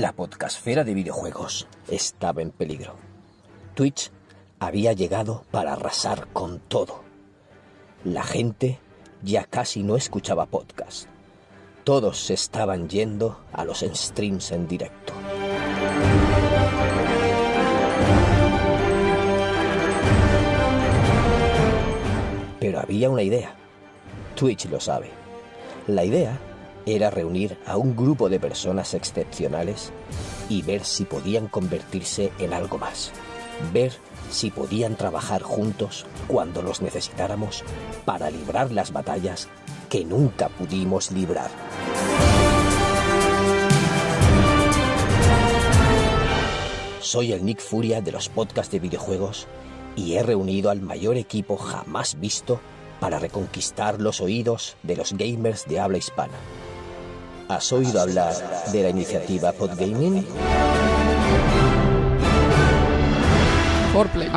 La podcasfera de videojuegos estaba en peligro. Twitch había llegado para arrasar con todo. La gente ya casi no escuchaba podcast. Todos se estaban yendo a los streams en directo. Pero había una idea. Twitch lo sabe. La idea era reunir a un grupo de personas excepcionales y ver si podían convertirse en algo más. Ver si podían trabajar juntos cuando los necesitáramos para librar las batallas que nunca pudimos librar. Soy el Nick Furia de los podcasts de videojuegos y he reunido al mayor equipo jamás visto para reconquistar los oídos de los gamers de habla hispana. ¿Has oído hablar de la iniciativa Podgaming?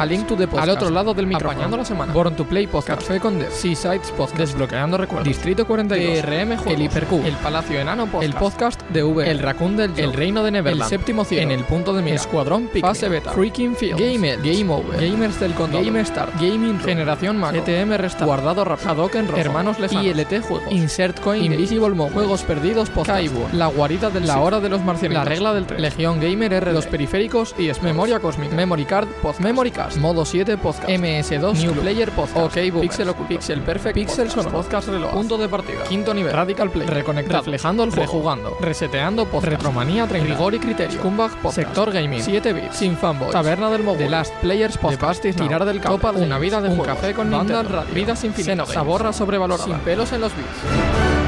Link to the Podcast, Al otro lado del micrófono, Apañando la semana, Born to Play Podcast, Café con Seasides Podcast, Desbloqueando Recuerdos, Distrito 40 RM Juegos, El Hipercube, El Palacio Enano Podcast, El Podcast de V, El Raccoon del El Reino de Neverland, El Séptimo Cielo, En el Punto de mi Escuadrón Pic, Fase Beta, Freaking Field, Gamer, Game Over, Gamers del Condor, Game Start, Gaming Generación Mac, ETM Restart, Guardado Rap, Hadoken Rojo, Hermanos Lejanos, ILT juego. Insert Coin, Invisible Mode. Juegos Perdidos Podcast, Kaibu, La Guarida de la Hora de los Marcianos, La Regla del Tren, Legión Gamer R, Los Periféricos y es Memoria Cósmica, Memory Card, Post cast, Modo 7 Podcast, MS2, New Player Podcast, OK Pixel Pixel Perfect, Pixel Podcast Reloj, Punto de Partida, Quinto Nivel, Radical Play, Reconectado, Reflejando el Juego, Jugando, Reseteando Podcast, Retromanía 30, Rigor y Criterio, Podcast, Sector Gaming, 7 Bits, Sin Fanboy, Taberna del Móvil, The Last Players Podcast, Now, Tirar del Copa, Una Vida de un Café con Nintendo, Radio, Vida sin fin, Saborra sobrevalorada, Sin pelos en los bits.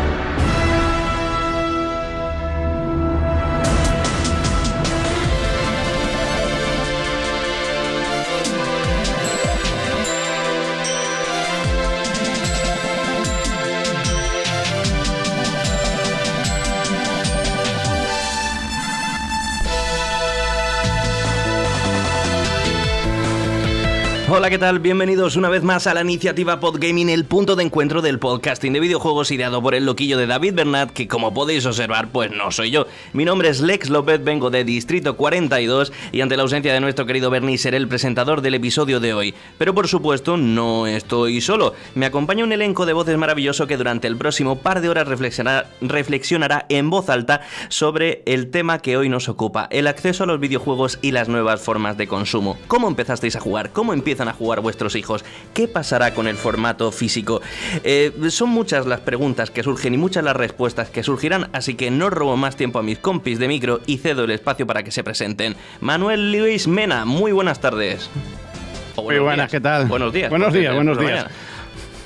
¿qué tal? Bienvenidos una vez más a la iniciativa Podgaming, el punto de encuentro del podcasting de videojuegos ideado por el loquillo de David Bernat, que como podéis observar, pues no soy yo. Mi nombre es Lex López, vengo de Distrito 42 y ante la ausencia de nuestro querido Bernie seré el presentador del episodio de hoy. Pero por supuesto, no estoy solo. Me acompaña un elenco de voces maravilloso que durante el próximo par de horas reflexionará, reflexionará en voz alta sobre el tema que hoy nos ocupa, el acceso a los videojuegos y las nuevas formas de consumo. ¿Cómo empezasteis a jugar? ¿Cómo empiezan a jugar vuestros hijos? ¿Qué pasará con el formato físico? Eh, son muchas las preguntas que surgen y muchas las respuestas que surgirán, así que no robo más tiempo a mis compis de micro y cedo el espacio para que se presenten. Manuel Luis Mena, muy buenas tardes. Muy buenas, ¿qué tal? Buenos días. Buenos días, buenos días.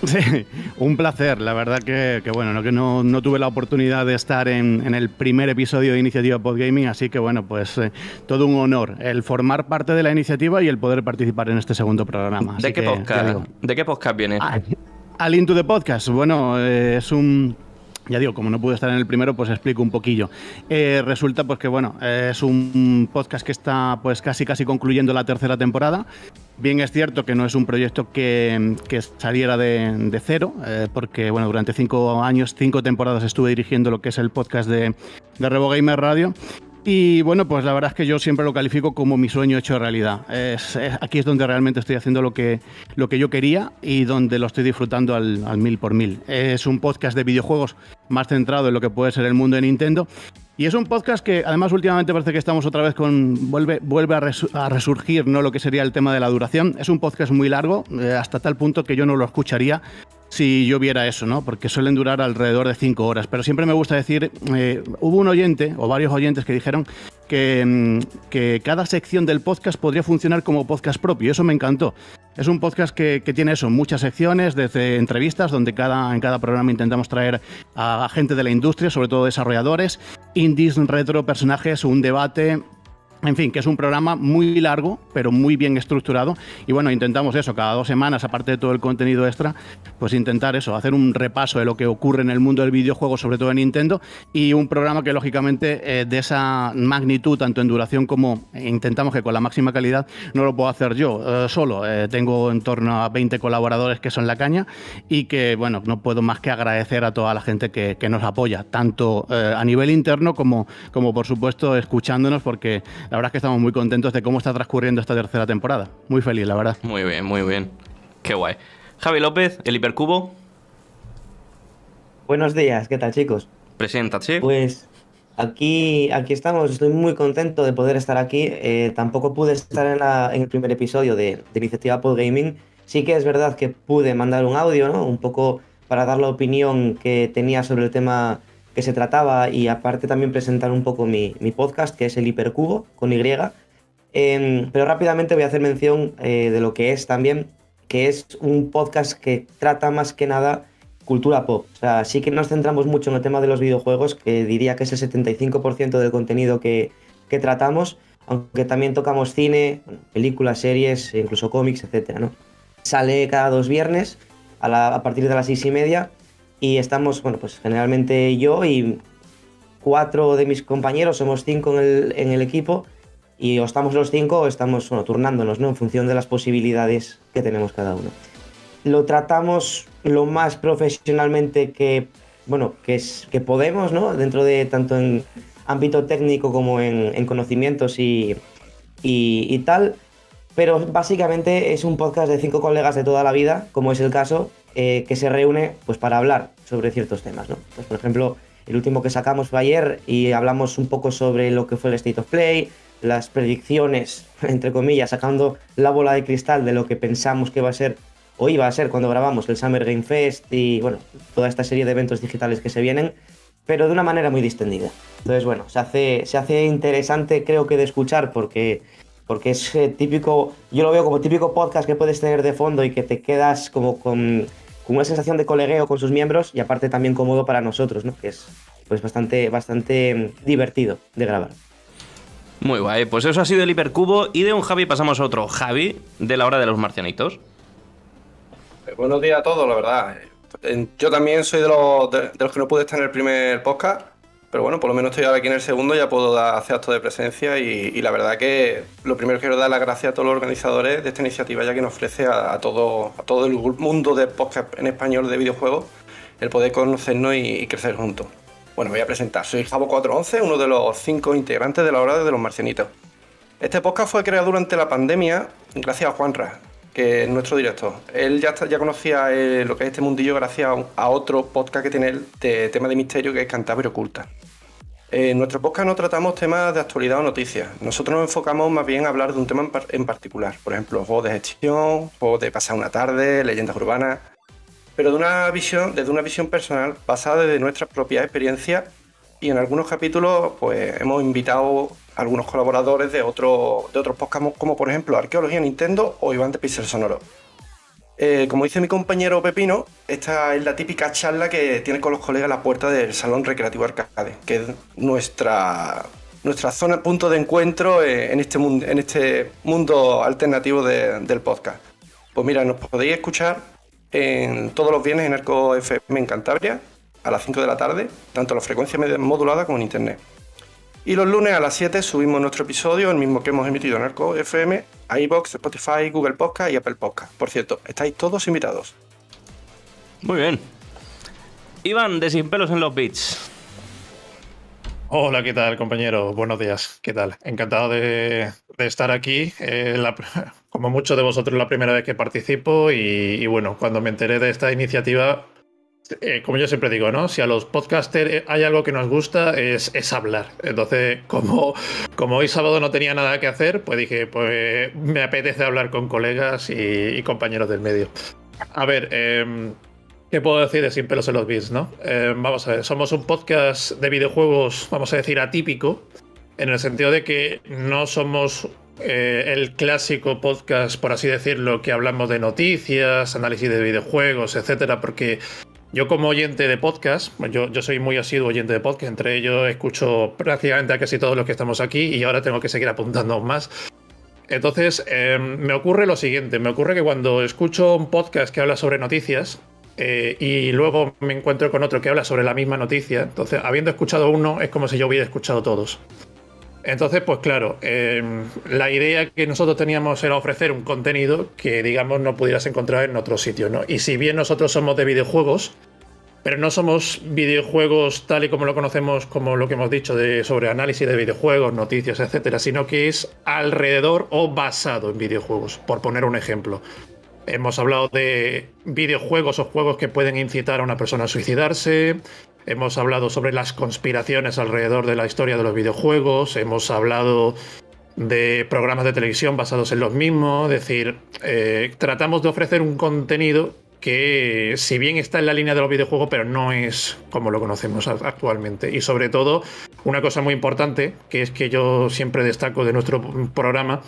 Sí, un placer. La verdad que, bueno, no, que no, tuve la oportunidad de estar en, el primer episodio de Iniciativa Podgaming, así que bueno, pues eh, todo un honor el formar parte de la iniciativa y el poder participar en este segundo programa. ¿De, qué podcast, ¿De qué podcast viene? Al Into the Podcast. Bueno, eh, es un ya digo, como no pude estar en el primero, pues explico un poquillo. Eh, resulta pues que bueno, es un podcast que está pues casi casi concluyendo la tercera temporada. Bien es cierto que no es un proyecto que, saliera de, cero, eh, porque bueno, durante cinco años, cinco temporadas estuve dirigiendo lo que es el podcast de, de Gamer Radio y bueno, pues la verdad es que yo siempre lo califico como mi sueño hecho realidad. Es, aquí es donde realmente estoy haciendo lo que, lo que yo quería y donde lo estoy disfrutando al, mil por mil. Es un podcast de videojuegos más centrado en lo que puede ser el mundo de Nintendo. Y es un podcast que además últimamente parece que estamos otra vez con. vuelve, vuelve a, resurgir ¿no? lo que sería el tema de la duración. Es un podcast muy largo, eh, hasta tal punto que yo no lo escucharía si yo viera eso, ¿no? Porque suelen durar alrededor de cinco horas. Pero siempre me gusta decir, eh, hubo un oyente o varios oyentes que dijeron mm, que, cada sección del podcast podría funcionar como podcast propio. Eso me encantó. Es un podcast que, tiene eso, muchas secciones, desde entrevistas, donde cada, en cada programa intentamos traer a, a gente de la industria, sobre todo desarrolladores, indies, retro, personajes, un debate, en fin, que es un programa muy largo, pero muy bien estructurado. Y bueno, intentamos eso, cada dos semanas, aparte de todo el contenido extra, pues intentar eso, hacer un repaso de lo que ocurre en el mundo del videojuego, sobre todo en Nintendo, y un programa que lógicamente eh, de esa magnitud, tanto en duración como intentamos que con la máxima calidad, no lo puedo hacer yo eh, solo. Eh, tengo en torno a 20 colaboradores que son la caña y que, bueno, no puedo más que agradecer a toda la gente que, nos apoya, tanto a nivel interno como, como, por supuesto, escuchándonos, porque la verdad es que estamos muy contentos de cómo está transcurriendo esta tercera temporada. Muy feliz, la verdad. Muy bien, muy bien. Qué guay. Javi López, el Hipercubo. Buenos días, ¿qué tal chicos? Preséntate. Pues aquí, aquí estamos, estoy muy contento de poder estar aquí. Eh, tampoco pude estar en, el primer episodio de, de Iniciativa Gaming. Sí que es verdad que pude mandar un audio, ¿no? Un poco para dar la opinión que tenía sobre el tema se trataba y aparte también presentar un poco mi, podcast, que es el Hipercubo con Y. Em, pero rápidamente voy a hacer mención eh, de lo que es también, que es un podcast que trata más que nada cultura pop. O sí que nos centramos mucho en el tema de los videojuegos, que diría que es el 75% del contenido que, tratamos, aunque también tocamos cine, películas, series, incluso cómics, etcétera ¿no? Sale cada dos viernes a, a partir de las seis y media y estamos, bueno, pues generalmente yo y cuatro de mis compañeros, somos cinco en el, equipo y o estamos los cinco o estamos bueno, turnándonos, ¿no? En función de las posibilidades que tenemos cada uno. Lo tratamos lo más profesionalmente que, bueno, que, es, que podemos, ¿no? Dentro de tanto en ámbito técnico como en, conocimientos y, y, y tal. Pero básicamente es un podcast de cinco colegas de toda la vida, como es el caso, eh, que se reúne pues, para hablar sobre ciertos temas. Pues, por ejemplo, el último que sacamos fue ayer y hablamos un poco sobre lo que fue el State of Play, las predicciones, entre comillas, sacando la bola de cristal de lo que pensamos que va a ser o iba a ser cuando grabamos el Summer Game Fest y bueno, toda esta serie de eventos digitales que se vienen, pero de una manera muy distendida. Entonces, bueno, se hace, se hace interesante creo que de escuchar porque porque es eh, típico, yo lo veo como típico podcast que puedes tener de fondo y que te quedas como con una sensación de colegueo con sus miembros y aparte también cómodo para nosotros, ¿no? Que es pues bastante, bastante mm, divertido de grabar. Muy guay, pues eso ha sido el hipercubo y de un Javi pasamos a otro Javi de la hora de los marcianitos. Eh, buenos días a todos, la verdad. Eh, yo también soy de de los que no pude estar en el primer podcast, pero bueno, por lo menos estoy ahora aquí en el segundo, ya puedo hacer acto de presencia y, la verdad que lo primero quiero dar las gracias a todos los organizadores de esta iniciativa, ya que nos ofrece a, todo, todo el mundo de podcast en español de videojuegos el poder conocernos y, crecer juntos. Bueno, me voy a presentar. Soy Javo411, uno de los cinco integrantes de la Hora de los Marcianitos. Este podcast fue creado durante la pandemia gracias a Juanra, que es nuestro director. Él ya, ya conocía eh, lo que es este mundillo gracias a, otro podcast que tiene él de tema de misterio que es Cantabria Oculta. En nuestro podcast no tratamos temas de actualidad o noticias. Nosotros nos enfocamos más bien a hablar de un tema en, particular. Por ejemplo, voz de gestión, juegos de pasar una tarde, leyendas urbanas. Pero de una visión, desde una visión personal basada desde nuestras propias experiencias y en algunos capítulos pues hemos invitado algunos colaboradores de, otro, de otros podcasts, como por ejemplo Arqueología Nintendo o Iván de Pixel Sonoro. Eh, como dice mi compañero Pepino, esta es la típica charla que tiene con los colegas a la puerta del Salón Recreativo Arcade, que es nuestra, nuestra zona, punto de encuentro eh, en este, mundo, en este mundo alternativo del podcast. Pues mira, nos podéis escuchar en todos los viernes en Arco FM en Cantabria a las 5 de la tarde, tanto en la frecuencia modulada como en internet. Y los lunes a las 7 subimos nuestro episodio, el mismo que hemos emitido en Arco FM, iBox, Spotify, Google Podcast y Apple Podcast. Por cierto, estáis todos invitados. Muy bien. Iván, de Sin Pelos en los Beats. Hola, ¿qué tal, compañero? Buenos días, ¿qué tal? Encantado de, estar aquí. Eh, como muchos de vosotros, la primera vez que participo y bueno, cuando me enteré de esta iniciativa, eh, como yo siempre digo, ¿no? Si a los podcasters hay algo que nos gusta es, hablar. Entonces, como, como hoy sábado no tenía nada que hacer, pues dije, pues me apetece hablar con colegas y, compañeros del medio. A ver, em, ¿qué puedo decir de Sin pelos en los bits, no? Em, vamos a ver, somos un podcast de videojuegos, vamos a decir, atípico, en el sentido de que no somos eh, el clásico podcast, por así decirlo, que hablamos de noticias, análisis de videojuegos, etcétera, porque yo como oyente de podcast, pues yo, soy muy asiduo oyente de podcast, entre ellos escucho prácticamente a casi todos los que estamos aquí y ahora tengo que seguir apuntando más. Entonces, em, me ocurre lo siguiente, me ocurre que cuando escucho un podcast que habla sobre noticias eh, y luego me encuentro con otro que habla sobre la misma noticia, entonces, habiendo escuchado uno, es como si yo hubiera escuchado todos. Entonces, pues claro, em, la idea que nosotros teníamos era ofrecer un contenido que, digamos, no pudieras encontrar en otro sitio, ¿no? Y si bien nosotros somos de videojuegos, pero no somos videojuegos tal y como lo conocemos, como lo que hemos dicho de, sobre análisis de videojuegos, noticias, etcétera, sino que es alrededor o basado en videojuegos, por poner un ejemplo. Hemos hablado de videojuegos o juegos que pueden incitar a una persona a suicidarse, Hemos hablado sobre las conspiraciones alrededor de la historia de los videojuegos, hemos hablado de programas de televisión basados en los mismos, es decir, eh, tratamos de ofrecer un contenido que si bien está en la línea de los videojuegos, pero no es como lo conocemos actualmente. Y sobre todo, una cosa muy importante, que es que yo siempre destaco de nuestro programa,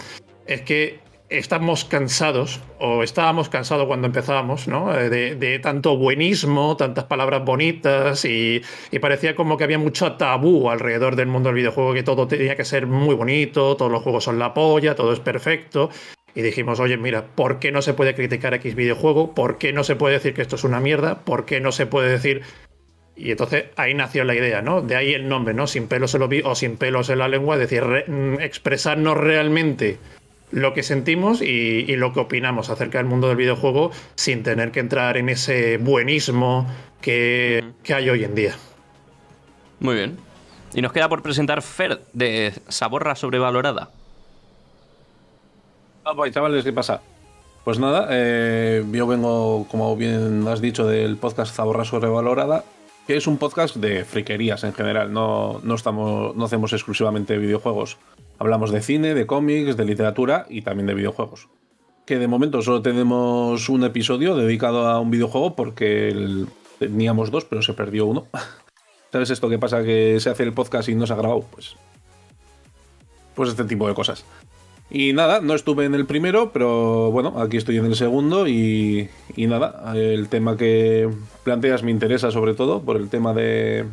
es que estamos cansados, o estábamos cansados cuando empezábamos, ¿no? Eh, de, tanto buenismo, tantas palabras bonitas, y, parecía como que había mucho tabú alrededor del mundo del videojuego, que todo tenía que ser muy bonito, todos los juegos son la polla, todo es perfecto. Y dijimos, oye, mira, ¿por qué no se puede criticar X videojuego? ¿Por qué no se puede decir que esto es una mierda? ¿Por qué no se puede decir y entonces ahí nació la idea, ¿no? De ahí el nombre, ¿no? Sin pelos en los o sin pelos en la lengua, es decir, mm, expresarnos realmente lo que sentimos y, lo que opinamos acerca del mundo del videojuego sin tener que entrar en ese buenismo que, hay hoy en día. Muy bien. Y nos queda por presentar Fer de Saborra sobrevalorada. Ah, pues chavales, ¿qué pasa? Pues nada, eh, yo vengo, como bien has dicho, del podcast Zaborra sobrevalorada, que es un podcast de friquerías en general, no, estamos, no hacemos exclusivamente videojuegos. Hablamos de cine, de cómics, de literatura y también de videojuegos. Que de momento solo tenemos un episodio dedicado a un videojuego porque teníamos dos, pero se perdió uno. ¿Sabes esto que pasa? Que se hace el podcast y no se ha grabado. Pues, pues este tipo de cosas. Y nada, no estuve en el primero, pero bueno, aquí estoy en el segundo y, y nada, el tema que planteas me interesa sobre todo por el tema de,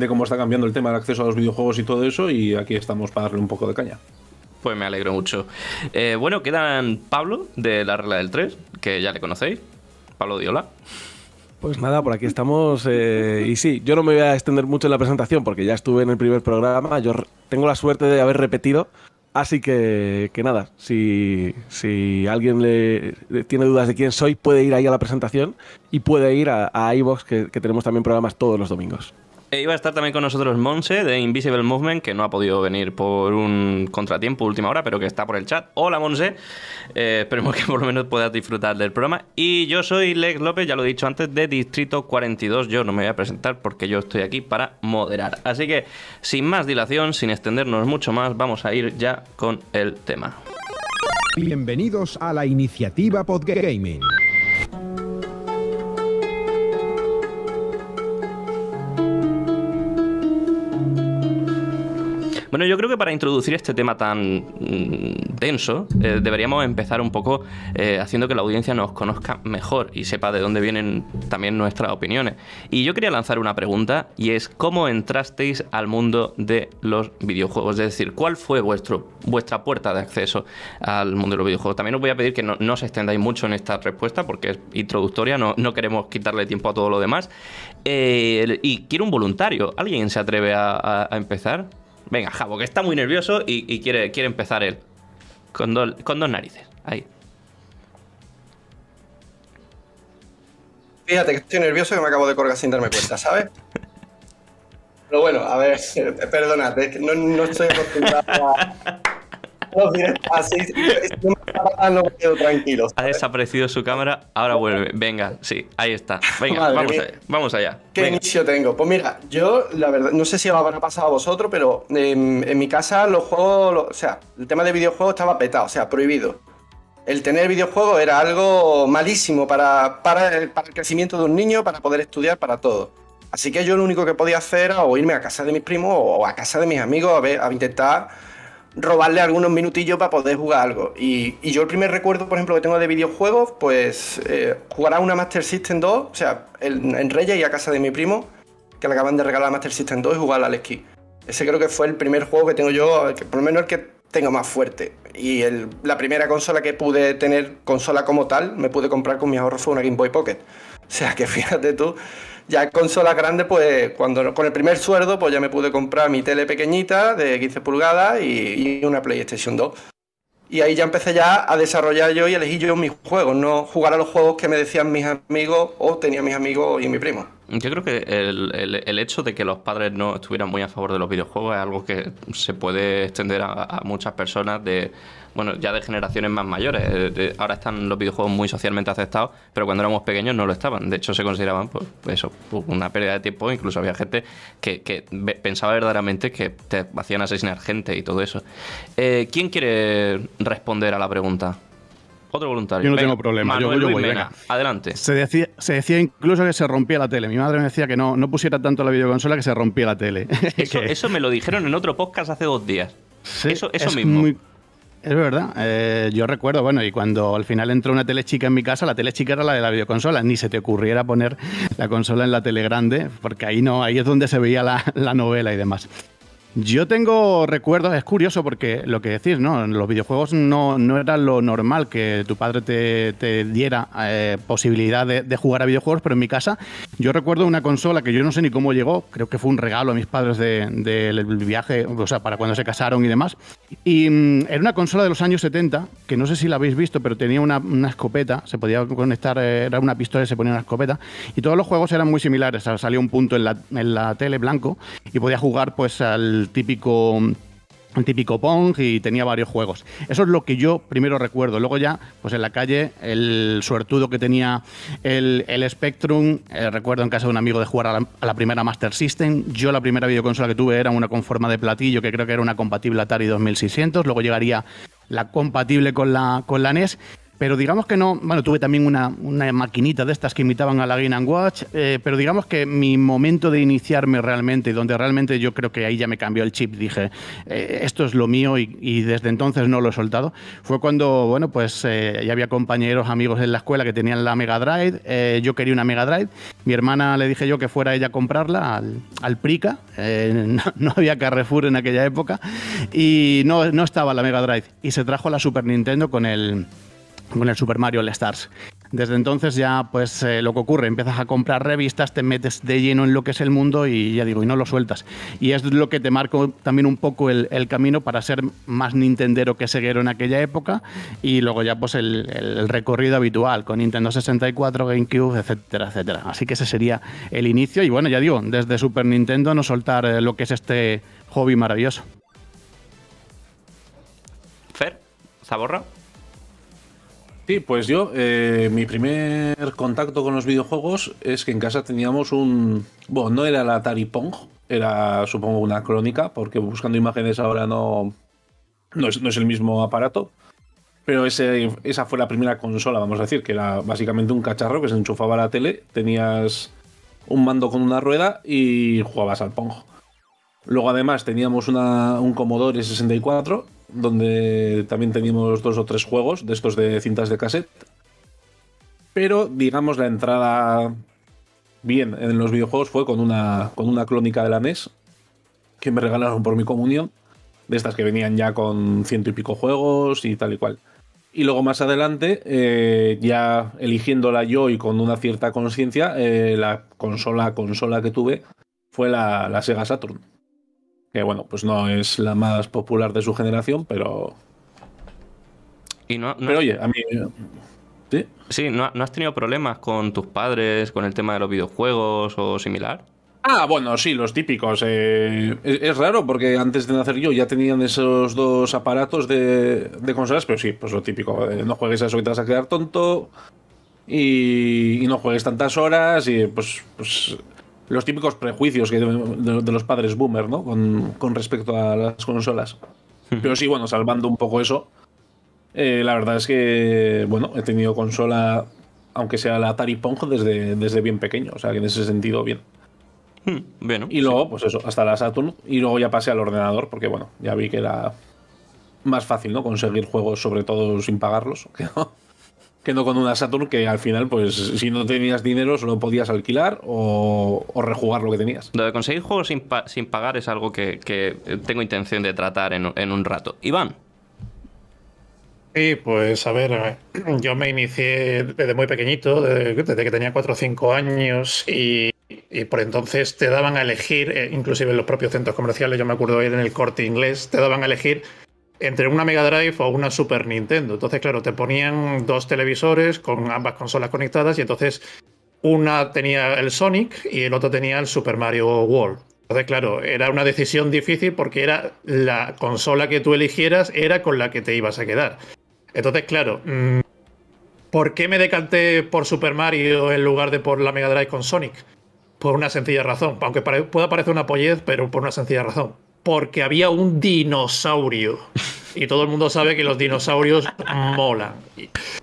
de cómo está cambiando el tema del acceso a los videojuegos y todo eso, y aquí estamos para darle un poco de caña. Pues me alegro mucho. Eh, bueno, quedan Pablo de la regla del 3, que ya le conocéis. Pablo Diola. Pues nada, por aquí estamos. Eh, y sí, yo no me voy a extender mucho en la presentación porque ya estuve en el primer programa. Yo tengo la suerte de haber repetido. Así que, nada, si, alguien le, tiene dudas de quién soy, puede ir ahí a la presentación y puede ir a, a iVox, que tenemos también programas todos los domingos. E iba a estar también con nosotros Monse de Invisible Movement, que no ha podido venir por un contratiempo última hora, pero que está por el chat. Hola Monse, eh, esperemos que por lo menos puedas disfrutar del programa. Y yo soy Lex López, ya lo he dicho antes, de Distrito 42. Yo no me voy a presentar porque yo estoy aquí para moderar. Así que, sin más dilación, sin extendernos mucho más, vamos a ir ya con el tema. Bienvenidos a la iniciativa Podgaming Bueno, yo creo que para introducir este tema tan mm, denso, eh, deberíamos empezar un poco eh, haciendo que la audiencia nos conozca mejor y sepa de dónde vienen también nuestras opiniones. Y yo quería lanzar una pregunta y es ¿cómo entrasteis al mundo de los videojuegos? Es decir, ¿cuál fue vuestro, vuestra puerta de acceso al mundo de los videojuegos? También os voy a pedir que no, os extendáis mucho en esta respuesta porque es introductoria, no, no queremos quitarle tiempo a todo lo demás. Eh, y quiero un voluntario. ¿Alguien se atreve a empezar? Venga, Javo, que está muy nervioso y, quiere, quiere, empezar él. Con, con dos narices. Ahí. Fíjate que estoy nervioso que me acabo de colgar sin darme cuenta, ¿sabes? Pero bueno, a ver, perdónate, no, no estoy acostumbrado a, así. No me quedo tranquilo. Ha desaparecido su cámara, ahora vuelve. Venga, sí, ahí está. Venga, vamos allá, vamos ¿Qué inicio tengo? Pues mira, yo la verdad, no sé si os habrá pasado a vosotros, pero en mi casa los juegos, o sea, el tema de videojuegos estaba petado, o sea, prohibido. El tener videojuegos era algo malísimo para, para, el, crecimiento de un niño, para poder estudiar, para todo. Así que yo lo único que podía hacer era o irme a casa de mis primos o a casa de mis amigos a, ver, a intentar robarle algunos minutillos para poder jugar algo. Y, yo el primer recuerdo, por ejemplo, que tengo de videojuegos, pues eh, jugar a una Master System 2, o sea, en, Reyes y a casa de mi primo, que le acaban de regalar Master System 2 y jugar al esquí. Ese creo que fue el primer juego que tengo yo, por lo menos el que tengo más fuerte. Y la primera consola que pude tener, consola como tal, me pude comprar con mis ahorros fue una Game Boy Pocket. O sea, que fíjate tú ya consolas grandes pues cuando con el primer sueldo, pues ya me pude comprar mi tele pequeñita de 15 pulgadas y, una PlayStation 2. Y ahí ya empecé ya a desarrollar yo y elegí yo mis juegos, no jugar a los juegos que me decían mis amigos o tenía mis amigos y mi primo. Yo creo que el, el, hecho de que los padres no estuvieran muy a favor de los videojuegos es algo que se puede extender a muchas personas de bueno, ya de generaciones más mayores. Eh, eh, ahora están los videojuegos muy socialmente aceptados, pero cuando éramos pequeños no lo estaban. De hecho, se consideraban, pues, eso, pues, una pérdida de tiempo. Incluso había gente que, pensaba verdaderamente que te hacían asesinar gente y todo eso. Eh, ¿Quién quiere responder a la pregunta? Otro voluntario. Yo no tengo problema. yo, voy, Adelante. Se decía, se decía incluso que se rompía la tele. Mi madre me decía que no, no pusiera tanto la videoconsola que se rompía la tele. Eso, me lo dijeron en otro podcast hace dos días. eso, eso mismo. Es verdad. Eh, yo recuerdo, bueno, y cuando al final entró una tele chica en mi casa, la tele chica era la de la videoconsola. Ni se te ocurriera poner la consola en la tele grande, porque ahí no, ahí es donde se veía la novela y demás. Yo tengo recuerdos, es curioso porque lo que decís, ¿no? Los videojuegos no, no era lo normal que tu padre te, diera eh, posibilidad de, jugar a videojuegos, pero en mi casa yo recuerdo una consola que yo no sé ni cómo llegó, creo que fue un regalo a mis padres del viaje, o sea, para cuando se casaron y demás. Y mm, era una consola de los años 70, que no sé si la habéis visto, pero tenía una, escopeta, se podía conectar, eh, era una pistola y se ponía una escopeta, y todos los juegos eran muy similares, salía un punto en la, en la tele blanco y podía jugar pues al típico típico Pong y tenía varios juegos. Eso es lo que yo primero recuerdo. Luego ya, pues en la calle, el suertudo que tenía el, el Spectrum, eh, recuerdo en casa de un amigo de jugar a la, a la, primera Master System. Yo la primera videoconsola que tuve era una con forma de platillo, que creo que era una compatible Atari 2600. Luego llegaría la compatible con la, con la NES pero digamos que no, bueno, tuve también una, maquinita de estas que imitaban a la Game Watch, eh, pero digamos que mi momento de iniciarme realmente, donde realmente yo creo que ahí ya me cambió el chip, dije, eh, esto es lo mío y, desde entonces no lo he soltado, fue cuando, bueno, pues eh, ya había compañeros, amigos en la escuela que tenían la Mega Drive, yo quería una Mega Drive, mi hermana le dije yo que fuera ella a comprarla al, al Prica, no, había Carrefour en aquella época, y no, no estaba la Mega Drive, y se trajo la Super Nintendo con el con el Super Mario All Stars. Desde entonces ya, pues eh, lo que ocurre, empiezas a comprar revistas, te metes de lleno en lo que es el mundo y ya digo, y no lo sueltas. Y es lo que te marcó también un poco el, camino para ser más nintendero que seguero en aquella época y luego ya pues el, recorrido habitual con Nintendo 64, GameCube, etcétera, etcétera. Así que ese sería el inicio y bueno, ya digo, desde Super Nintendo no soltar eh, lo que es este hobby maravilloso. Fer, saborra Sí, pues yo, eh, mi primer contacto con los videojuegos es que en casa teníamos un... Bueno, no era la Atari Pong, era supongo una crónica, porque buscando imágenes ahora no, no, es, el mismo aparato. Pero esa fue la primera consola, vamos a decir, que era básicamente un cacharro que se enchufaba a la tele, tenías un mando con una rueda y jugabas al Pong. Luego además teníamos un Commodore 64 donde también teníamos dos o tres juegos de estos de cintas de cassette. Pero, digamos, la entrada bien en los videojuegos fue con una, con una de la NES que me regalaron por mi comunión, de estas que venían ya con ciento y pico juegos y tal y cual. Y luego más adelante, eh, ya eligiéndola yo y con una cierta conciencia, eh, la consola, consola que tuve fue la, la Sega Saturn que bueno, pues no es la más popular de su generación, pero. Y no, pero oye, a mí. Sí. Sí, ¿no, has tenido problemas con tus padres, con el tema de los videojuegos o similar? Ah, bueno, sí, los típicos. Eh, es, raro porque antes de nacer yo ya tenían esos dos aparatos de, de consolas, pero sí, pues lo típico. Eh, no juegues a eso y te vas a quedar tonto y, no juegues tantas horas y pues, pues los típicos prejuicios que de, los padres boomer, ¿no? Con, respecto a las consolas. Pero sí, bueno, salvando un poco eso, eh, la verdad es que, bueno, he tenido consola, aunque sea la Atari Pong, desde, desde bien pequeño. O sea, que en ese sentido, bien. Hmm, bueno, y luego, pues eso, hasta la Saturn. Y luego ya pasé al ordenador, porque, bueno, ya vi que era más fácil, ¿no? Conseguir juegos, sobre todo sin pagarlos. que no con una Saturn que al final, pues si no tenías dinero, solo podías alquilar o, rejugar lo que tenías. Lo de conseguir juegos sin, pagar es algo que, tengo intención de tratar en, un rato. Iván. Sí, pues a ver, yo me inicié desde muy pequeñito, desde que tenía 4 o 5 años y, por entonces te daban a elegir, eh, inclusive en los propios centros comerciales, yo me acuerdo ir en el corte inglés, te daban a elegir entre una Mega Drive o una Super Nintendo. Entonces, claro, te ponían dos televisores con ambas consolas conectadas y entonces una tenía el Sonic y el otro tenía el Super Mario World. Entonces, claro, era una decisión difícil porque era la consola que tú eligieras era con la que te ibas a quedar. Entonces, claro, mm, ¿por qué me decanté por Super Mario en lugar de por la Mega Drive con Sonic? Por una sencilla razón, aunque pueda parecer una pollez, pero por una sencilla razón porque había un dinosaurio. Y todo el mundo sabe que los dinosaurios molan.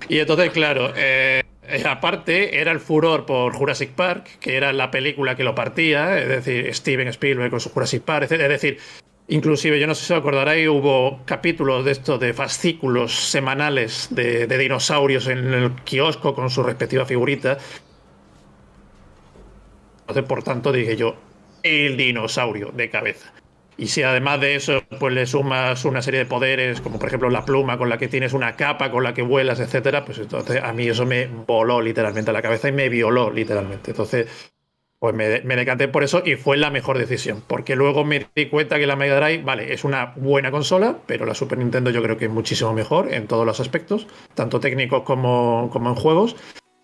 Y, entonces, claro, eh, eh, aparte era el furor por Jurassic Park, que era la película que lo partía, es decir, Steven Spielberg con su Jurassic Park, Es decir, Inclusive, yo no sé si os acordaréis, hubo capítulos de estos de fascículos semanales de, de, dinosaurios en el kiosco con su respectiva figurita. Entonces, por tanto, dije yo, el dinosaurio de cabeza. Y si además de eso, pues le sumas una serie de poderes, como por ejemplo la pluma con la que tienes una capa, con la que vuelas, etcétera, pues entonces a mí eso me voló literalmente a la cabeza y me violó literalmente. Entonces, pues me, me, decanté por eso y fue la mejor decisión. Porque luego me di cuenta que la Mega Drive, vale, es una buena consola, pero la Super Nintendo yo creo que es muchísimo mejor en todos los aspectos, tanto técnicos como, como en juegos.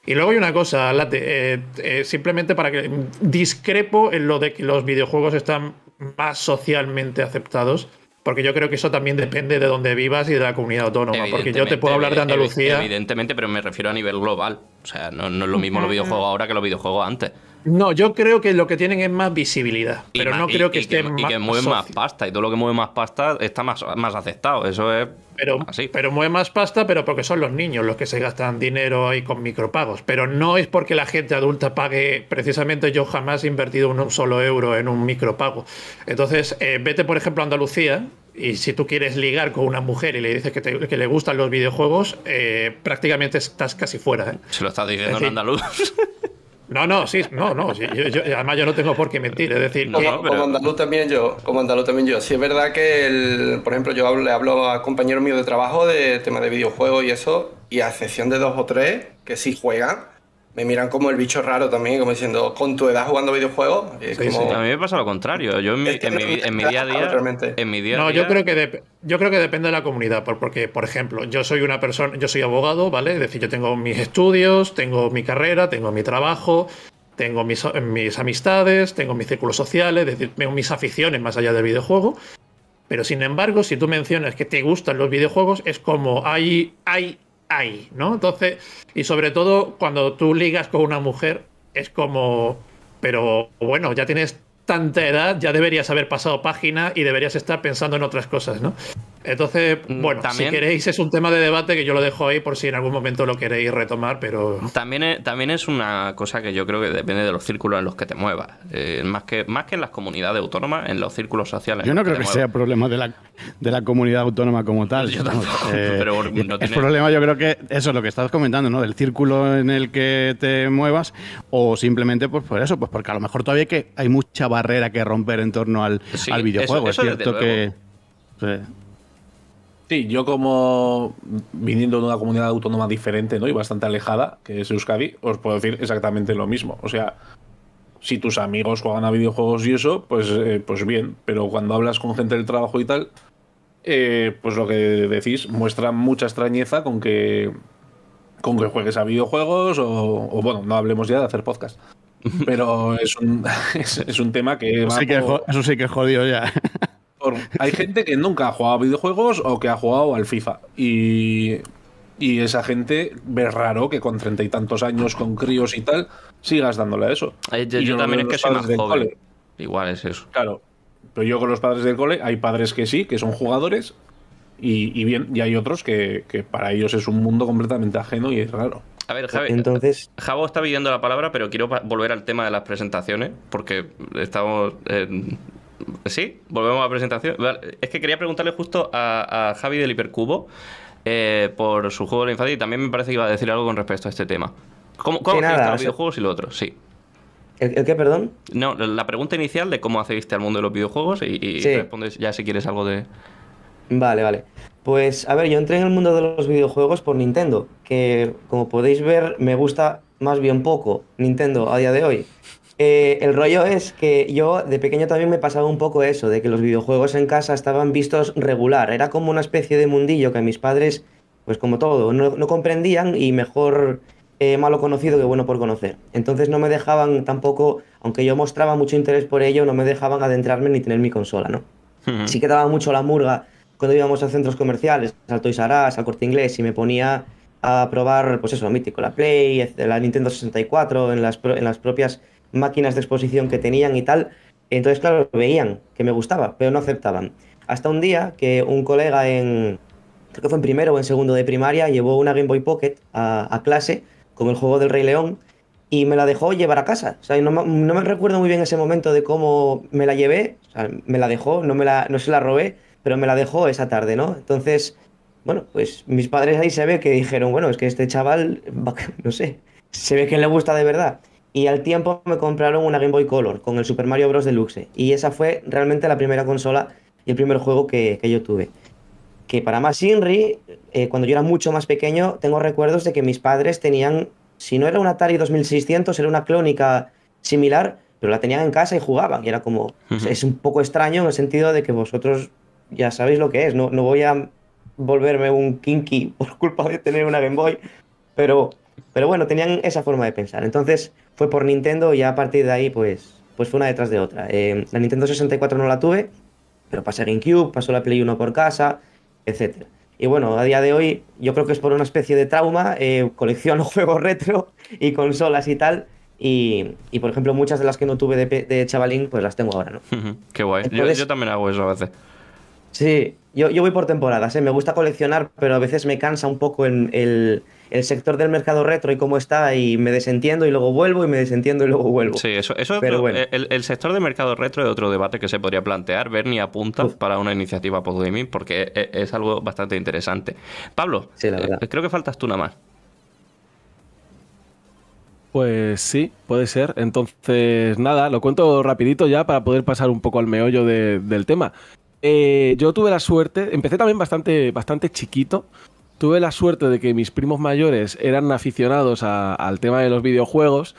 Y luego hay una cosa, eh, eh, simplemente para que discrepo en lo de que los videojuegos están más socialmente aceptados. Porque yo creo que eso también depende de donde vivas y de la comunidad autónoma. Porque yo te puedo hablar de Andalucía. Evidentemente, pero me refiero a nivel global. O sea, no, es lo mismo los videojuegos ahora que los videojuegos antes. No, yo creo que lo que tienen es más visibilidad, pero no creo que estén más. mueven más pasta, y todo lo que mueve más pasta está más, más aceptado. Eso es. Pero, así. pero mueve más pasta, pero porque son los niños los que se gastan dinero ahí con micropagos. Pero no es porque la gente adulta pague. Precisamente yo jamás he invertido un, solo euro en un micropago. Entonces, eh, vete, por ejemplo, a Andalucía, y si tú quieres ligar con una mujer y le dices que, le gustan los videojuegos, eh, prácticamente estás casi fuera. ¿eh? Se lo estás diciendo andaluz. No, no, sí, no, no. además, yo no tengo por qué mentir. Es decir, no, como, andaluz también yo, como andaluz también yo. Sí es verdad que, por ejemplo, yo hablo, le hablo a compañeros míos de trabajo de tema de videojuegos y eso, y a excepción de dos o tres que sí juegan, me miran como el bicho raro también, como diciendo, con tu edad jugando videojuegos. a mí me pasa lo contrario. Yo en mi, día a día. no, yo, creo que yo creo que depende de la comunidad. Porque, por ejemplo, yo soy una persona, yo soy abogado, ¿vale? Es decir, yo tengo mis estudios, tengo mi carrera, tengo mi trabajo, tengo mis, amistades, tengo mis círculos sociales, tengo mis aficiones más allá del videojuego. Pero sin embargo, si tú mencionas que te gustan los videojuegos, es como hay, hay Ay, ¿no? Entonces, y sobre todo cuando tú ligas con una mujer, es como, pero bueno, ya tienes tanta edad, ya deberías haber pasado página y deberías estar pensando en otras cosas, ¿no? Entonces, mm, bueno, también, si queréis, es un tema de debate que yo lo dejo ahí por si en algún momento lo queréis retomar, pero. También es, también es una cosa que yo creo que depende de los círculos en los que te muevas. Eh, más, que, más que en las comunidades autónomas, en los círculos sociales. Yo no creo que, sea problema de la, comunidad autónoma como tal. Yo tampoco, eh, Es problema, yo creo que eso es lo que estabas comentando, ¿no? Del círculo en el que te muevas, o simplemente pues por eso, pues porque a lo mejor todavía que hay mucha barrera que romper en torno al, videojuego. es cierto que. Sí, yo como viniendo de una comunidad autónoma diferente ¿no? y bastante alejada, que es Euskadi, os puedo decir exactamente lo mismo. O sea, si tus amigos juegan a videojuegos y eso, pues, eh, pues bien, pero cuando hablas con gente del trabajo y tal, eh, pues lo que decís muestra mucha extrañeza con que, con que juegues a videojuegos o, o bueno, no hablemos ya de hacer podcast. Pero es un, es, un tema que... Eso, sí que es eso sí que jodido ya. hay gente que nunca ha jugado videojuegos o que ha jugado al FIFA. Y, esa gente ve raro que con treinta y tantos años, con críos y tal, sigas dándole a eso. yo, también es que soy más joven. Igual es eso. Claro. Pero yo con los padres del cole, hay padres que sí, que son jugadores, y, bien, y hay otros que, para ellos es un mundo completamente ajeno y es raro. A ver, Javi, Entonces... Javo está pidiendo la palabra, pero quiero volver al tema de las presentaciones, porque estamos Sí, volvemos a la presentación. Es que quería preguntarle justo a, Javi del Hipercubo eh, por su juego de la infancia y también me parece que iba a decir algo con respecto a este tema. ¿Cómo, cómo los videojuegos y lo otro? Sí. ¿El, qué, perdón? No, la pregunta inicial de cómo accediste al mundo de los videojuegos y, y respondes ya si quieres algo de. Vale, vale. Pues a ver, yo entré en el mundo de los videojuegos por Nintendo, que como podéis ver me gusta más bien poco Nintendo a día de hoy. Eh, el rollo es que yo de pequeño también me pasaba un poco eso, de que los videojuegos en casa estaban vistos regular. Era como una especie de mundillo que mis padres, pues como todo, no, comprendían y mejor eh, malo conocido que bueno por conocer. Entonces no me dejaban tampoco, aunque yo mostraba mucho interés por ello, no me dejaban adentrarme ni tener mi consola, ¿no? Así que daba mucho la murga cuando íbamos a centros comerciales, al Toys R Us, al Corte Inglés, y me ponía a probar, pues eso, mítico, la Play, la Nintendo 64, en las, en las propias máquinas de exposición que tenían y tal. Entonces, claro, veían que me gustaba, pero no aceptaban. Hasta un día que un colega en, creo que fue en primero o en segundo de primaria, llevó una Game Boy Pocket a, clase con el juego del Rey León y me la dejó llevar a casa. O sea, no, no me recuerdo muy bien ese momento de cómo me la llevé, me la dejó, no, me la, no se la robé, pero me la dejó esa tarde, ¿no? Entonces, bueno, pues mis padres ahí se ve que dijeron, bueno, es que este chaval, no sé, se ve que le gusta de verdad. Y al tiempo me compraron una Game Boy Color con el Super Mario Bros. Deluxe. Y esa fue realmente la primera consola y el primer juego que, que yo tuve. Que para más Inri, eh, cuando yo era mucho más pequeño, tengo recuerdos de que mis padres tenían, si no era una Atari 2600, era una clónica similar, pero la tenían en casa y jugaban. Y era como, es un poco extraño en el sentido de que vosotros ya sabéis lo que es. No, no voy a volverme un kinky por culpa de tener una Game Boy, pero pero bueno, tenían esa forma de pensar. Entonces fue por Nintendo y a partir de ahí pues, pues fue una detrás de otra. Eh, la Nintendo 64 no la tuve, pero pasé a GameCube, pasó la Play 1 por casa, etc. Y bueno, a día de hoy yo creo que es por una especie de trauma, eh, colecciono juegos retro y consolas y tal. Y, por ejemplo, muchas de las que no tuve de, chavalín, pues las tengo ahora, ¿no? Qué guay. yo, también hago eso a veces. Sí, yo, yo, voy por temporadas, ¿eh? me gusta coleccionar, pero a veces me cansa un poco en el, el sector del mercado retro y cómo está y me desentiendo y luego vuelvo y me desentiendo y luego vuelvo. Sí, eso, eso eh, el, sector del mercado retro es otro debate que se podría plantear. Bernie apunta para una iniciativa post porque e, e, es, algo bastante interesante. Pablo, eh, creo que faltas tú nada más. Pues sí, puede ser. Entonces, nada, lo cuento rapidito ya para poder pasar un poco al meollo del tema. Eh, yo tuve la suerte, empecé también bastante, bastante chiquito tuve la suerte de que mis primos mayores eran aficionados al tema de los videojuegos.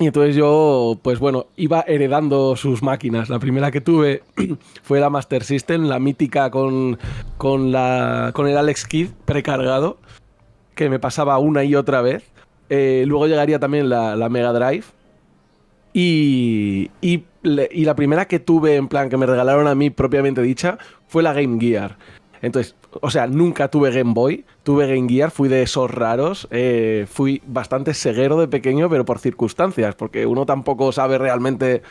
Y entonces yo, pues bueno, iba heredando sus máquinas. La primera que tuve fue la Master System, la mítica con, con, la, con el Alex kid precargado, que me pasaba una y otra vez. Eh, luego llegaría también la, Mega Drive. Y, y, y la primera que tuve, en plan, que me regalaron a mí propiamente dicha, fue la Game Gear. Entonces, o sea, nunca tuve Game Boy, tuve Game Gear, fui de esos raros, eh, fui bastante ceguero de pequeño, pero por circunstancias, porque uno tampoco sabe realmente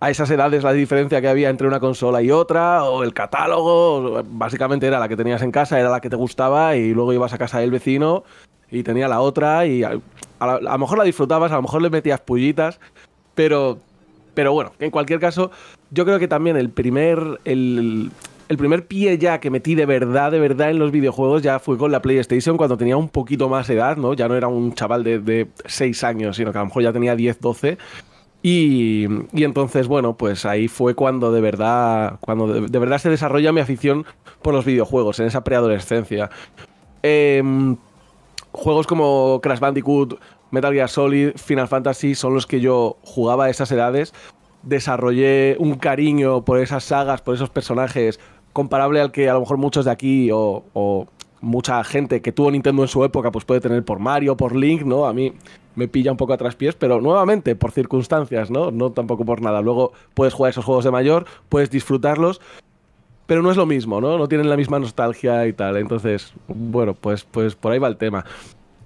a esas edades la diferencia que había entre una consola y otra, o el catálogo, básicamente era la que tenías en casa, era la que te gustaba, y luego ibas a casa del vecino y tenía la otra, y a, lo mejor la disfrutabas, a lo mejor le metías pullitas, pero, pero bueno, en cualquier caso, yo creo que también el primer... El, el primer pie ya que metí de verdad, de verdad en los videojuegos ya fue con la PlayStation cuando tenía un poquito más de edad, ¿no? Ya no era un chaval de, 6 años, sino que a lo mejor ya tenía 10, 12. Y, entonces, bueno, pues ahí fue cuando de verdad, cuando de, verdad se desarrolla mi afición por los videojuegos, en esa preadolescencia. Em, juegos como Crash Bandicoot, Metal Gear Solid, Final Fantasy son los que yo jugaba a esas edades. Desarrollé un cariño por esas sagas, por esos personajes, comparable al que a lo mejor muchos de aquí o, mucha gente que tuvo Nintendo en su época, pues puede tener por Mario, por Link, ¿no? A mí me pilla un poco a traspiés, pero nuevamente por circunstancias, ¿no? No tampoco por nada. Luego puedes jugar esos juegos de mayor, puedes disfrutarlos, pero no es lo mismo, ¿no? No tienen la misma nostalgia y tal. Entonces, bueno, pues, pues por ahí va el tema.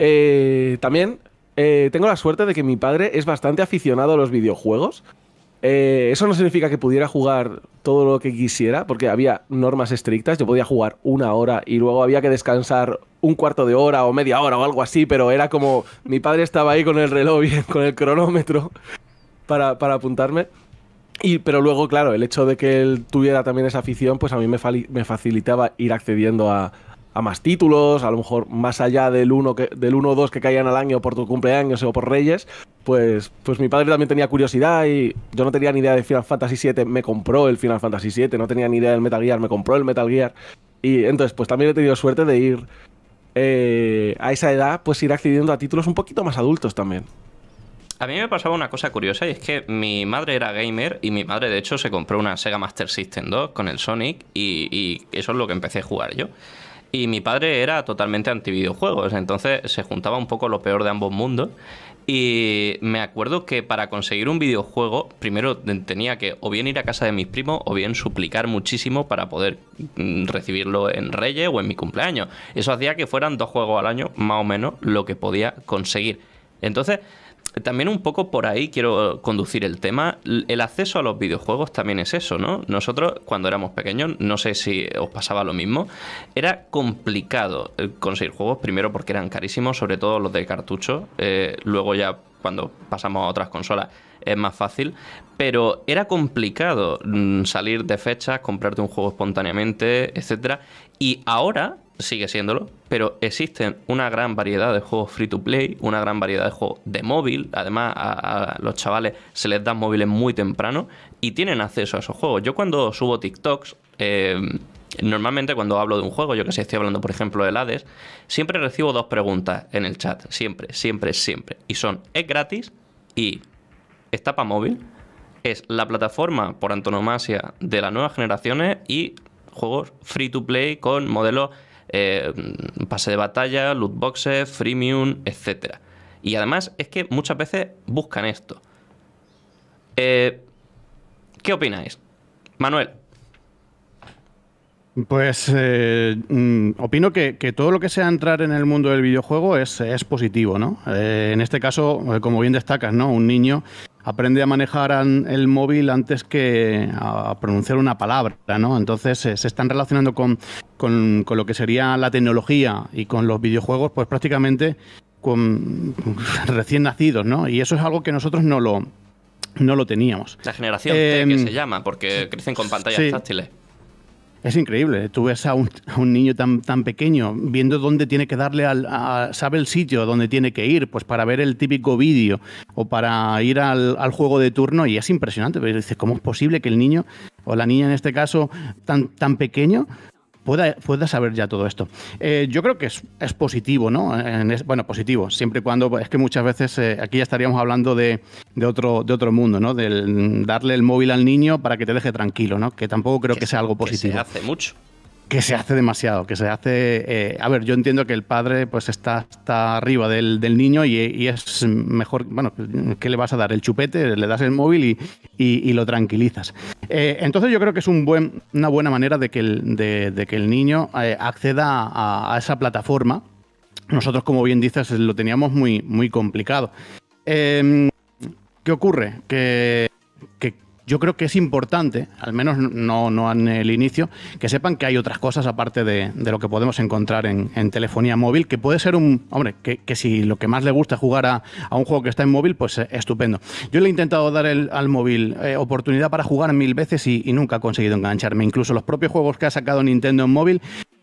Eh, también eh, tengo la suerte de que mi padre es bastante aficionado a los videojuegos. Eh, eso no significa que pudiera jugar todo lo que quisiera, porque había normas estrictas. Yo podía jugar una hora y luego había que descansar un cuarto de hora o media hora o algo así, pero era como mi padre estaba ahí con el reloj bien, con el cronómetro para, para apuntarme. Y, pero luego, claro, el hecho de que él tuviera también esa afición, pues a mí me facilitaba ir accediendo a, a más títulos, a lo mejor más allá del 1 del uno o 2 que caían al año por tu cumpleaños o por Reyes, pues, pues mi padre también tenía curiosidad y yo no tenía ni idea de Final Fantasy VII, me compró el Final Fantasy VII, no tenía ni idea del Metal Gear, me compró el Metal Gear. Y entonces, pues también he tenido suerte de ir eh, a esa edad, pues ir accediendo a títulos un poquito más adultos también. A mí me pasaba una cosa curiosa y es que mi madre era gamer y mi madre de hecho se compró una Sega Master System 2 con el Sonic y, y eso es lo que empecé a jugar yo. Y mi padre era totalmente anti videojuegos, entonces se juntaba un poco lo peor de ambos mundos. Y me acuerdo que para conseguir un videojuego, primero tenía que o bien ir a casa de mis primos o bien suplicar muchísimo para poder mm, recibirlo en Reyes o en mi cumpleaños. Eso hacía que fueran dos juegos al año, más o menos, lo que podía conseguir. Entonces, también un poco por ahí quiero conducir el tema. El acceso a los videojuegos también es eso, ¿no? Nosotros cuando éramos pequeños, no sé si os pasaba lo mismo, era complicado eh, conseguir juegos, primero porque eran carísimos, sobre todo los de cartucho, eh, luego ya cuando pasamos a otras consolas es más fácil, pero era complicado mm, salir de fechas, comprarte un juego espontáneamente, etc. Y ahora sigue siéndolo, pero existen una gran variedad de juegos free to play, una gran variedad de juegos de móvil, además a, los chavales se les dan móviles muy temprano y tienen acceso a esos juegos. Yo cuando subo TikToks, em, normalmente cuando hablo de un juego, yo que sé, estoy hablando por ejemplo del Hades, siempre recibo dos preguntas en el chat, siempre, siempre, siempre. Y son, ¿es gratis? Y ¿está para móvil? Es la plataforma por antonomasia de las nuevas generaciones y juegos free to play con modelos eh, pase de batalla, loot boxes, freemium, etc. Y además es que muchas veces buscan esto. Eh, ¿Qué opináis? Manuel. Pues eh, mm, opino que, todo lo que sea entrar en el mundo del videojuego es, positivo, ¿no? en este caso, como bien destacas, ¿no? Un niño aprende a manejar el móvil antes que a pronunciar una palabra, ¿no? Entonces eh, se están relacionando con, lo que sería la tecnología y con los videojuegos, pues prácticamente con, recién nacidos, ¿no? Y eso es algo que nosotros no lo, no lo teníamos. La generación que em, se llama, porque crecen con pantallas táctiles. Es increíble, ¿eh? tú ves a un, niño tan, tan, pequeño viendo dónde tiene que darle, al, sabe el sitio donde tiene que ir, pues para ver el típico vídeo o para ir al, al, juego de turno y es impresionante, pero dices, ¿cómo es posible que el niño o la niña en este caso tan, tan pequeño pueda, saber ya todo esto. Eh, yo creo que es, positivo, ¿no? bueno, positivo, siempre y cuando, es que muchas veces eh, aquí ya estaríamos hablando de, otro, de otro mundo, ¿no? Del darle el móvil al niño para que te deje tranquilo, ¿no? Que tampoco creo que, sea algo positivo. hace mucho que se hace demasiado, que se hace... Eh, a ver, yo entiendo que el padre pues está hasta arriba del, niño y, es mejor, bueno, ¿qué le vas a dar? El chupete, le das el móvil y, lo tranquilizas. Eh, entonces yo creo que es un buen, una buena manera de que el, de, que el niño eh, acceda a, a, esa plataforma. Nosotros, como bien dices, lo teníamos muy, muy complicado. Em, ¿Qué ocurre? Que yo creo que es importante, al menos no, no en el inicio, que sepan que hay otras cosas aparte de, de lo que podemos encontrar en, telefonía móvil, que puede ser un, hombre, que, que si lo que más le gusta es jugar a, a, un juego que está en móvil, pues eh, estupendo. Yo le he intentado dar el, al móvil eh, oportunidad para jugar mil veces y, nunca ha conseguido engancharme. Incluso los propios juegos que ha sacado Nintendo en móvil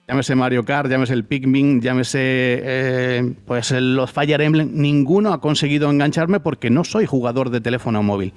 llámese Mario Kart, llámese el Pikmin, llámese eh, pues los Fire Emblem, ninguno ha conseguido engancharme porque no soy jugador de teléfono móvil.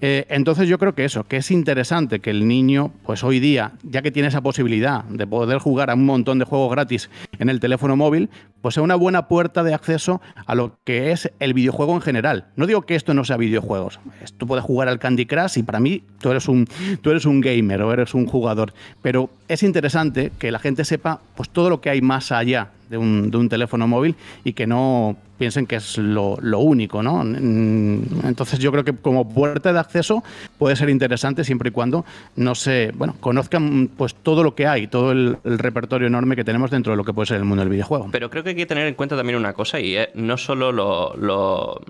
Eh, entonces yo creo que eso, que es interesante que el niño, pues hoy día, ya que tiene esa posibilidad de poder jugar a un montón de juegos gratis en el teléfono móvil, pues sea una buena puerta de acceso a lo que es el videojuego en general. No digo que esto no sea videojuegos. Tú puedes jugar al Candy Crush y para mí tú eres un, tú eres un gamer o eres un jugador. Pero es interesante que la gente sepa pues, todo lo que hay más allá de un, de un teléfono móvil y que no piensen que es lo, único, ¿no? Mm, entonces yo creo que como puerta de acceso puede ser interesante siempre y cuando no se, bueno, conozcan pues todo lo que hay, todo el, repertorio enorme que tenemos dentro de lo que puede ser el mundo del videojuego. Pero creo que hay que tener en cuenta también una cosa y es eh, no solo lo, lo,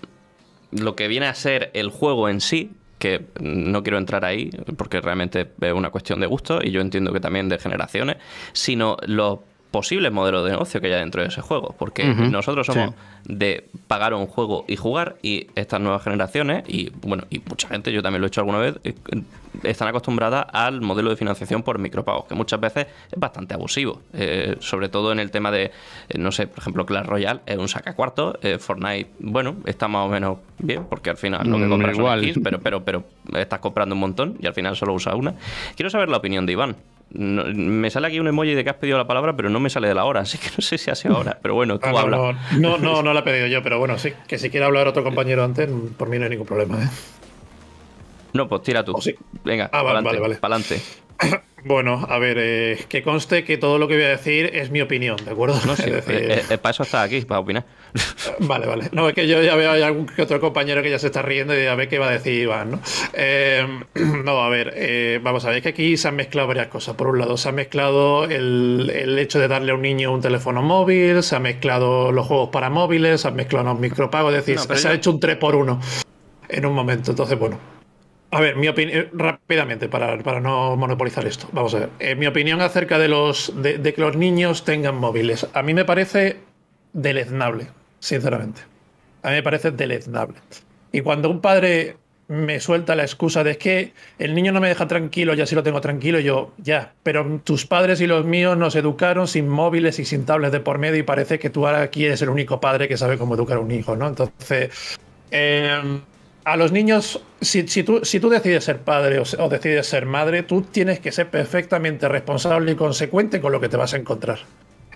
lo que viene a ser el juego en sí, que no quiero entrar ahí porque realmente es una cuestión de gusto y yo entiendo que también de generaciones, sino lo posibles modelos de negocio que haya dentro de ese juego. Porque nosotros somos de pagar un juego y jugar, y estas nuevas generaciones, y bueno, y mucha gente, yo también lo he hecho alguna vez, eh, están acostumbradas al modelo de financiación por micropagos, que muchas veces es bastante abusivo. Eh, sobre todo en el tema de, eh, no sé, por ejemplo, Clash Royale es un saca eh, Fortnite, bueno, está más o menos bien, porque al final lo que mm, compras es igual. pero, pero, pero estás comprando un montón y al final solo usas una. Quiero saber la opinión de Iván me sale aquí un emoji de que has pedido la palabra, pero no me sale de la hora, así que no sé si hace ahora. Pero bueno, tú ah, habla. No, no, no, la he pedido yo, pero bueno, sí. Que si quiere hablar otro compañero antes, por mí no hay ningún problema. ¿eh? No, pues tira tú. Venga, adelante. Ah, Bueno, a ver, eh, que conste que todo lo que voy a decir es mi opinión, ¿de acuerdo? No, sí, eh, eh, aquí, para opinar. Vale, vale. No, es que yo ya veo a algún otro compañero que ya se está riendo y a ver qué va a decir Iván, ¿no? no, a ver, vamos a ver, que aquí se han mezclado varias cosas. Por un lado, se ha mezclado el, hecho de darle a un niño un teléfono móvil, se han mezclado los juegos para móviles, se han mezclado los micropagos, es decir, se ha hecho un 3 por 1 en un momento. Entonces, bueno a ver, mi opinión, eh, rápidamente, para, para, no monopolizar esto, vamos a ver. Eh, mi opinión acerca de, los, de, que los niños tengan móviles, a mí me parece deleznable, sinceramente. A mí me parece deleznable. Y cuando un padre me suelta la excusa de que el niño no me deja tranquilo, ya sí lo tengo tranquilo, yo ya, pero tus padres y los míos nos educaron sin móviles y sin tablets de por medio y parece que tú ahora aquí eres el único padre que sabe cómo educar a un hijo, ¿no? Entonces... Em, a los niños, si, tú, decides ser padre o, decides ser madre, tú tienes que ser perfectamente responsable y consecuente con lo que te vas a encontrar.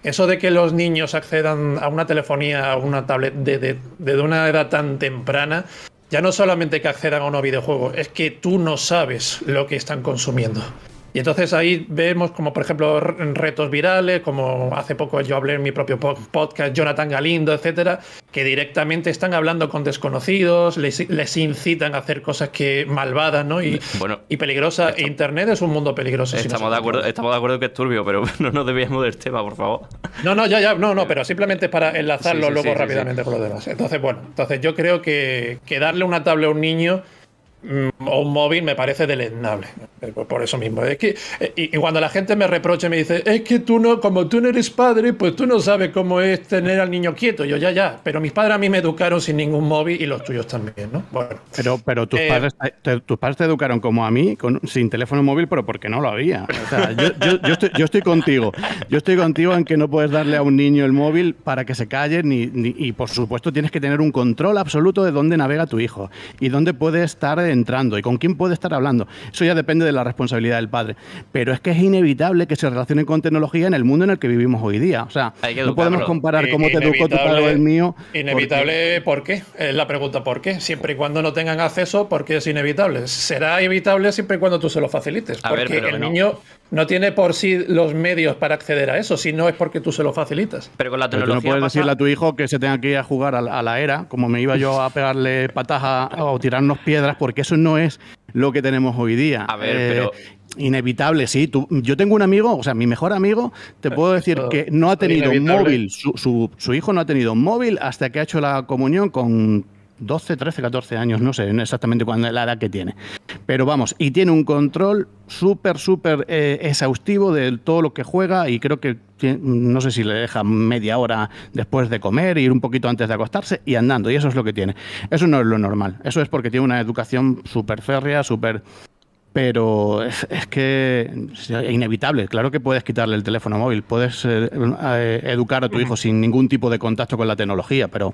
Eso de que los niños accedan a una telefonía, a una tablet desde de, de una edad tan temprana, ya no solamente que accedan a unos videojuegos, es que tú no sabes lo que están consumiendo. Y entonces ahí vemos como, por ejemplo, retos virales, como hace poco yo hablé en mi propio podcast, Jonathan Galindo, etcétera, que directamente están hablando con desconocidos, les, incitan a hacer cosas que malvadas, ¿no? Y, y peligrosas. Internet es un mundo peligroso. Estamos, de acuerdo, estamos de acuerdo que es turbio, pero no nos debíamos del tema, por favor. No, no, ya, ya, no, no, eh, pero simplemente para enlazarlo luego rápidamente con lo demás. Entonces, bueno, entonces yo creo que, que darle una tabla a un niño Mm, o un móvil me parece deleznable. Por eso mismo. Es que, eh, y, cuando la gente me reproche me dice, es que tú no, como tú no eres padre, pues tú no sabes cómo es tener al niño quieto. Yo, ya, ya. Pero mis padres a mí me educaron sin ningún móvil y los tuyos también, ¿no? Bueno. Pero, pero tus, eh, padres, te, tus padres educaron como a mí, con, sin teléfono móvil, pero porque no lo había. yo, estoy, contigo. Yo estoy contigo en que no puedes darle a un niño el móvil para que se calle ni, y, por supuesto, tienes que tener un control absoluto de dónde navega tu hijo y dónde puede estar entrando y con quién puede estar hablando. Eso ya depende de la responsabilidad del padre. Pero es que es inevitable que se relacionen con tecnología en el mundo en el que vivimos hoy día. O sea, no podemos comparar cómo te educó tu padre el mío. Inevitable, ¿por qué? Es la pregunta, ¿por qué? Siempre y cuando no tengan acceso, ¿por qué es inevitable? Será inevitable siempre y cuando tú se lo facilites. Porque el niño no tiene por sí los medios para acceder a eso, si no es porque tú se lo facilitas. Pero con la tecnología. no puedes decirle a tu hijo que se tenga que ir a jugar a la, era, como me iba yo a pegarle patas o tirarnos piedras, porque eso no es lo que tenemos hoy día. A ver, eh, pero. Inevitable, sí. yo tengo un amigo, o sea, mi mejor amigo, te puedo eh, decir que no ha tenido móvil, su, su hijo no ha tenido móvil hasta que ha hecho la comunión con 12, 13, 14 años, no sé exactamente cuándo la edad que tiene. Pero vamos, y tiene un control súper, súper eh, exhaustivo de todo lo que juega y creo que no sé si le deja media hora después de comer, ir un poquito antes de acostarse y andando, y eso es lo que tiene. Eso no es lo normal, eso es porque tiene una educación súper férrea, súper... Pero es, que es inevitable, claro que puedes quitarle el teléfono móvil, puedes eh, eh, educar a tu hijo sin ningún tipo de contacto con la tecnología, pero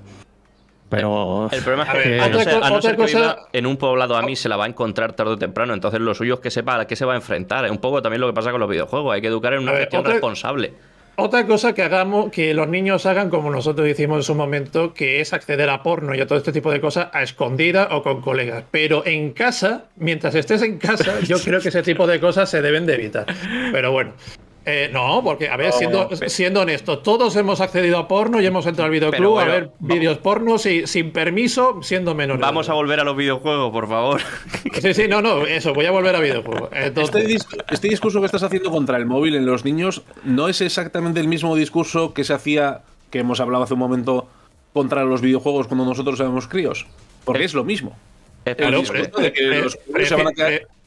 pero. El problema es que, a, no ser, en un poblado a mí se la va a encontrar tarde o temprano. Entonces, lo suyo es que sepa a qué se va a enfrentar. Es un poco también lo que pasa con los videojuegos. Hay que educar en una gestión responsable. Otra cosa que hagamos, que los niños hagan como nosotros hicimos en su momento, que es acceder a porno y a todo este tipo de cosas a escondida o con colegas. Pero en casa, mientras estés en casa, yo creo que ese tipo de cosas se deben de evitar. Pero bueno. Eh, no, porque, a ver, siendo, siendo honesto todos hemos accedido a porno y hemos entrado al videoclub a ver vídeos pornos y, sin permiso, siendo menores. Vamos a volver a los videojuegos, por favor. Sí, sí, no, no, eso, voy a volver a videojuegos. Este, este, discurso que estás haciendo contra el móvil en los niños no es exactamente el mismo discurso que se hacía, que hemos hablado hace un momento, contra los videojuegos cuando nosotros éramos críos. Porque es lo mismo. discurso de que los se van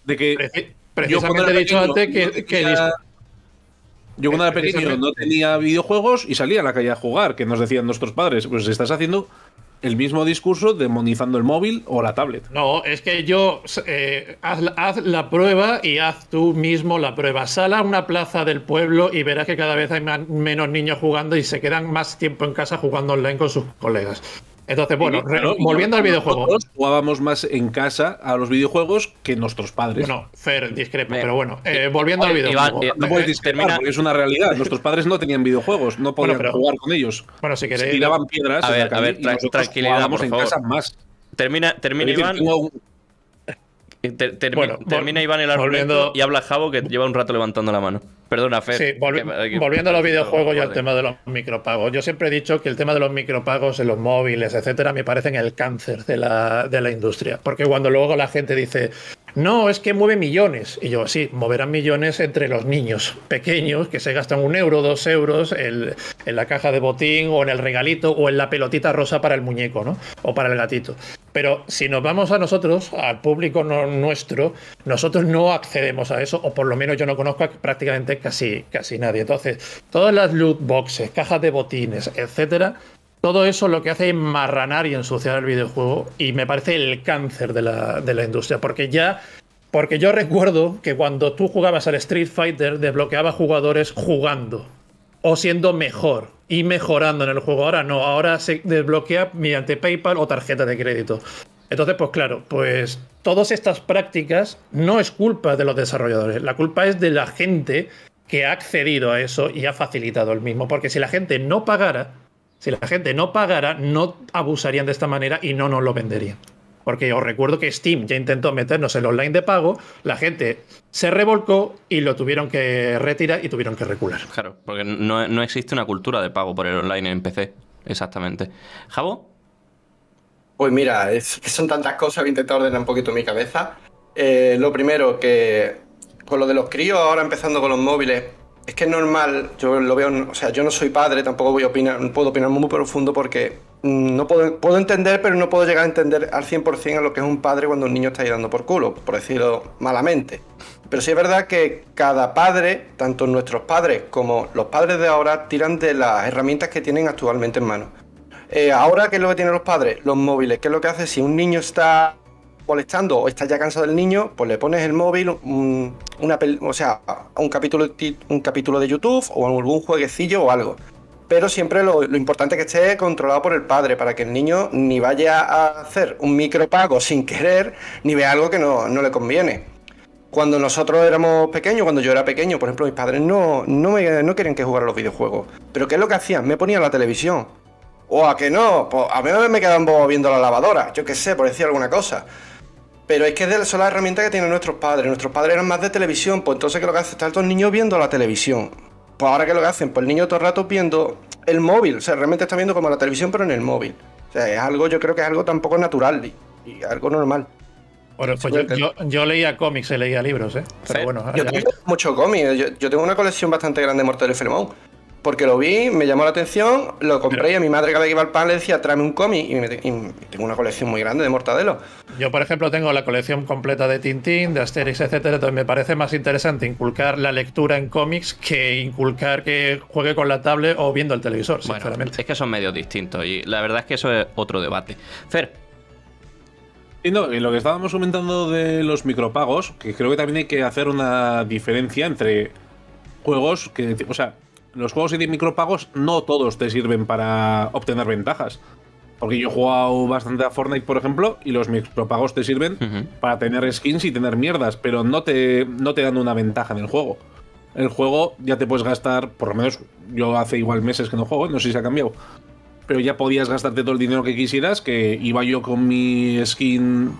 de que antes que, yo cuando era pequeño no tenía videojuegos y salía a la calle a jugar, que nos decían nuestros padres, pues estás haciendo el mismo discurso demonizando el móvil o la tablet. No, es que yo eh, haz, haz, la prueba y haz tú mismo la prueba. Sal a una plaza del pueblo y verás que cada vez hay menos niños jugando y se quedan más tiempo en casa jugando online con sus colegas. Entonces, bueno, volviendo al videojuego. jugábamos más en casa a los videojuegos que nuestros padres. Bueno, Fer, discrepo, pero bueno, eh, volviendo al videojuego. Eh, no puedes eh, discriminar porque es una realidad. Nuestros padres no tenían videojuegos, no podían jugar con ellos. Bueno, si queréis. tiraban piedras. A ver, en casa más. Termina, termina Iván bueno, termina Iván el volviendo... y habla Javo que lleva un rato levantando la mano. Perdona, Fer. volviendo a los videojuegos y al tema de los micropagos. Yo siempre he dicho que el tema de los micropagos en los móviles, etcétera, me parecen el cáncer de la, de la industria. Porque cuando luego la gente dice, no, es que mueve millones. Y yo, sí, moverán millones entre los niños pequeños que se gastan un euro, dos euros en, la caja de botín o en el regalito o en la pelotita rosa para el muñeco, ¿no? O para el gatito. Pero si nos vamos a nosotros, al público nuestro, nosotros no accedemos a eso, o por lo menos yo no conozco a prácticamente casi, casi nadie. Entonces, todas las loot boxes, cajas de botines, etcétera, todo eso lo que hace es marranar y ensuciar el videojuego y me parece el cáncer de la, de la industria, porque ya porque yo recuerdo que cuando tú jugabas al Street Fighter, desbloqueaba jugadores jugando o siendo mejor y mejorando en el juego. Ahora no, ahora se desbloquea mediante PayPal o tarjeta de crédito. Entonces, pues claro, pues todas estas prácticas no es culpa de los desarrolladores, la culpa es de la gente que ha accedido a eso y ha facilitado el mismo. Porque si la gente no pagara, si la gente no pagara, no abusarían de esta manera y no nos lo venderían. Porque os recuerdo que Steam ya intentó meternos el online de pago, la gente se revolcó y lo tuvieron que retirar y tuvieron que recular. Claro, porque no, existe una cultura de pago por el online en PC. Exactamente. ¿Jabo? Pues mira, son tantas cosas, voy a intentar ordenar un poquito mi cabeza. Eh, lo primero, que con lo de los críos, ahora empezando con los móviles, es que es normal, yo lo veo, o sea, yo no soy padre, tampoco voy a opinar, puedo opinar muy profundo porque mm, no puedo, entender, pero no puedo llegar a entender al 100% a lo que es un padre cuando un niño está ahí por culo, por decirlo malamente. Pero sí es verdad que cada padre, tanto nuestros padres como los padres de ahora, tiran de las herramientas que tienen actualmente en mano. Eh, ahora, ¿qué es lo que tienen los padres? Los móviles. ¿Qué es lo que hace si un niño está molestando o estás ya cansado del niño, pues le pones el móvil, una o sea, un capítulo, un capítulo de YouTube o algún jueguecillo o algo. Pero siempre lo, importante es que esté controlado por el padre, para que el niño ni vaya a hacer un micropago sin querer, ni vea algo que no, le conviene. Cuando nosotros éramos pequeños, cuando yo era pequeño, por ejemplo, mis padres no, no, me, no querían que jugara los videojuegos. Pero ¿qué es lo que hacían? Me ponían la televisión o a que no, pues a mí me quedan bobo viendo la lavadora, yo qué sé, por decir alguna cosa. Pero es que son las herramienta que tienen nuestros padres. Nuestros padres eran más de televisión, pues entonces ¿qué es lo que hacen? Están los niños viendo la televisión. Pues ahora ¿qué es lo que hacen? Pues el niño todo el rato viendo el móvil. O sea, realmente está viendo como la televisión, pero en el móvil. O sea, es algo, yo creo que es algo tampoco natural y, algo normal. Bueno, pues yo, leía cómics y eh, leía libros, ¿eh? Pero bueno. Yo tengo mucho cómics. Eh. Yo, tengo una colección bastante grande de Mortal y porque lo vi, me llamó la atención, lo compré y a mi madre cada vez que iba al pan le decía, tráeme un cómic y, tengo una colección muy grande de Mortadelo. Yo, por ejemplo, tengo la colección completa de Tintín, de Asterix, etcétera, entonces me parece más interesante inculcar la lectura en cómics que inculcar que juegue con la tablet o viendo el televisor, sinceramente. es que son medios distintos y la verdad es que eso es otro debate. Fer, y no, en lo que estábamos comentando de los micropagos, que creo que también hay que hacer una diferencia entre juegos que, o sea, los juegos de micropagos no todos te sirven para obtener ventajas. Porque yo he jugado bastante a Fortnite, por ejemplo, y los micropagos te sirven para tener skins y tener mierdas, pero no te, no te dan una ventaja en el juego. El juego ya te puedes gastar, por lo menos yo hace igual meses que no juego, no sé si se ha cambiado, pero ya podías gastarte todo el dinero que quisieras, que iba yo con mi skin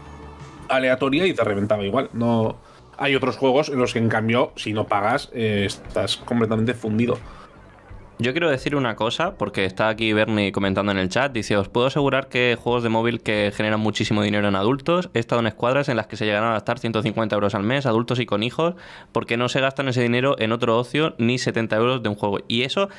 aleatoria y te reventaba igual. No, hay otros juegos en los que en cambio, si no pagas, eh, estás completamente fundido. Yo quiero decir una cosa, porque está aquí Bernie comentando en el chat, dice, os puedo asegurar que juegos de móvil que generan muchísimo dinero en adultos, he estado en escuadras en las que se llegan a gastar 150 euros al mes, adultos y con hijos, porque no se gastan ese dinero en otro ocio ni 70 euros de un juego. Y eso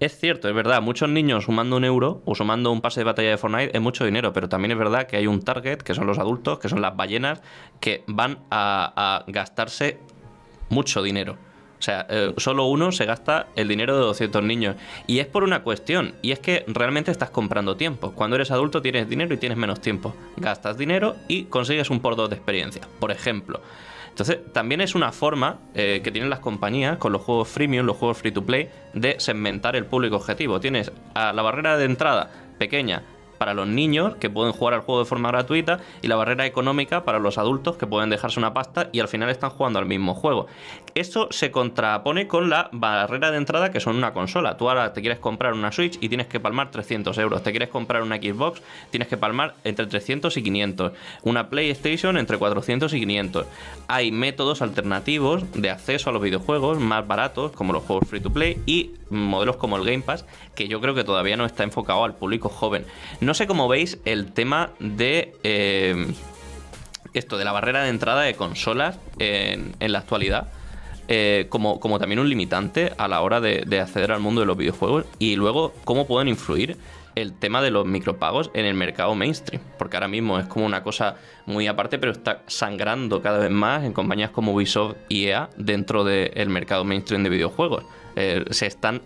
es cierto, es verdad, muchos niños sumando un euro o sumando un pase de batalla de Fortnite es mucho dinero, pero también es verdad que hay un target, que son los adultos, que son las ballenas, que van a gastarse mucho dinero. O sea, eh, solo uno se gasta el dinero de 200 niños. Y es por una cuestión, y es que realmente estás comprando tiempo. Cuando eres adulto tienes dinero y tienes menos tiempo. Gastas dinero y consigues un por dos de experiencia, por ejemplo. Entonces, también es una forma eh, que tienen las compañías con los juegos freemium, los juegos free to play, de segmentar el público objetivo. Tienes a la barrera de entrada pequeña para los niños que pueden jugar al juego de forma gratuita y la barrera económica para los adultos que pueden dejarse una pasta y al final están jugando al mismo juego. Eso se contrapone con la barrera de entrada que son una consola. Tú ahora te quieres comprar una Switch y tienes que palmar 300 euros. Te quieres comprar una Xbox, tienes que palmar entre 300 y 500. Una PlayStation entre 400 y 500. Hay métodos alternativos de acceso a los videojuegos más baratos, como los juegos free to play y modelos como el Game Pass, que yo creo que todavía no está enfocado al público joven. No sé cómo veis el tema de eh, esto, de la barrera de entrada de consolas en, la actualidad. Eh, como, también un limitante a la hora de, acceder al mundo de los videojuegos y luego cómo pueden influir el tema de los micropagos en el mercado mainstream, porque ahora mismo es como una cosa muy aparte, pero está sangrando cada vez más en compañías como Ubisoft y EA dentro del mercado mainstream de videojuegos. Eh, se están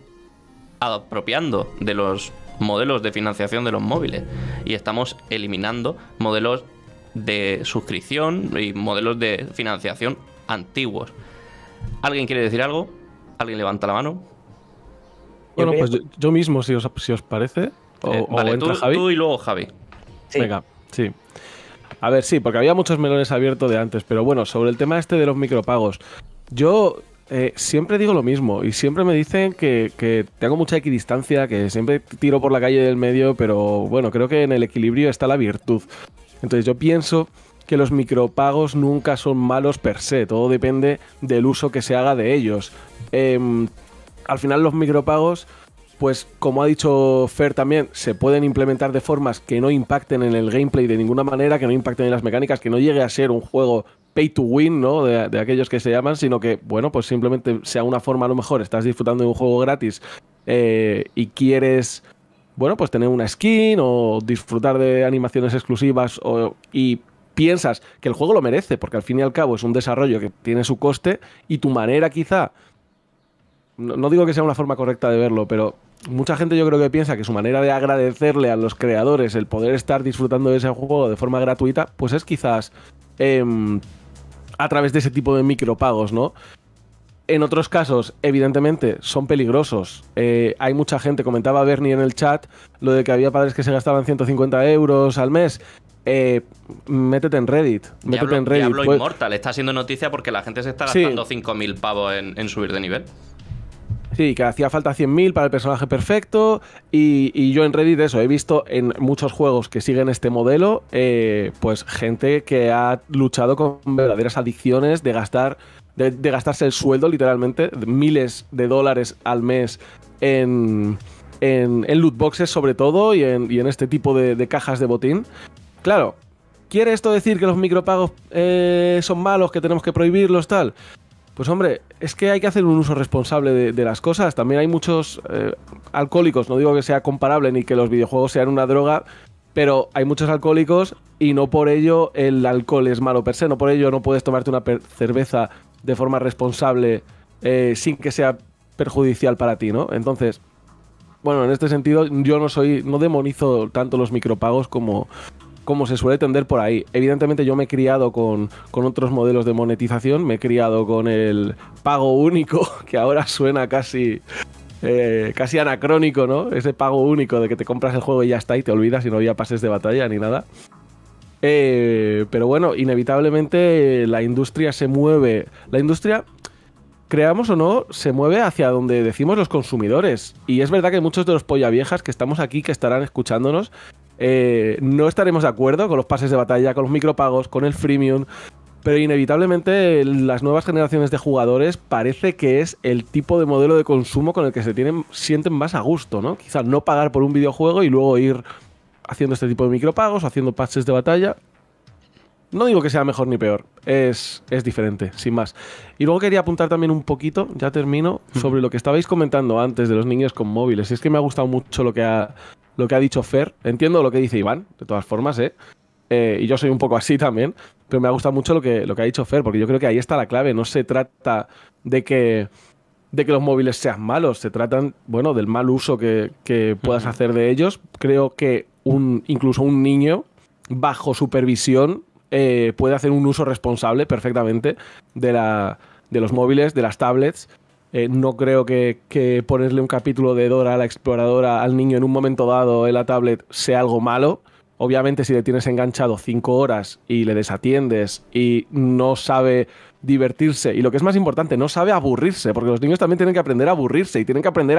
apropiando de los modelos de financiación de los móviles y estamos eliminando modelos de suscripción y modelos de financiación antiguos. ¿Alguien quiere decir algo? ¿Alguien levanta la mano? Bueno, pues yo, mismo, si os, si os parece. Eh, vale, tú, y luego Javi. Venga, sí. A ver, sí, porque había muchos melones abiertos de antes, pero bueno, sobre el tema este de los micropagos. Yo eh, siempre digo lo mismo y siempre me dicen que, tengo mucha equidistancia, que siempre tiro por la calle del medio, pero bueno, creo que en el equilibrio está la virtud. Entonces yo pienso que los micropagos nunca son malos per se, todo depende del uso que se haga de ellos. Em, al final los micropagos, pues como ha dicho Fer también, se pueden implementar de formas que no impacten en el gameplay de ninguna manera, que no impacten en las mecánicas, que no llegue a ser un juego pay to win, ¿no? De, aquellos que se llaman, sino que, bueno, pues simplemente sea una forma, a lo mejor estás disfrutando de un juego gratis eh, y quieres, bueno, pues tener una skin o disfrutar de animaciones exclusivas y piensas que el juego lo merece, porque al fin y al cabo es un desarrollo que tiene su coste y tu manera quizá, no, digo que sea una forma correcta de verlo, pero mucha gente yo creo que piensa que su manera de agradecerle a los creadores el poder estar disfrutando de ese juego de forma gratuita, pues es quizás em, a través de ese tipo de micropagos, ¿no? En otros casos, evidentemente, son peligrosos. Eh, hay mucha gente, comentaba Bernie en el chat, lo de que había padres que se gastaban 150 euros al mes. Eh, métete en Reddit. Métete en Reddit. está siendo noticia porque la gente se está gastando 5.000 pavos en, en subir de nivel. Sí, que hacía falta 100.000 para el personaje perfecto. Y, yo en Reddit eso, he visto en muchos juegos que siguen este modelo, eh, pues gente que ha luchado con verdaderas adicciones de gastar... De, gastarse el sueldo literalmente, miles de dólares al mes en, en, loot boxes sobre todo y en, este tipo de, cajas de botín. Claro, ¿quiere esto decir que los micropagos eh, son malos, que tenemos que prohibirlos, tal? Pues hombre, es que hay que hacer un uso responsable de, las cosas. También hay muchos eh, alcohólicos, no digo que sea comparable ni que los videojuegos sean una droga, pero hay muchos alcohólicos y no por ello el alcohol es malo per se, no por ello no puedes tomarte una cerveza de forma responsable eh, sin que sea perjudicial para ti, ¿no? Entonces, bueno, en este sentido yo no soy, no demonizo tanto los micropagos como, como se suele tender por ahí. Evidentemente yo me he criado con, con otros modelos de monetización, me he criado con el pago único, que ahora suena casi eh, casi anacrónico, ¿no? Ese pago único de que te compras el juego y ya está y te olvidas y no había pases de batalla ni nada. Eh, pero bueno, inevitablemente la industria se mueve. La industria, creamos o no, se mueve hacia donde decimos los consumidores. Y es verdad que muchos de los polla viejas que estamos aquí, que estarán escuchándonos, eh, no estaremos de acuerdo con los pases de batalla, con los micropagos, con el freemium, pero inevitablemente las nuevas generaciones de jugadores parece que es el tipo de modelo de consumo con el que se tienen, sienten más a gusto, ¿no? Quizás no pagar por un videojuego y luego ir haciendo este tipo de micropagos haciendo pases de batalla. No digo que sea mejor ni peor, es, es diferente, sin más. Y luego quería apuntar también un poquito, ya termino, sobre lo que estabais comentando antes de los niños con móviles. Y es que me ha gustado mucho lo que ha, lo que ha dicho Fer. Entiendo lo que dice Iván, de todas formas, ¿eh? ¿eh? y yo soy un poco así también, pero me ha gustado mucho lo que, lo que ha dicho Fer, porque yo creo que ahí está la clave. No se trata de que, de que los móviles sean malos, se trata bueno, del mal uso que, puedas hacer de ellos. Creo que un, incluso un niño bajo supervisión eh, puede hacer un uso responsable perfectamente de, la, de los móviles, de las tablets eh, no creo que, ponerle un capítulo de Dora a la exploradora al niño en un momento dado en la tablet sea algo malo. Obviamente, si le tienes enganchado cinco horas y le desatiendes y no sabe divertirse, y lo que es más importante, no sabe aburrirse, porque los niños también tienen que aprender a aburrirse y tienen que aprender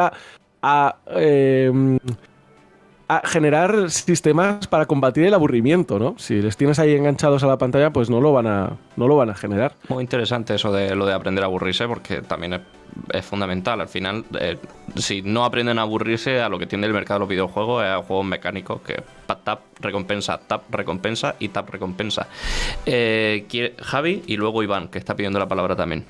a. Eh, a generar sistemas para combatir el aburrimiento, ¿no? Si les tienes ahí enganchados a la pantalla, pues no lo van a, no lo van a generar. Muy interesante eso de lo de aprender a aburrirse, porque también es, fundamental. Al final, eh, si no aprenden a aburrirse, a lo que tiene el mercado de los videojuegos es a juegos mecánicos que tap, recompensa, tap, recompensa y tap, recompensa. Eh, Javi y luego Iván, que está pidiendo la palabra también.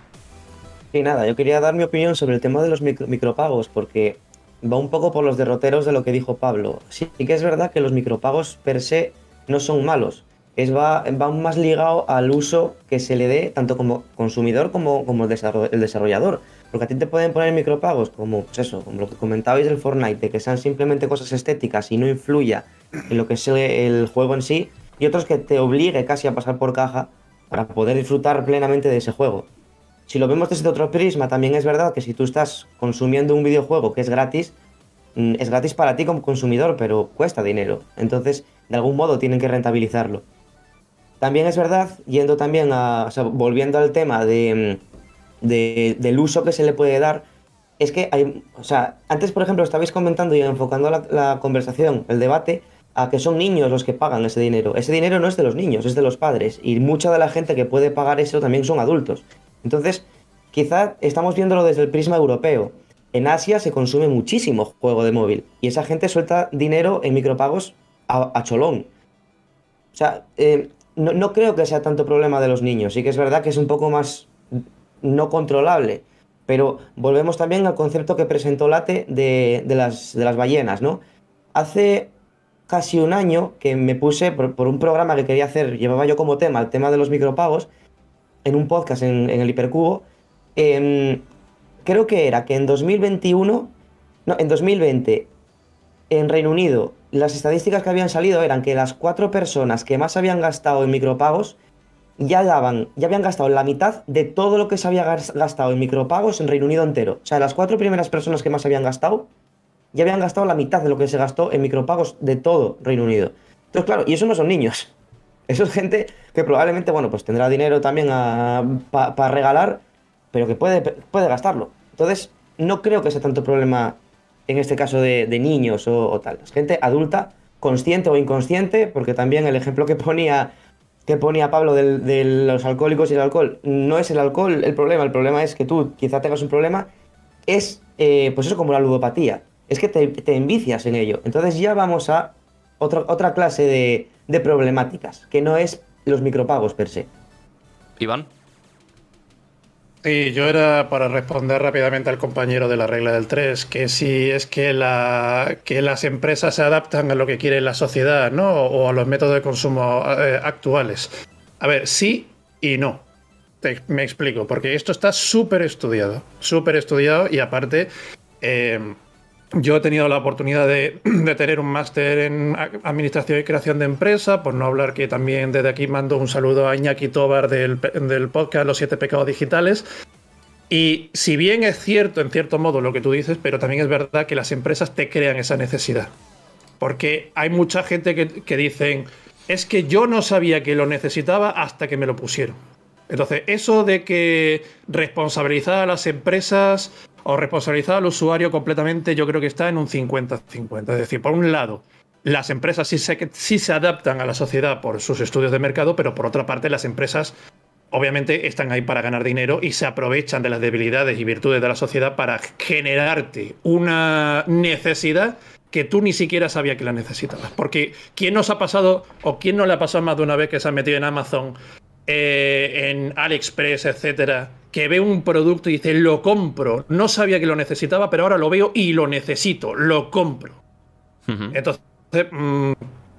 Y nada, yo quería dar mi opinión sobre el tema de los micropagos, porque va un poco por los derroteros de lo que dijo Pablo. Sí que es verdad que los micropagos per se no son malos. Es va, va más ligado al uso que se le dé tanto como consumidor como, como el, desarrollador. Porque a ti te pueden poner micropagos como, pues eso, como lo que comentabais del Fortnite, de que sean simplemente cosas estéticas y no influya en lo que es el juego en sí. Y otros que te obligue casi a pasar por caja para poder disfrutar plenamente de ese juego si lo vemos desde otro prisma, también es verdad que si tú estás consumiendo un videojuego que es gratis, mm, es gratis para ti como consumidor, pero cuesta dinero. Entonces, de algún modo tienen que rentabilizarlo. También es verdad, yendo también a, volviendo al tema mm, del uso que se le puede dar, es que hay, o sea, antes por ejemplo estabais comentando y enfocando la, la conversación, el debate, a que son niños los que pagan ese dinero. Ese dinero no es de los niños, es de los padres. Y mucha de la gente que puede pagar eso también son adultos. Entonces, quizá estamos viéndolo desde el prisma europeo. En Asia se consume muchísimo juego de móvil y esa gente suelta dinero en micropagos a, cholón. O sea, eh, no, creo que sea tanto problema de los niños. Sí que es verdad que es un poco más no controlable. Pero volvemos también al concepto que presentó Late de, las, ballenas, ¿no? Hace casi un año que me puse por, un programa que quería hacer, llevaba yo como tema el tema de los micropagos, en un podcast en, el Hipercubo, em, creo que era que en 2021, no, en 2020, en Reino Unido, las estadísticas que habían salido eran que las cuatro personas que más habían gastado en micropagos ya daban, ya habían gastado la mitad de todo lo que se había gastado en micropagos en Reino Unido entero. O sea, las cuatro primeras personas que más habían gastado ya habían gastado la mitad de lo que se gastó en micropagos de todo Reino Unido. Entonces, claro, y eso no son niños. Eso es gente que probablemente, bueno, pues tendrá dinero también ah, para regalar, pero que puede, puede gastarlo. Entonces, no creo que sea tanto problema en este caso de, niños o, tal. Es gente adulta, consciente o inconsciente, porque también el ejemplo que ponía, que ponía Pablo de, los alcohólicos y el alcohol, no es el alcohol el problema, el problema es que tú quizá tengas un problema, es eh, pues eso como la ludopatía, es que te, te, envicias en ello. Entonces ya vamos a otra otra clase de, de problemáticas, que no es los micropagos per se. Iván. Sí, yo era para responder rápidamente al compañero de la regla del 3, que si es que, la, que las empresas se adaptan a lo que quiere la sociedad, ¿no? O a los métodos de consumo eh, actuales. A ver, sí y no. me explico, porque esto está súper estudiado, súper estudiado y aparte... Eh, yo he tenido la oportunidad de, tener un máster en Administración y Creación de Empresa, por no hablar que también desde aquí mando un saludo a Iñaki Tobar del, podcast Los Siete Pecados Digitales. Y si bien es cierto, en cierto modo, lo que tú dices, pero también es verdad que las empresas te crean esa necesidad. Porque hay mucha gente que, que dicen, es que yo no sabía que lo necesitaba hasta que me lo pusieron. Entonces, eso de que responsabilizar a las empresas o responsabilizar al usuario completamente, yo creo que está en un 50-50. Es decir, por un lado, las empresas sí se, sí se adaptan a la sociedad por sus estudios de mercado, pero por otra parte, las empresas obviamente están ahí para ganar dinero y se aprovechan de las debilidades y virtudes de la sociedad para generarte una necesidad que tú ni siquiera sabías que la necesitabas. Porque ¿quién nos ha pasado o quién no le ha pasado más de una vez que se ha metido en Amazon eh, en AliExpress, etcétera, que ve un producto y dice, lo compro, no sabía que lo necesitaba, pero ahora lo veo y lo necesito, lo compro. Entonces, mm,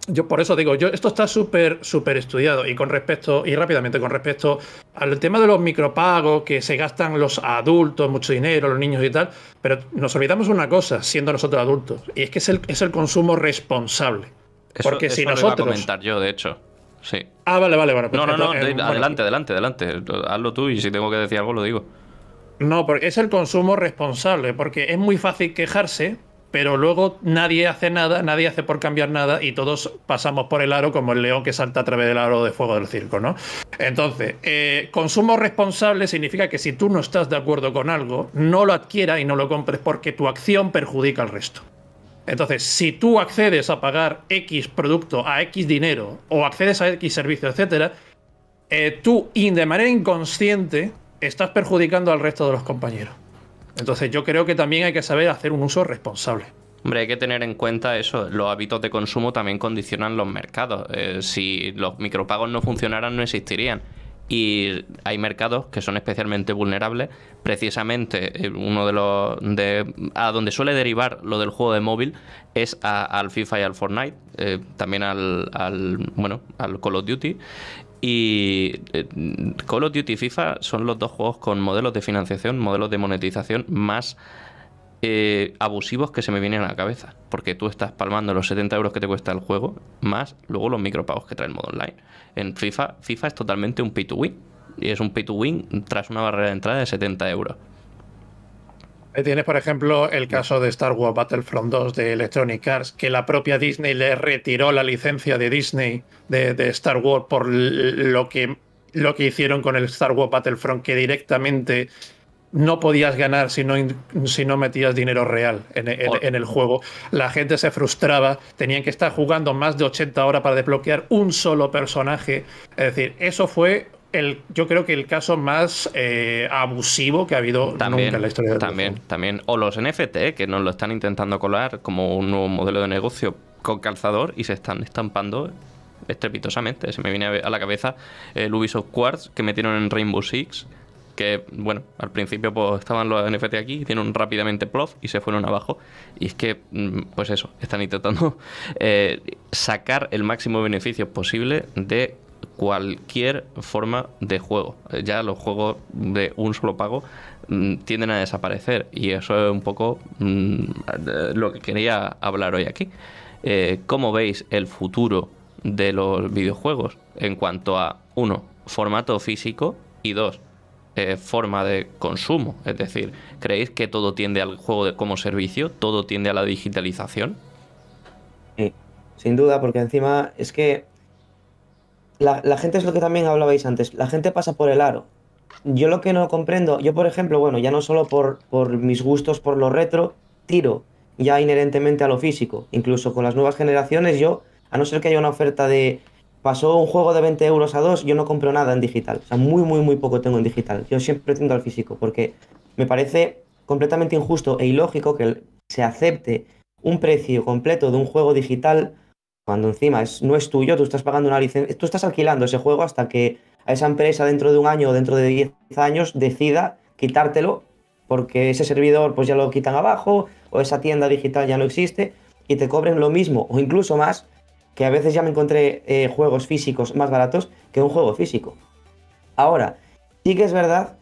yo por eso digo, yo, esto está súper, súper estudiado. Y con respecto, y rápidamente, con respecto al tema de los micropagos, que se gastan los adultos, mucho dinero, los niños y tal, pero nos olvidamos una cosa, siendo nosotros adultos, y es que es el, es el consumo responsable. Porque si nosotros. a comentar yo, de hecho. Sí. Ah, vale, vale, vale. no, no, eh, adelante, adelante, adelante. Hazlo tú y si tengo que decir algo lo digo. No, porque es el consumo responsable, porque es muy fácil quejarse, pero luego nadie hace nada, nadie hace por cambiar nada y todos pasamos por el aro como el león que salta a través del aro de fuego del circo, ¿no? Entonces, eh, consumo responsable significa que si tú no estás de acuerdo con algo, no lo adquieras y no lo compres porque tu acción perjudica al resto. Entonces, si tú accedes a pagar X producto a X dinero o accedes a X servicio, etcétera, eh, tú de manera inconsciente estás perjudicando al resto de los compañeros. Entonces, yo creo que también hay que saber hacer un uso responsable. Hombre, hay que tener en cuenta eso, los hábitos de consumo también condicionan los mercados. Eh, si los micropagos no funcionaran, no existirían y hay mercados que son especialmente vulnerables. Precisamente eh, uno de los de, a donde suele derivar lo del juego de móvil es al FIFA y al Fortnite, eh, también al, bueno al Call of Duty. Y eh, Call of Duty y FIFA son los dos juegos con modelos de financiación, modelos de monetización más eh, abusivos que se me vienen a la cabeza. Porque tú estás palmando los 70 euros que te cuesta el juego, más luego los micropagos que trae el modo online. En FIFA, FIFA es totalmente un pay to win. Y es un pay to win tras una barrera de entrada de 70 euros. Eh, tienes, por ejemplo, el caso de Star Wars Battlefront 2 de Electronic Arts, que la propia Disney le retiró la licencia de Disney de, de Star Wars por lo que, lo que hicieron con el Star Wars Battlefront, que directamente no podías ganar si no, si no metías dinero real en, el juego. La gente se frustraba, tenían que estar jugando más de 80 horas para desbloquear un solo personaje. Es decir, eso fue el, yo creo que el caso más eh, abusivo que ha habido nunca en la historia También, también. O los NFT, que nos lo están intentando colar como un nuevo modelo de negocio con calzador y se están estampando estrepitosamente. Se me viene a la cabeza el Ubisoft Quartz que metieron en Rainbow Six que, bueno, al principio pues, estaban los NFT aquí, hicieron rápidamente plof y se fueron abajo. Y es que, mm, pues eso, están intentando eh, sacar el máximo beneficio posible de cualquier forma de juego. Eh, ya los juegos de un solo pago mm, tienden a desaparecer y eso es un poco mm, lo que quería hablar hoy aquí. Eh, ¿Cómo veis el futuro de los videojuegos en cuanto a, uno, formato físico y dos, eh, forma de consumo. Es decir, ¿creéis que todo tiende al juego de, como servicio? ¿Todo tiende a la digitalización? sin duda, porque encima es que la, gente es lo que también hablabais antes, la gente pasa por el aro. Yo lo que no comprendo, yo por ejemplo, bueno, ya no solo por, por mis gustos por lo retro, tiro ya inherentemente a lo físico. Incluso con las nuevas generaciones, yo, a no ser que haya una oferta de pasó un juego de 20 euros a dos yo no compro nada en digital. O sea, muy, muy, muy poco tengo en digital. Yo siempre tiendo al físico porque me parece completamente injusto e ilógico que se acepte un precio completo de un juego digital cuando encima es, no es tuyo, tú estás pagando una licencia, tú estás alquilando ese juego hasta que a esa empresa dentro de un año o dentro de 10 años decida quitártelo porque ese servidor pues ya lo quitan abajo o esa tienda digital ya no existe y te cobren lo mismo o incluso más que a veces ya me encontré eh, juegos físicos más baratos que un juego físico. Ahora, sí que es verdad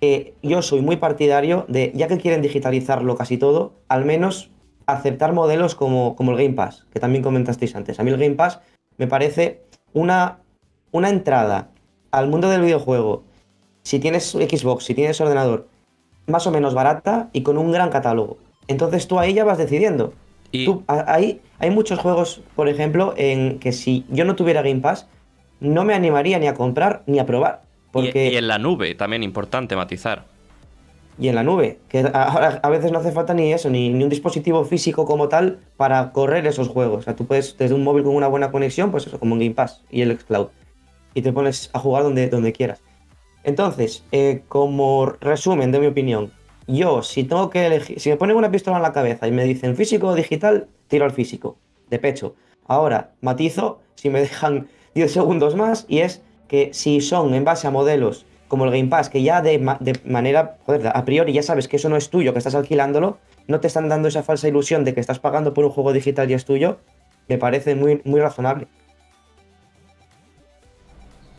que yo soy muy partidario de, ya que quieren digitalizarlo casi todo, al menos aceptar modelos como, como el Game Pass, que también comentasteis antes. A mí el Game Pass me parece una, una entrada al mundo del videojuego. Si tienes Xbox, si tienes ordenador, más o menos barata y con un gran catálogo. Entonces tú ahí ya vas decidiendo hay, muchos juegos, por ejemplo, en que si yo no tuviera Game Pass, no me animaría ni a comprar ni a probar. Porque... Y, en la nube, también importante matizar. Y en la nube, que ahora a veces no hace falta ni eso, ni, un dispositivo físico como tal para correr esos juegos. O sea, tú puedes desde un móvil con una buena conexión, pues eso, como un Game Pass y el Xcloud. Y te pones a jugar donde, donde quieras. Entonces, eh, como resumen de mi opinión, yo, si tengo que elegir, si me ponen una pistola en la cabeza y me dicen físico o digital, tiro al físico, de pecho. Ahora, matizo, si me dejan 10 segundos más, y es que si son en base a modelos como el Game Pass, que ya de, manera, joder, a priori ya sabes que eso no es tuyo, que estás alquilándolo, no te están dando esa falsa ilusión de que estás pagando por un juego digital y es tuyo, me parece muy, muy razonable.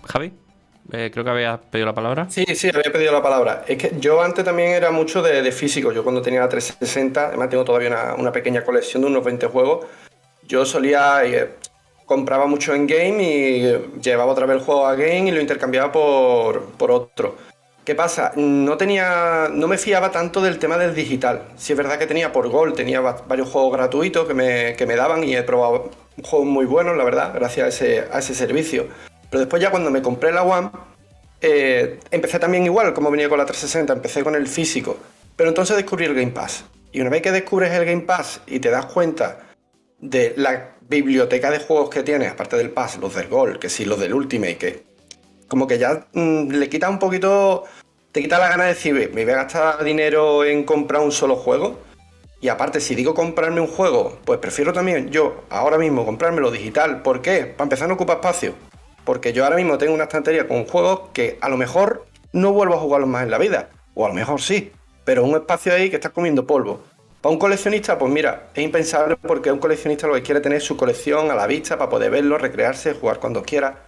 Javi. Eh, creo que había pedido la palabra. Sí, sí, había pedido la palabra. Es que yo antes también era mucho de, físico. Yo cuando tenía la 360, además tengo todavía una, una, pequeña colección de unos 20 juegos, yo solía... Eh, compraba mucho en game y eh, llevaba otra vez el juego a game y lo intercambiaba por, por otro. ¿Qué pasa? No tenía. No me fiaba tanto del tema del digital. Si sí, es verdad que tenía por gol, tenía varios juegos gratuitos que me, que me daban y he probado juegos muy buenos, la verdad, gracias a ese, a ese servicio. Pero después ya cuando me compré la One, eh, empecé también igual, como venía con la 360, empecé con el físico. Pero entonces descubrí el Game Pass. Y una vez que descubres el Game Pass y te das cuenta de la biblioteca de juegos que tiene, aparte del Pass, los del Gol, que sí, los del Ultimate, que como que ya mm, le quita un poquito, te quita la gana de decir, me voy a gastar dinero en comprar un solo juego. Y aparte, si digo comprarme un juego, pues prefiero también yo ahora mismo comprármelo digital. ¿Por qué? Para empezar no ocupa espacio. Porque yo ahora mismo tengo una estantería con juegos que a lo mejor no vuelvo a jugarlos más en la vida. O a lo mejor sí. Pero un espacio ahí que estás comiendo polvo. Para un coleccionista, pues mira, es impensable porque un coleccionista lo que quiere es tener su colección a la vista para poder verlo, recrearse, jugar cuando quiera.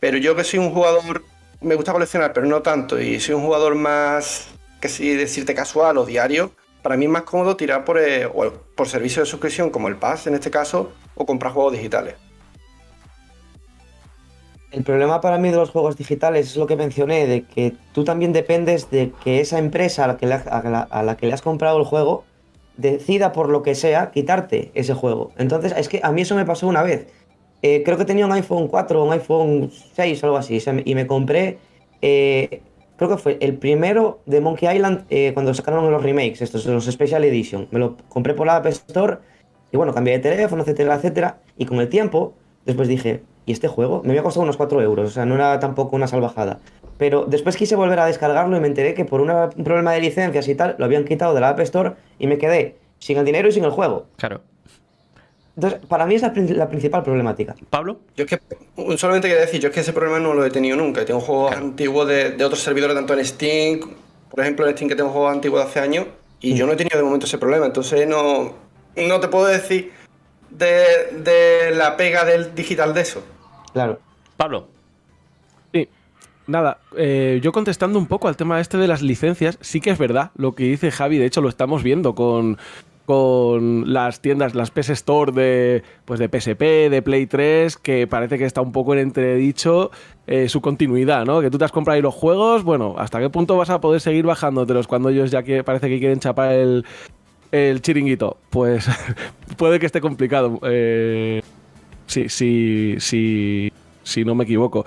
Pero yo que soy un jugador, me gusta coleccionar, pero no tanto, y soy un jugador más, que si decirte casual o diario, para mí es más cómodo tirar por, eh, por servicios de suscripción como el Pass en este caso, o comprar juegos digitales. El problema para mí de los juegos digitales es lo que mencioné, de que tú también dependes de que esa empresa a la que le, has comprado el juego decida por lo que sea quitarte ese juego. Entonces, es que a mí eso me pasó una vez. Eh, creo que tenía un iPhone 4 un iPhone 6 algo así, y me compré, eh, creo que fue el primero de Monkey Island eh, cuando sacaron los remakes, estos, los Special Edition. Me lo compré por la App Store y bueno, cambié de teléfono, etcétera, etcétera. Y con el tiempo, después dije, y este juego me había costado unos 4 euros, o sea, no era tampoco una salvajada. Pero después quise volver a descargarlo y me enteré que por un problema de licencias y tal, lo habían quitado de la App Store y me quedé sin el dinero y sin el juego. Claro. Entonces, para mí es la, principal problemática. ¿Pablo? Yo es que solamente quería decir, yo es que ese problema no lo he tenido nunca. Tengo juegos antiguos de, otros servidores, tanto en Steam, por ejemplo, en Steam que tengo juegos antiguos de hace años, y mm. yo no he tenido de momento ese problema. Entonces, no, no te puedo decir de, de la pega del digital de eso. Claro. Pablo. Sí, Nada, eh, yo contestando un poco al tema este de las licencias, sí que es verdad lo que dice Javi, de hecho lo estamos viendo con, las tiendas, las PS Store de, pues de PSP, de Play 3, que parece que está un poco en entredicho eh, su continuidad, ¿no? Que tú te has comprado ahí los juegos, bueno, ¿hasta qué punto vas a poder seguir bajándotelos cuando ellos ya que parece que quieren chapar el, el chiringuito, pues puede que esté complicado. Eh, sí, sí, sí, si no me equivoco.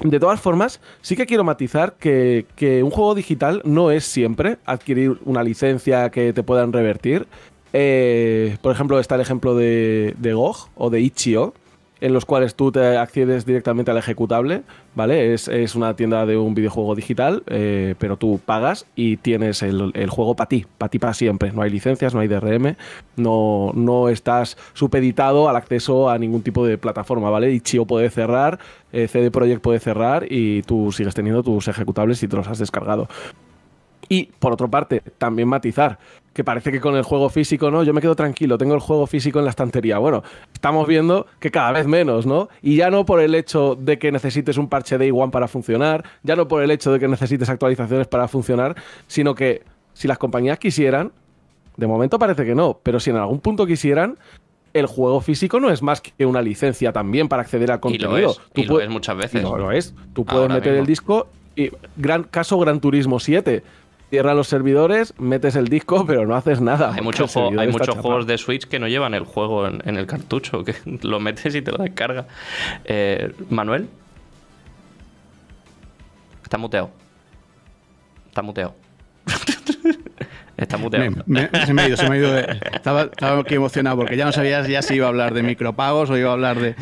De todas formas, sí que quiero matizar que, un juego digital no es siempre adquirir una licencia que te puedan revertir. Eh, por ejemplo, está el ejemplo de, de GOG o de Ichio, en los cuales tú te accedes directamente al ejecutable, ¿vale? Es, una tienda de un videojuego digital, eh, pero tú pagas y tienes el, juego para ti, para ti para siempre. No hay licencias, no hay DRM, no, no estás supeditado al acceso a ningún tipo de plataforma, ¿vale? Y Chio puede cerrar, eh, CD Projekt puede cerrar y tú sigues teniendo tus ejecutables si te los has descargado. Y por otra parte, también matizar que parece que con el juego físico, ¿no? Yo me quedo tranquilo, tengo el juego físico en la estantería. Bueno, estamos viendo que cada vez menos, ¿no? Y ya no por el hecho de que necesites un parche de One para funcionar, ya no por el hecho de que necesites actualizaciones para funcionar, sino que si las compañías quisieran, de momento parece que no, pero si en algún punto quisieran, el juego físico no es más que una licencia también para acceder al contenido. Y lo es, Tú y muchas veces. No lo es. Tú puedes meter el disco y gran caso Gran Turismo 7. Cierra los servidores, metes el disco, pero no haces nada. Hay, hay muchos juegos de Switch que no llevan el juego en, el cartucho, que lo metes y te lo descarga. Eh, Manuel. Está muteado. Está muteado. Está muteado. se me ha ido, se me ha ido. estaba, estaba, emocionado porque ya no sabías ya si iba a hablar de micropagos o iba a hablar de.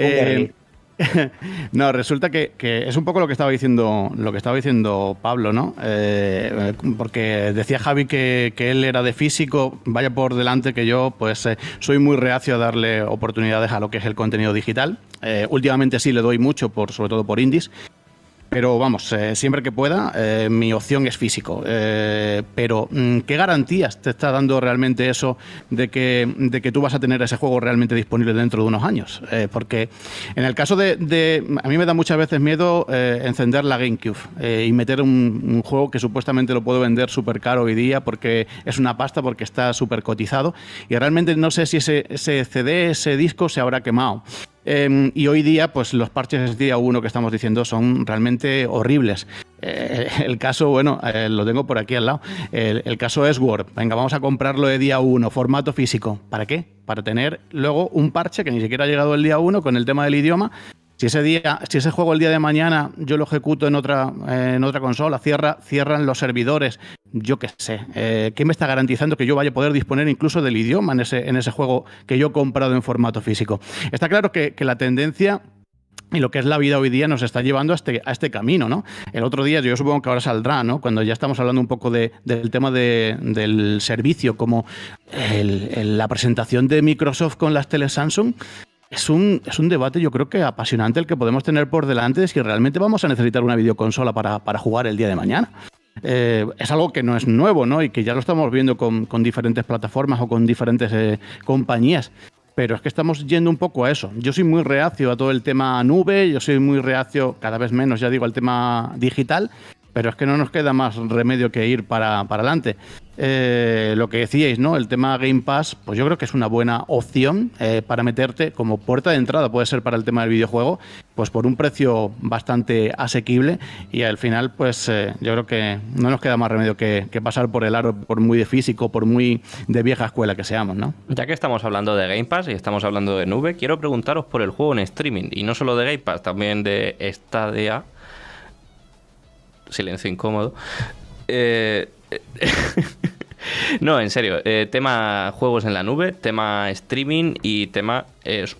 Eh, no, resulta que, es un poco lo que estaba diciendo, lo que estaba diciendo Pablo, ¿no? Eh, porque decía Javi que, él era de físico, vaya por delante que yo, pues eh, soy muy reacio a darle oportunidades a lo que es el contenido digital. Eh, últimamente sí le doy mucho, por, sobre todo por indies, pero vamos, eh, siempre que pueda, eh, mi opción es físico. Eh, pero, mm, ¿qué garantías te está dando realmente eso de que, de que tú vas a tener ese juego realmente disponible dentro de unos años? porque en el caso de, A mí me da muchas veces miedo encender la GameCube y meter un, juego que supuestamente lo puedo vender súper caro hoy día porque es una pasta, porque está súper cotizado. Y realmente no sé si ese, ese CD, ese disco se habrá quemado. Em, y hoy día, pues los parches día 1 que estamos diciendo son realmente horribles. Eh, el caso, bueno, eh, lo tengo por aquí al lado. El, caso es Word. Venga, vamos a comprarlo de día 1, formato físico. ¿Para qué? Para tener luego un parche que ni siquiera ha llegado el día 1 con el tema del idioma. Si ese, día, si ese juego el día de mañana yo lo ejecuto en otra, en otra consola, cierran los servidores, yo qué sé, eh, qué me está garantizando que yo vaya a poder disponer incluso del idioma en ese, juego que yo he comprado en formato físico? Está claro que, la tendencia y lo que es la vida hoy día nos está llevando este, a este, camino, ¿no? El otro día, yo supongo que ahora saldrá, ¿no? Cuando ya estamos hablando un poco del tema del servicio, como la presentación de Microsoft con las teles Samsung, es un, es un, debate, yo creo que apasionante el que podemos tener por delante de si realmente vamos a necesitar una videoconsola para, para jugar el día de mañana. Eh, es algo que no es nuevo, ¿no? Y que ya lo estamos viendo con, diferentes plataformas o con diferentes eh, compañías. Pero es que estamos yendo un poco a eso. Yo soy muy reacio a todo el tema nube, yo soy muy reacio, cada vez menos, ya digo, al tema digital, pero es que no nos queda más remedio que ir para, para adelante. Eh, lo que decíais, ¿no? El tema Game Pass, pues yo creo que es una buena opción eh, para meterte como puerta de entrada, puede ser para el tema del videojuego, pues por un precio bastante asequible y al final, pues eh, yo creo que no nos queda más remedio que, pasar por el aro, por muy de físico, por muy de vieja escuela que seamos, ¿no? Ya que estamos hablando de Game Pass y estamos hablando de nube, quiero preguntaros por el juego en streaming y no solo de Game Pass, también de Stadia. Silencio incómodo. Eh, no, en serio, eh, tema juegos en la nube, tema streaming y tema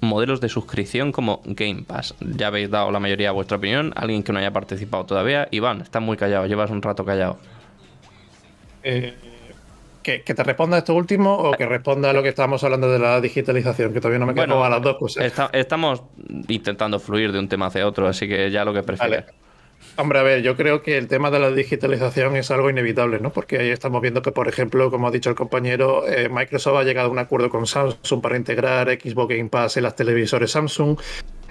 modelos de suscripción como Game Pass. Ya habéis dado la mayoría de vuestra opinión, alguien que no haya participado todavía. Iván, estás muy callado, llevas un rato callado. Eh, ¿Que, te responda esto último o que responda a lo que estábamos hablando de la digitalización? Que todavía no me quedo las dos cosas. estamos intentando fluir de un tema hacia otro, así que ya lo que prefieras Hombre, a ver, yo creo que el tema de la digitalización es algo inevitable, ¿no? Porque ahí estamos viendo que, por ejemplo, como ha dicho el compañero, eh, Microsoft ha llegado a un acuerdo con Samsung para integrar Xbox Game Pass en las televisores Samsung.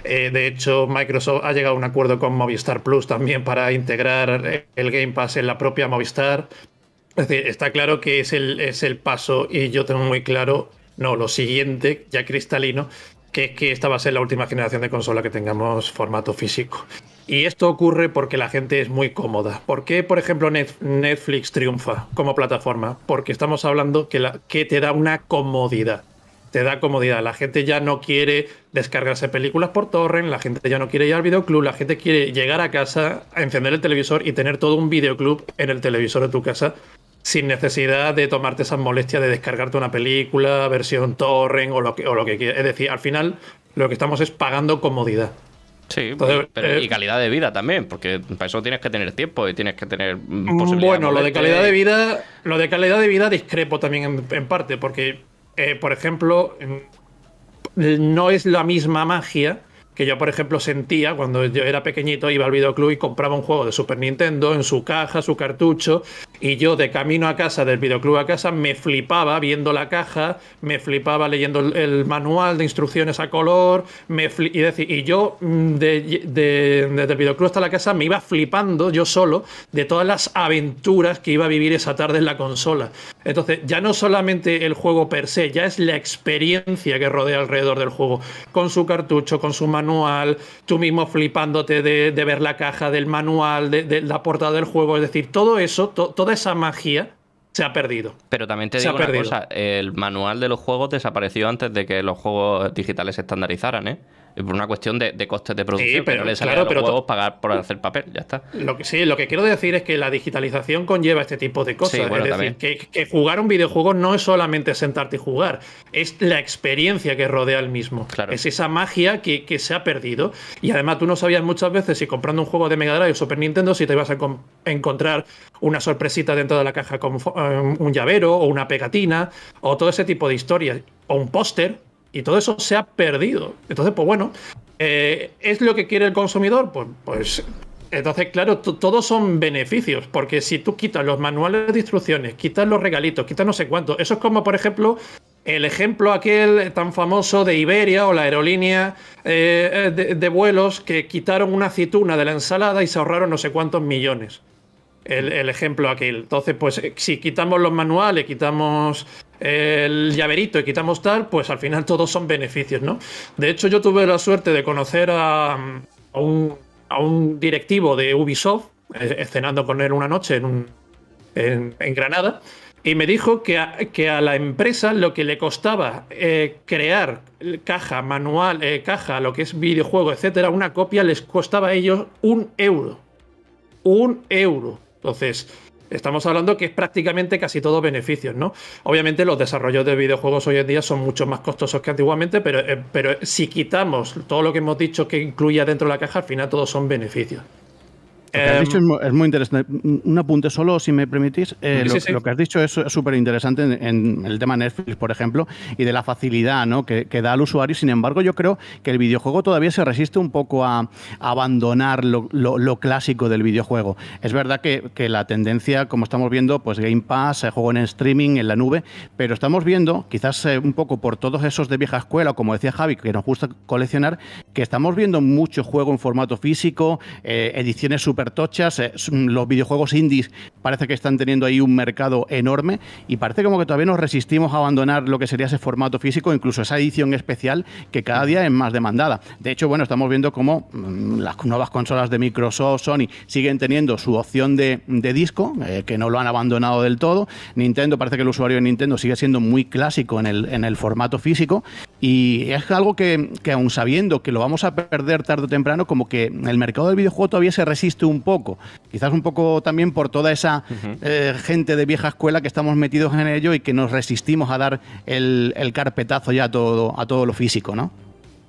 Eh, de hecho, Microsoft ha llegado a un acuerdo con Movistar Plus también para integrar eh, el Game Pass en la propia Movistar. Es decir, está claro que es el, es el paso y yo tengo muy claro, no, lo siguiente, ya cristalino, que es que esta va a ser la última generación de consola que tengamos formato físico. Y esto ocurre porque la gente es muy cómoda. ¿Por qué, por ejemplo, Netflix triunfa como plataforma? Porque estamos hablando que, te da una comodidad. Te da comodidad. La gente ya no quiere descargarse películas por torrent, la gente ya no quiere ir al videoclub, la gente quiere llegar a casa, encender el televisor y tener todo un videoclub en el televisor de tu casa sin necesidad de tomarte esa molestia de descargarte una película, versión torrent o lo que, o lo que quieras. Es decir, al final lo que estamos es pagando comodidad. Sí, pero, y eh, calidad de vida también, porque para eso tienes que tener tiempo y tienes que tener mm, posibilidades. Bueno, lo de calidad de vida, lo de calidad de vida discrepo también en, parte, porque, eh, por ejemplo, no es la misma magia que yo, por ejemplo, sentía cuando yo era pequeñito, iba al videoclub y compraba un juego de Super Nintendo en su caja, su cartucho, y yo de camino a casa, del videoclub a casa, me flipaba viendo la caja, me flipaba leyendo el, manual de instrucciones a color, me y, y yo mm, desde el videoclub hasta la casa me iba flipando yo solo de todas las aventuras que iba a vivir esa tarde en la consola. Entonces, ya no solamente el juego per se, ya es la experiencia que rodea alrededor del juego, con su cartucho, con su manual, tú mismo flipándote de, ver la caja del manual, de, la portada del juego, es decir, todo eso, toda esa magia se ha perdido. Pero también te digo una cosa, el manual de los juegos desapareció antes de que los juegos digitales se estandarizaran, ¿eh? por una cuestión de, costes de producción, pero, que no claro, pero juegos, pagar por hacer papel, ya está. Lo que sí, lo que quiero decir es que la digitalización conlleva este tipo de cosas. es decir, que, jugar un videojuego no es solamente sentarte y jugar, es la experiencia que rodea al mismo. Es esa magia que, se ha perdido. Y además tú no sabías muchas veces si comprando un juego de Mega Drive o Super Nintendo si te ibas a encontrar una sorpresita dentro de la caja con eh, un llavero o una pegatina o todo ese tipo de historias o un póster y todo eso se ha perdido. Entonces, pues bueno, eh, ¿es lo que quiere el consumidor? Pues, pues entonces, claro, todos son beneficios, porque si tú quitas los manuales de instrucciones, quitas los regalitos, quitas no sé cuánto, eso es como, por ejemplo, el ejemplo aquel tan famoso de Iberia o la aerolínea eh, eh, de, vuelos que quitaron una aceituna de la ensalada y se ahorraron no sé cuántos millones. El, el ejemplo aquel. Entonces, pues si quitamos los manuales, quitamos el llaverito y quitamos tal, pues al final todos son beneficios, ¿no? De hecho, yo tuve la suerte de conocer a, un, directivo de Ubisoft, eh, cenando con él una noche en, Granada, y me dijo que a, la empresa lo que le costaba eh, crear caja, manual, eh, caja, lo que es videojuego, etcétera, una copia les costaba a ellos un euro. Un euro. Entonces, Estamos hablando que es prácticamente casi todo beneficios, ¿no? Obviamente los desarrollos de videojuegos hoy en día son mucho más costosos que antiguamente, pero, eh, si quitamos todo lo que hemos dicho que incluya dentro de la caja, al final todos son beneficios. Em, es muy interesante. Un apunte solo, si me permitís. Eh, lo, que has dicho es súper interesante en, el tema Netflix, por ejemplo, y de la facilidad que, da al usuario. Sin embargo, yo creo que el videojuego todavía se resiste un poco a, abandonar lo, clásico del videojuego. Es verdad que, la tendencia, como estamos viendo, pues Game Pass, juego en streaming, en la nube, pero estamos viendo, quizás eh, un poco por todos esos de vieja escuela, como decía Javi, que nos gusta coleccionar, que estamos viendo mucho juego en formato físico, eh, ediciones súper eh, mm, los videojuegos indies parece que están teniendo ahí un mercado enorme y parece como que todavía nos resistimos a abandonar lo que sería ese formato físico, incluso esa edición especial que cada día es más demandada. De hecho, bueno, estamos viendo cómo mm, las nuevas consolas de Microsoft, Sony, siguen teniendo su opción de, disco, eh, que no lo han abandonado del todo. Nintendo, parece que el usuario de Nintendo sigue siendo muy clásico en el, en el formato físico y es algo que, que sabiendo que lo vamos a perder tarde o temprano, como que el mercado del videojuego todavía se resiste un poco. Quizás un poco también por toda esa eh, gente de vieja escuela que estamos metidos en ello y que nos resistimos a dar el, carpetazo ya a todo, a todo lo físico, ¿no?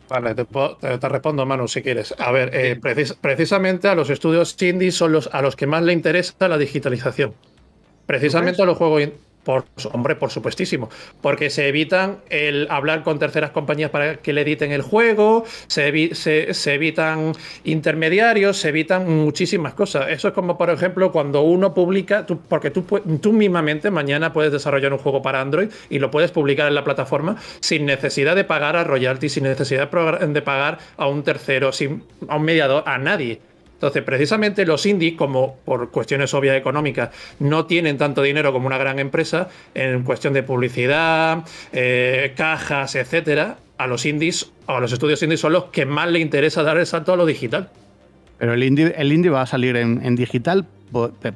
Vale, te, respondo, Manu, si quieres. A ver, eh, precisamente a los estudios indie son los a los que más le interesa la digitalización. Precisamente a los juegos por, hombre, por supuestísimo. Porque se evitan el hablar con terceras compañías para que le editen el juego, se, evitan intermediarios, se evitan muchísimas cosas. Eso es como, por ejemplo, cuando uno publica, porque tú, tú mismamente mañana puedes desarrollar un juego para Android y lo puedes publicar en la plataforma sin necesidad de pagar a royalty, sin necesidad de pagar a un tercero, sin, a un mediador, a nadie. Entonces, precisamente los indies, como por cuestiones obvias económicas, no tienen tanto dinero como una gran empresa, en cuestión de publicidad, eh, cajas, etcétera, a los indies o a los estudios indies son los que más le interesa dar el salto a lo digital. Pero el indie, el va a salir en, en digital,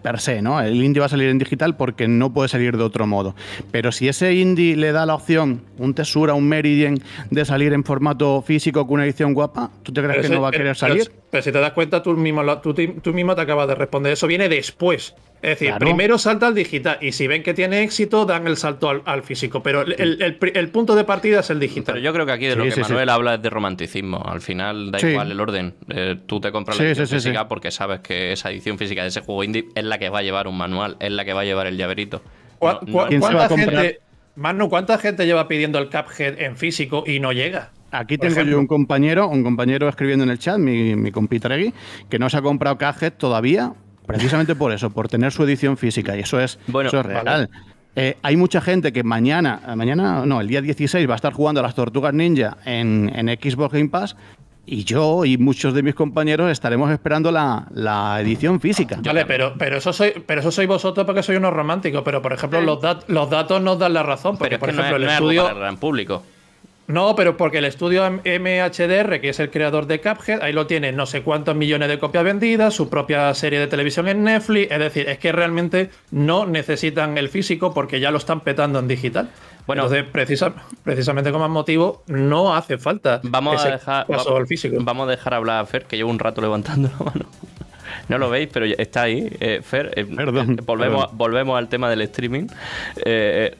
per se, ¿no? El indie va a salir en digital porque no puede salir de otro modo. Pero si ese indie le da la opción, un Tesura, un Meridian, de salir en formato físico con una edición guapa, ¿tú te crees que no va a querer salir? Pero, si te das cuenta, tú mismo, tú, mismo te acabas de responder. Eso viene después. Es decir, primero salta al digital y si ven que tiene éxito, dan el salto al, físico. Pero el, punto de partida es el digital. Pero yo creo que aquí de lo que Manuel habla es de romanticismo. Al final da igual el orden. Eh, tú te compras la edición física porque sabes que esa edición física de ese juego es la que va a llevar un manual, es la que va a llevar el llaverito. ¿Cuánta gente, cuánta gente lleva pidiendo el Cuphead en físico y no llega? Aquí tengo yo un compañero, un compañero escribiendo en el chat, mi, mi que no se ha comprado Cuphead todavía, precisamente por eso, por tener su edición física, y eso es, real. Eh, hay mucha gente que mañana, mañana no, el día 16 va a estar jugando a las Tortugas Ninja en Xbox Game Pass y yo y muchos de mis compañeros estaremos esperando la, edición física. Vale, pero, pero, eso soy, pero eso sois vosotros porque soy unos románticos, pero por ejemplo los, los datos nos dan la razón, porque pero por ejemplo el estudio... en público. No, pero porque el estudio MHDR, que es el creador de Cuphead, ahí lo tiene no sé cuántos millones de copias vendidas, su propia serie de televisión en Netflix, es decir, es que realmente no necesitan el físico porque ya lo están petando en digital. Bueno, Entonces, precisamente con más motivo, no hace falta vamos a dejar, al físico. Vamos a dejar hablar a Fer, que llevo un rato levantando la mano. No lo veis, pero está ahí. Eh, Fer, eh, perdón, eh, volvemos, volvemos al tema del streaming. Eh,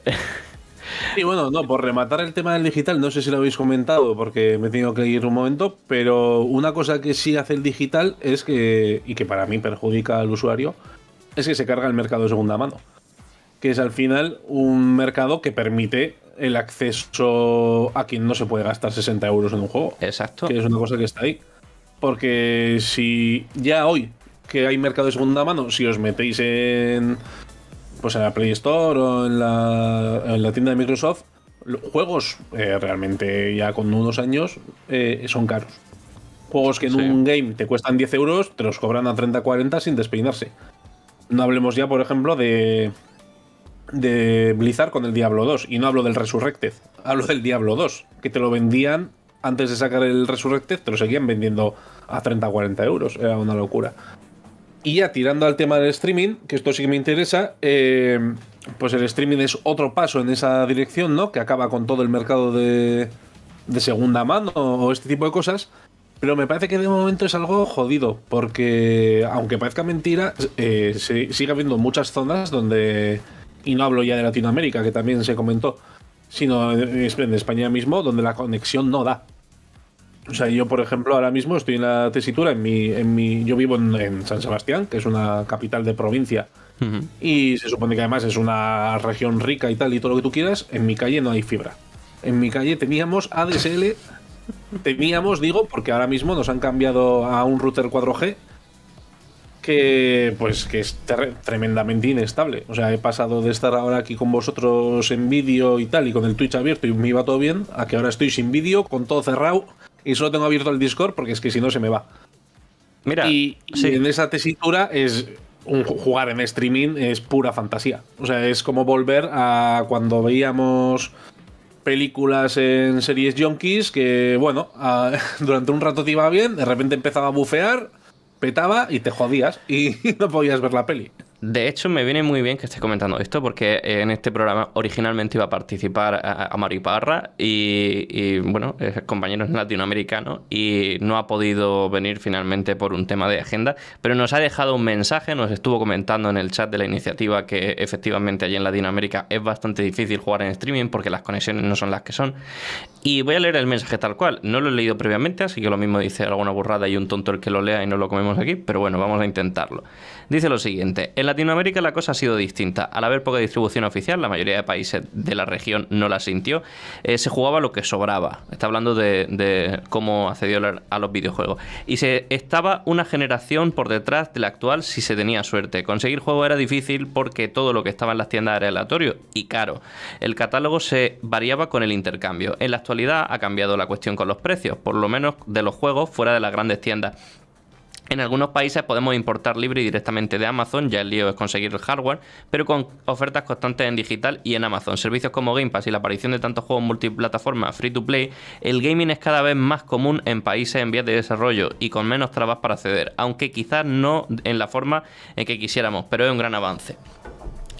y bueno, no, por rematar el tema del digital, no sé si lo habéis comentado porque me he tenido que ir un momento, pero una cosa que sí hace el digital es que, y que para mí perjudica al usuario, es que se carga el mercado de segunda mano que es al final un mercado que permite el acceso a quien no se puede gastar 60 euros en un juego. Exacto. Que es una cosa que está ahí. Porque si ya hoy que hay mercado de segunda mano, si os metéis en pues en la Play Store o en la, tienda de Microsoft, juegos eh, realmente ya con unos años eh, son caros. Juegos que en un game te cuestan 10 euros, te los cobran a 30-40 sin despeinarse. No hablemos ya, por ejemplo, de de Blizzard con el Diablo 2. Y no hablo del Resurrected, hablo del Diablo 2, que te lo vendían antes de sacar el Resurrected, te lo seguían vendiendo a 30 o 40 euros. Era una locura. Y ya tirando al tema del streaming, que esto sí que me interesa, eh, pues el streaming es otro paso en esa dirección, ¿no? Que acaba con todo el mercado de, segunda mano o este tipo de cosas. Pero me parece que de momento es algo jodido, porque aunque parezca mentira, eh, sigue habiendo muchas zonas donde y no hablo ya de Latinoamérica, que también se comentó, sino en España mismo, donde la conexión no da. O sea, yo, por ejemplo, ahora mismo estoy en la tesitura, en mi, en mi, yo vivo en, San Sebastián, que es una capital de provincia, y se supone que además es una región rica y tal, y todo lo que tú quieras, en mi calle no hay fibra. En mi calle teníamos ADSL, teníamos, digo, porque ahora mismo nos han cambiado a un router 4G, que pues que es tremendamente inestable. O sea, he pasado de estar ahora aquí con vosotros en vídeo y tal, y con el Twitch abierto y me iba todo bien, a que ahora estoy sin vídeo, con todo cerrado, y solo tengo abierto el Discord porque es que si no se me va. Mira, y, en esa tesitura es jugar en streaming es pura fantasía. O sea, es como volver a cuando veíamos películas en series junkies que, bueno, ah, durante un rato te iba bien, de repente empezaba a bufear, petaba y te jodías y no podías ver la peli. De hecho, me viene muy bien que estés comentando esto porque eh, en este programa originalmente iba a participar eh, a, Mario Parra y, bueno, compañeros latinoamericanos y no ha podido venir finalmente por un tema de agenda, pero nos ha dejado un mensaje, nos estuvo comentando en el chat de la iniciativa que efectivamente allí en Latinoamérica es bastante difícil jugar en streaming porque las conexiones no son las que son. Y voy a leer el mensaje tal cual, no lo he leído previamente, así que lo mismo dice alguna burrada y un tonto el que lo lea y no lo comemos aquí, pero bueno, vamos a intentarlo. Dice lo siguiente, en Latinoamérica la cosa ha sido distinta. Al haber poca distribución oficial, la mayoría de países de la región no la sintió, eh, se jugaba lo que sobraba. Está hablando de, de cómo accedió a los videojuegos. Y se estaba una generación por detrás de la actual si se tenía suerte. Conseguir juegos era difícil porque todo lo que estaba en las tiendas era aleatorio y caro. El catálogo se variaba con el intercambio. En la actualidad ha cambiado la cuestión con los precios, por lo menos de los juegos fuera de las grandes tiendas en algunos países podemos importar libre y directamente de Amazon, ya el lío es conseguir el hardware, pero con ofertas constantes en digital y en Amazon. Servicios como Game Pass y la aparición de tantos juegos multiplataforma free to play, el gaming es cada vez más común en países en vías de desarrollo y con menos trabas para acceder, aunque quizás no en la forma en que quisiéramos, pero es un gran avance.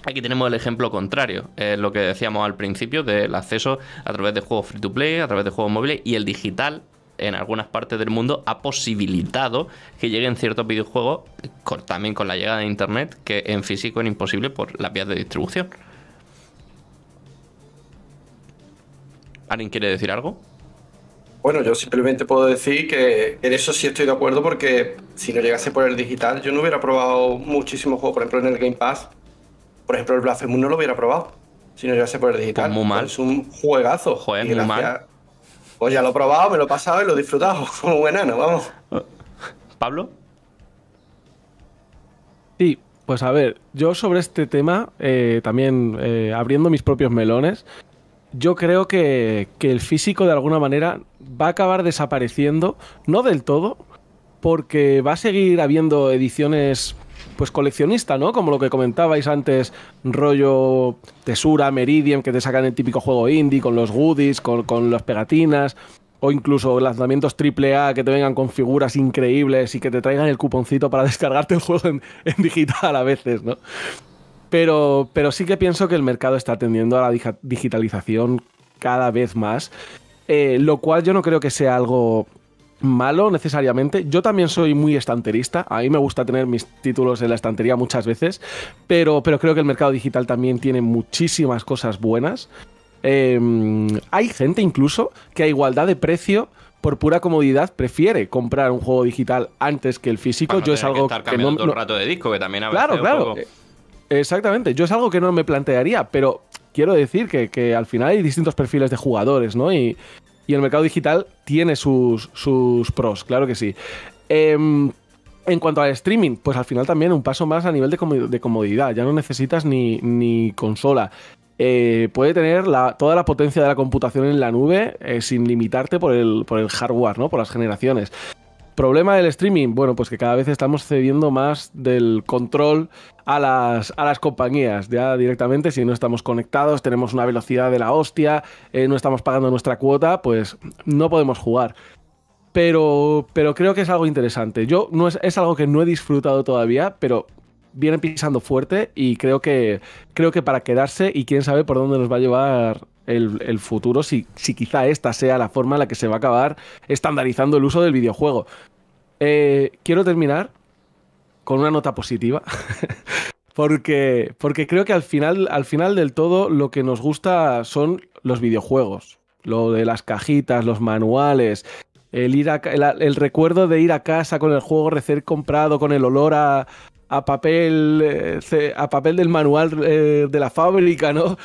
Aquí tenemos el ejemplo contrario, eh, lo que decíamos al principio del acceso a través de juegos free to play, a través de juegos móviles y el digital en algunas partes del mundo ha posibilitado que lleguen ciertos videojuegos también con la llegada de Internet, que en físico era imposible por las vías de distribución. ¿Alguien quiere decir algo? Bueno, yo simplemente puedo decir que en eso sí estoy de acuerdo porque si no llegase por el digital yo no hubiera probado muchísimos juegos, por ejemplo en el Game Pass, por ejemplo el Blasphemous no lo hubiera probado si no llegase por el digital. Pues muy mal. Es un juegazo. Joder, y muy mal. Pues ya lo he probado, me lo he pasado y lo he disfrutado como un vamos. ¿Pablo? Sí, pues a ver, yo sobre este tema, eh, también eh, abriendo mis propios melones, yo creo que, que, el físico de alguna manera va a acabar desapareciendo, no del todo, porque va a seguir habiendo ediciones pues coleccionista, ¿no? Como lo que comentabais antes, rollo Tesura, Meridian, que te sacan el típico juego indie con los goodies, con, los las pegatinas o incluso lanzamientos AAA que te vengan con figuras increíbles y que te traigan el cuponcito para descargarte el juego en, digital a veces, ¿no? Pero, pero, sí que pienso que el mercado está tendiendo a la digitalización cada vez más, eh, lo cual yo no creo que sea algo malo necesariamente. Yo también soy muy estanterista. A mí me gusta tener mis títulos en la estantería muchas veces, pero, pero creo que el mercado digital también tiene muchísimas cosas buenas. Em, hay gente incluso que a igualdad de precio por pura comodidad prefiere comprar un juego digital antes que el físico. yo es algo que, estar cambiando el rato de disco que también Claro, claro. Eh, exactamente. Yo es algo que no me plantearía, pero quiero decir que, que, al final hay distintos perfiles de jugadores, ¿no? Y, y el mercado digital tiene sus, pros, claro que sí. Em, en cuanto al streaming, pues al final también un paso más a nivel de, comodidad. Ya no necesitas ni, consola. Eh, puede tener la, toda la potencia de la computación en la nube eh, sin limitarte por el, por el hardware, ¿no? Por las generaciones. Problema del streaming, bueno, pues que cada vez estamos cediendo más del control a las, a las compañías, ya directamente, si no estamos conectados, tenemos una velocidad de la hostia, eh, no estamos pagando nuestra cuota, pues no podemos jugar. Pero, pero creo que es algo interesante. Yo no es, es algo que no he disfrutado todavía, pero viene pisando fuerte y creo que, creo que para quedarse y quién sabe por dónde nos va a llevar el, futuro, si, quizá esta sea la forma en la que se va a acabar estandarizando el uso del videojuego. Eh, quiero terminar con una nota positiva. porque, porque creo que al final, al final del todo lo que nos gusta son los videojuegos. Lo de las cajitas, los manuales, el, ir el, recuerdo de ir a casa con el juego recién comprado, con el olor a, papel, eh, a papel del manual eh, de la fábrica, ¿no?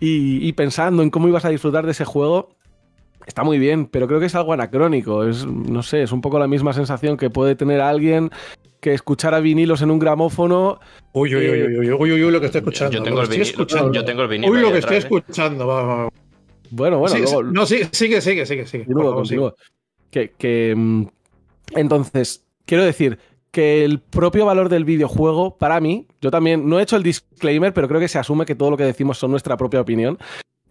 y, pensando en cómo ibas a disfrutar de ese juego, está muy bien, pero creo que es algo anacrónico. Es, no sé, es un poco la misma sensación que puede tener alguien que escuchara vinilos en un gramófono. Uy, uy, uy, uy, uy, uy, lo que estoy escuchando. Yo tengo, el vinilo, Yo tengo el vinilo. Uy, lo que estoy ¿eh? escuchando. Bueno, bueno, No, sigue, sigue, sigue, sigue. Luego, lo que, mm, entonces, quiero decir, que el propio valor del videojuego, para mí, yo también no he hecho el disclaimer, pero creo que se asume que todo lo que decimos son nuestra propia opinión.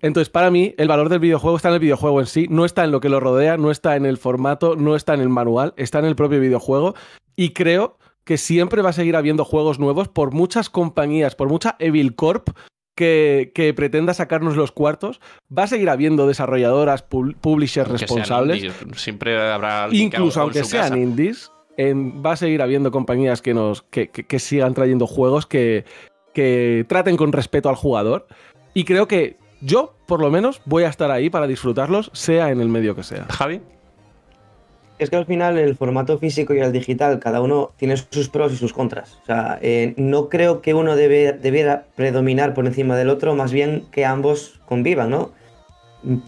Entonces, para mí, el valor del videojuego está en el videojuego en sí, no está en lo que lo rodea, no está en el formato, no está en el manual, está en el propio videojuego. Y creo que siempre va a seguir habiendo juegos nuevos por muchas compañías, por mucha Evil Corp que, pretenda sacarnos los cuartos, va a seguir habiendo desarrolladoras, publishers responsables. siempre habrá incluso aunque sean indies va a seguir habiendo compañías que, nos, que, que, sigan trayendo juegos que, que traten con respeto al jugador. Y creo que yo, por lo menos, voy a estar ahí para disfrutarlos, sea en el medio que sea. Javi. Es que al final el formato físico y el digital, cada uno tiene sus pros y sus contras. O sea, eh, no creo que uno debiera predominar por encima del otro, más bien que ambos convivan, ¿no?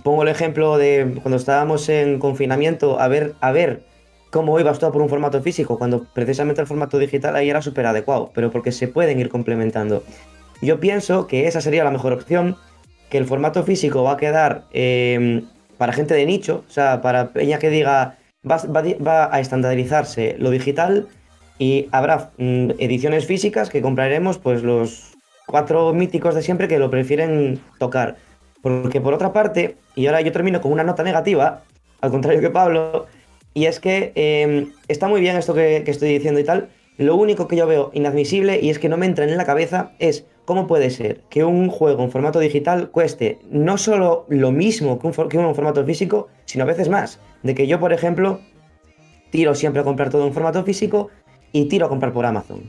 Pongo el ejemplo de cuando estábamos en confinamiento, a ver, a ver cómo vas todo por un formato físico, cuando precisamente el formato digital ahí era súper adecuado, pero porque se pueden ir complementando. Yo pienso que esa sería la mejor opción, que el formato físico va a quedar em, para gente de nicho, o sea, para peña que diga, va, a estandarizarse lo digital y habrá mm, ediciones físicas que compraremos pues los cuatro míticos de siempre que lo prefieren tocar. Porque por otra parte, y ahora yo termino con una nota negativa, al contrario que Pablo, y es que em, está muy bien esto que, estoy diciendo y tal. Lo único que yo veo inadmisible y es que no me entra en la cabeza es cómo puede ser que un juego en formato digital cueste no solo lo mismo que, un, uno formato físico, sino a veces más. De que yo, por ejemplo, tiro siempre a comprar todo en formato físico y tiro a comprar por Amazon.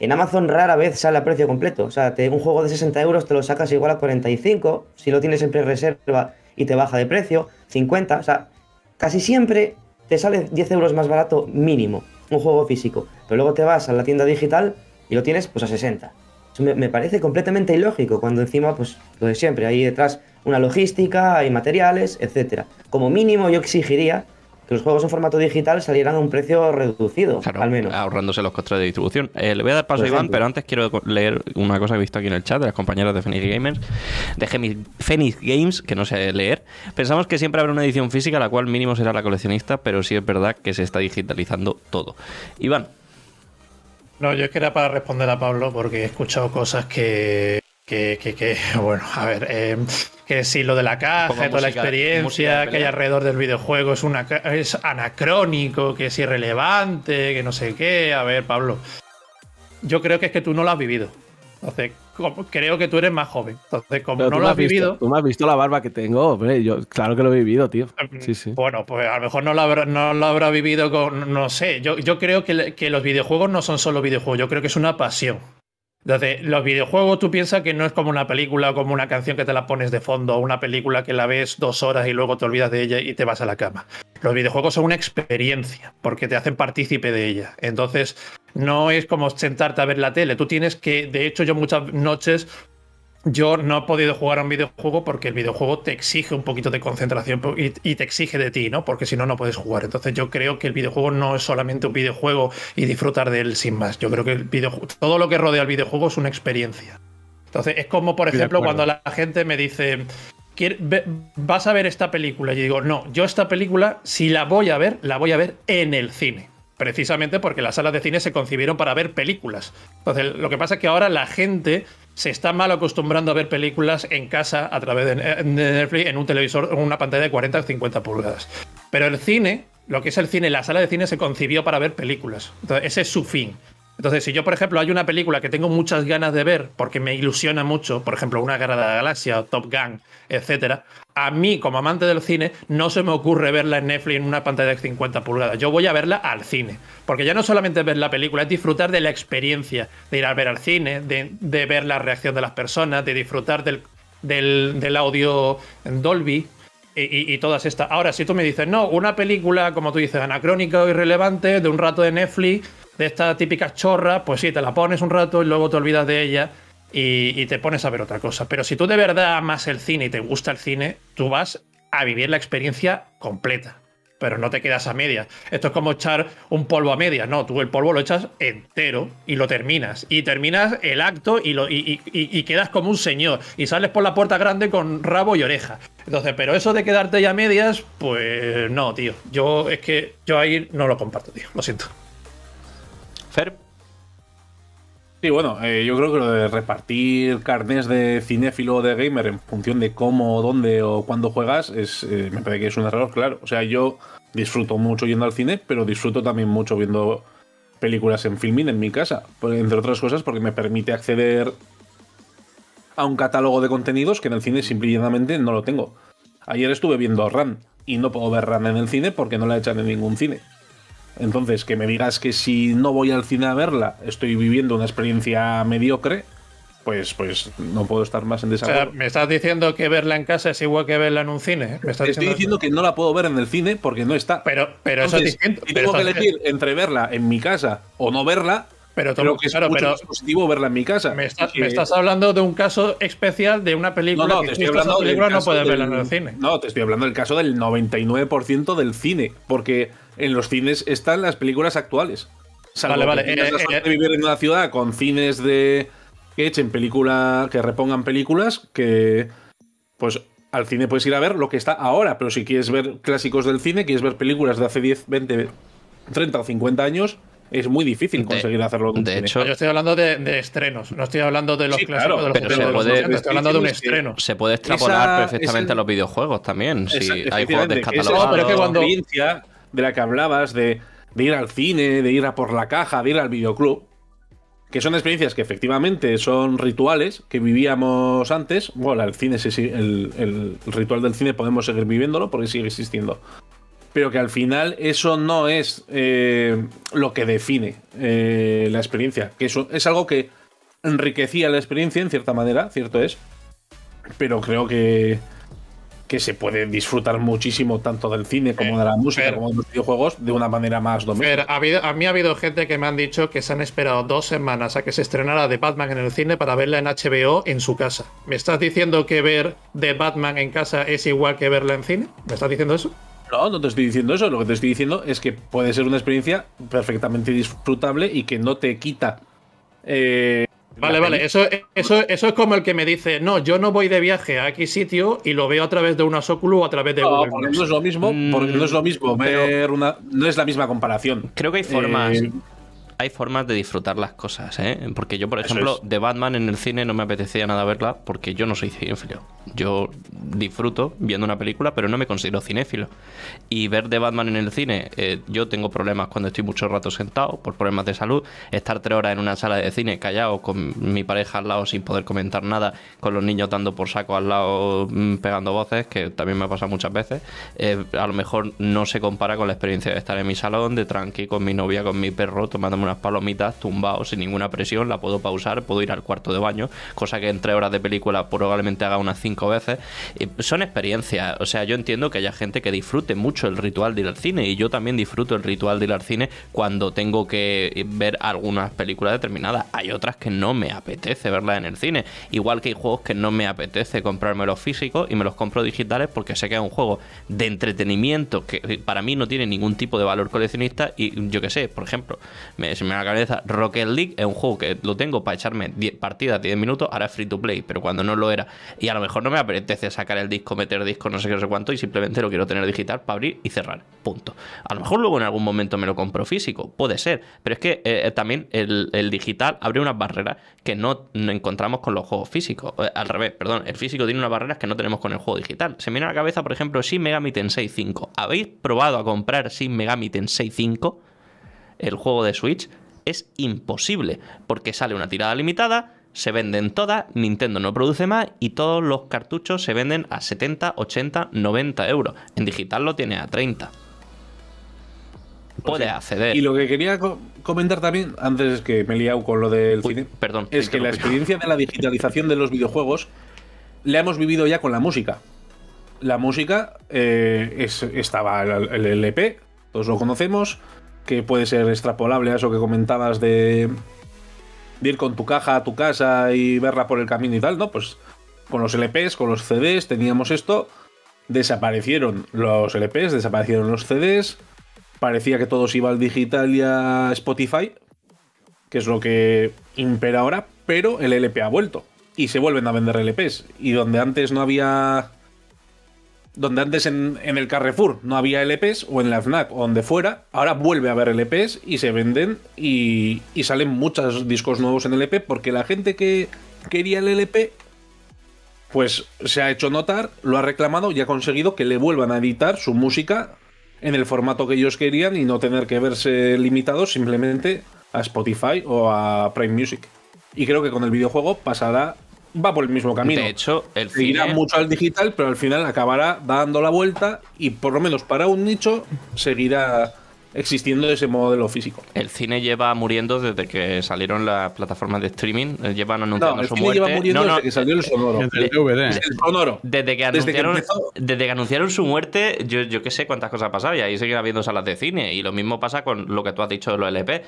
En Amazon rara vez sale a precio completo. O sea, un juego de 60 euros te lo sacas igual a 45, si lo tienes en pre-reserva y te baja de precio, 50. O sea, casi siempre te sale 10 euros más barato mínimo un juego físico, pero luego te vas a la tienda digital y lo tienes pues a 60. Eso me, me parece completamente ilógico cuando encima pues lo de siempre, hay detrás una logística, hay materiales, etc. Como mínimo yo exigiría que los juegos en formato digital salieran a un precio reducido, al menos. Ahorrándose los costes de distribución. Eh, le voy a dar paso a pues Iván, pero antes quiero leer una cosa que he visto aquí en el chat de las compañeras de Fenix Gamers, de Phoenix Games, que no sé leer. Pensamos que siempre habrá una edición física, la cual mínimo será la coleccionista, pero sí es verdad que se está digitalizando todo. Iván. No, yo es que era para responder a Pablo porque he escuchado cosas que que, bueno, a ver, eh, que si lo de la caja, toda la experiencia que hay alrededor del videojuego es, una, es anacrónico, que es irrelevante, que no sé qué. A ver, Pablo, yo creo que es que tú no lo has vivido. Entonces, creo que tú eres más joven. Entonces, como no lo has, vivido. Tú me has visto la barba que tengo, Yo, claro que lo he vivido, tío. Eh, sí, sí. Bueno, pues a lo mejor no lo habrá, no lo habrá vivido con. No sé. Yo, yo creo que, que los videojuegos no son solo videojuegos. Yo creo que es una pasión. Entonces, los videojuegos tú piensas que no es como una película o como una canción que te la pones de fondo o una película que la ves dos horas y luego te olvidas de ella y te vas a la cama. Los videojuegos son una experiencia porque te hacen partícipe de ella. Entonces, no es como sentarte a ver la tele. Tú tienes que, de hecho, yo muchas noches yo no he podido jugar a un videojuego porque el videojuego te exige un poquito de concentración y, te exige de ti, ¿no? Porque si no, no puedes jugar. Entonces yo creo que el videojuego no es solamente un videojuego y disfrutar de él sin más. Yo creo que todo lo que rodea al videojuego es una experiencia. Entonces es como, por ejemplo, cuando la gente me dice, ¿vas a ver esta película? Y yo digo, no, yo esta película, si la voy a ver, la voy a ver en el cine precisamente porque las salas de cine se concibieron para ver películas. Entonces, lo que pasa es que ahora la gente se está mal acostumbrando a ver películas en casa a través de Netflix en un televisor, en una pantalla de 40 o 50 pulgadas. Pero el cine, lo que es el cine, la sala de cine se concibió para ver películas. Entonces, ese es su fin. Entonces, si yo, por ejemplo, hay una película que tengo muchas ganas de ver porque me ilusiona mucho, por ejemplo, Una Guerra de la Galaxia o Top Gun, etcétera, a mí, como amante del cine, no se me ocurre verla en Netflix en una pantalla de 50 pulgadas. Yo voy a verla al cine. Porque ya no solamente es ver la película, es disfrutar de la experiencia de ir a ver al cine, de, ver la reacción de las personas, de disfrutar del, audio en Dolby, y, y, todas estas. Ahora, si tú me dices, no, una película, como tú dices, anacrónica o irrelevante, de un rato de Netflix, de esta típica chorra, pues sí, te la pones un rato y luego te olvidas de ella y, te pones a ver otra cosa. Pero si tú de verdad amas el cine y te gusta el cine, tú vas a vivir la experiencia completa. Pero no te quedas a medias. Esto es como echar un polvo a medias. No, tú el polvo lo echas entero y lo terminas. Y terminas el acto y, lo, y quedas como un señor. Y sales por la puerta grande con rabo y oreja. Entonces, pero eso de quedarte ya a medias, pues no, tío. Yo es que yo ahí no lo comparto, tío. Lo siento. Sí, bueno, eh, yo creo que lo de repartir carnes de cinéfilo o de gamer en función de cómo, dónde o cuándo juegas, es, eh, me parece que es un error, claro. O sea, yo disfruto mucho yendo al cine, pero disfruto también mucho viendo películas en filming en mi casa, entre otras cosas porque me permite acceder a un catálogo de contenidos que en el cine simplemente no lo tengo. Ayer estuve viendo Ran y no puedo ver Ran en el cine porque no la he echan en ningún cine. Entonces, que me digas que si no voy al cine a verla, estoy viviendo una experiencia mediocre, pues, pues no puedo estar más en desacuerdo. me estás diciendo que verla en casa es igual que verla en un cine. ¿eh? estoy diciendo que no la puedo ver en el cine porque no está. Pero, pero eso tengo que elegir entre verla en mi casa o no verla, pero todo que es más positivo verla en mi casa. Me, estás hablando de un caso especial de una película no, que te estoy hablando no puedes verla en el cine. No, te estoy hablando del caso del 99% del cine, porque en los cines están las películas actuales. vale, vale. Eh, la suerte eh. de vivir en una ciudad con cines de que echen película, que repongan películas, que pues al cine puedes ir a ver lo que está ahora, pero si quieres ver clásicos del cine, quieres ver películas de hace 10, 20, 30 o 50 años, es muy difícil conseguir hacerlo. De cine. hecho, yo estoy hablando de, estrenos, no estoy hablando de los clásicos de los, pero estoy hablando de un estreno. Se puede extrapolar perfectamente a los videojuegos también, si hay juegos descatalogados. pero que cuando, de la que hablabas, de, ir al cine, de ir a por la caja, de ir al videoclub, que son experiencias que efectivamente son rituales que vivíamos antes. Bueno, el cine el, el, ritual del cine podemos seguir viviéndolo porque sigue existiendo. Pero que al final eso no es eh, lo que define eh, la experiencia. Que eso es algo que enriquecía la experiencia en cierta manera, cierto es. Pero creo que, que se puede disfrutar muchísimo tanto del cine como de la música, como de los videojuegos, de una manera más doméstica. a mí ha habido gente que me han dicho que se han esperado dos semanas a que se estrenara The Batman en el cine para verla en HBO en su casa. ¿Me estás diciendo que ver The Batman en casa es igual que verla en cine? ¿Me estás diciendo eso? No, no te estoy diciendo eso. Lo que te estoy diciendo es que puede ser una experiencia perfectamente disfrutable y que no te quita eh, Vale, vale, eso, eso, eso es como el que me dice, no, yo no voy de viaje a aquí sitio y lo veo a través de una Oculus o a través de no es lo mismo, porque no es lo mm, mismo una, no es la misma comparación. Creo que hay formas. Eh, hay formas de disfrutar las cosas, ¿eh? Porque yo, por ejemplo, de Batman en el cine no me apetecía nada verla porque yo no soy cinéfilo. Yo disfruto viendo una película, pero no me considero cinéfilo. Y ver de Batman en el cine, eh, yo tengo problemas cuando estoy mucho rato sentado por problemas de salud. Estar tres horas en una sala de cine callado con mi pareja al lado sin poder comentar nada, con los niños dando por saco al lado mm, pegando voces, que también me ha pasado muchas veces, eh, a lo mejor no se compara con la experiencia de estar en mi salón, de tranqui, con mi novia, con mi perro, tomándome unas palomitas tumbado sin ninguna presión, la puedo pausar, puedo ir al cuarto de baño, cosa que en tres horas de película probablemente haga unas cinco veces. son experiencias, o sea, yo entiendo que haya gente que disfrute mucho el ritual de ir al cine y yo también disfruto el ritual de ir al cine cuando tengo que ver algunas películas determinadas. Hay otras que no me apetece verlas en el cine, igual que hay juegos que no me apetece los físicos y me los compro digitales porque sé que es un juego de entretenimiento que eh, para mí no tiene ningún tipo de valor coleccionista y yo que sé, por ejemplo, me, se me va a la cabeza, Rocket League es un juego que lo tengo para echarme 10 partidas, 10 minutos, ahora es free to play, pero cuando no lo era, y a lo mejor no me apetece sacar el disco, meter disco, no sé qué, no sé cuánto, y simplemente lo quiero tener digital para abrir y cerrar, punto. A lo mejor luego en algún momento me lo compro físico, puede ser, pero es que eh, eh, también el, digital abre unas barreras que no, encontramos con los juegos físicos, eh, al revés, perdón, el físico tiene unas barreras que no tenemos con el juego digital. Se me viene a la cabeza, por ejemplo, Shin Megami Tensei 65 ¿Habéis probado a comprar Shin Megami Tensei 65 el juego de Switch es imposible, porque sale una tirada limitada, se venden todas, Nintendo no produce más y todos los cartuchos se venden a 70, 80, 90 euros. En digital lo tiene a 30. Puede acceder. Y lo que quería comentar también, antes que me he liado con lo del cine, perdón, es que la experiencia de la digitalización de los videojuegos la hemos vivido ya con la música. La música eh, estaba el LP, todos lo conocemos, que puede ser extrapolable a eso que comentabas de, ir con tu caja a tu casa y verla por el camino y tal, ¿no? Pues con los LPs, con los CDs, teníamos esto. Desaparecieron los LPs, desaparecieron los CDs. Parecía que todo se iba al digital y a Spotify, que es lo que impera ahora, pero el LP ha vuelto y se vuelven a vender LPs. Y donde antes no había donde antes en, el Carrefour no había LPs o en la FNAC o donde fuera, ahora vuelve a haber LPs y se venden y, y salen muchos discos nuevos en LP porque la gente que quería el LP pues se ha hecho notar, lo ha reclamado y ha conseguido que le vuelvan a editar su música en el formato que ellos querían y no tener que verse limitados simplemente a Spotify o a Prime Music. Y creo que con el videojuego pasará va por el mismo camino. De hecho, el cine... mucho al digital, pero al final acabará dando la vuelta y por lo menos para un nicho seguirá existiendo ese modelo físico. El cine lleva muriendo desde que salieron las plataformas de streaming, eh, llevan anunciando el su muerte. Lleva desde que salió el sonoro. Desde, el que anunciaron, su muerte, yo, yo qué sé cuántas cosas pasaban y ahí siguen habiendo salas de cine. Y lo mismo pasa con lo que tú has dicho de los LP. Eh,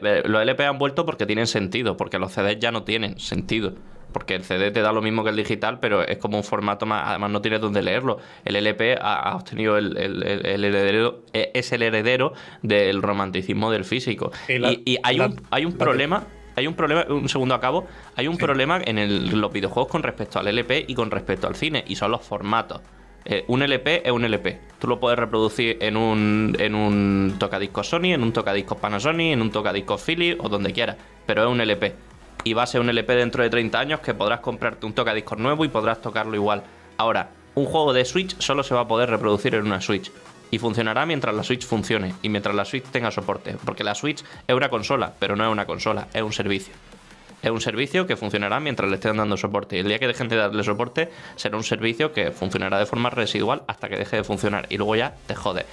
eh, los LP han vuelto porque tienen sentido, porque los CDs ya no tienen sentido porque el CD te da lo mismo que el digital, pero es como un formato más, además no tienes dónde leerlo. El LP ha, obtenido el, heredero, e, es el heredero del romanticismo del físico. Eh, y, hay, un, problema hay un problema, un segundo a cabo, hay un problema en los videojuegos con respecto al LP y con respecto al cine, y son los formatos. Eh, un LP es un LP. Tú lo puedes reproducir en un, en un tocadiscos Sony, en un tocadiscos Panasonic, en un tocadiscos Philips o donde quieras, pero es un LP y va a ser un LP dentro de 30 años que podrás comprarte un tocadiscos nuevo y podrás tocarlo igual. Ahora, un juego de Switch solo se va a poder reproducir en una Switch y funcionará mientras la Switch funcione y mientras la Switch tenga soporte, porque la Switch es una consola, pero no es una consola, es un servicio. Es un servicio que funcionará mientras le estén dando soporte. Y el día que dejen de darle soporte, será un servicio que funcionará de forma residual hasta que deje de funcionar. Y luego ya te jode.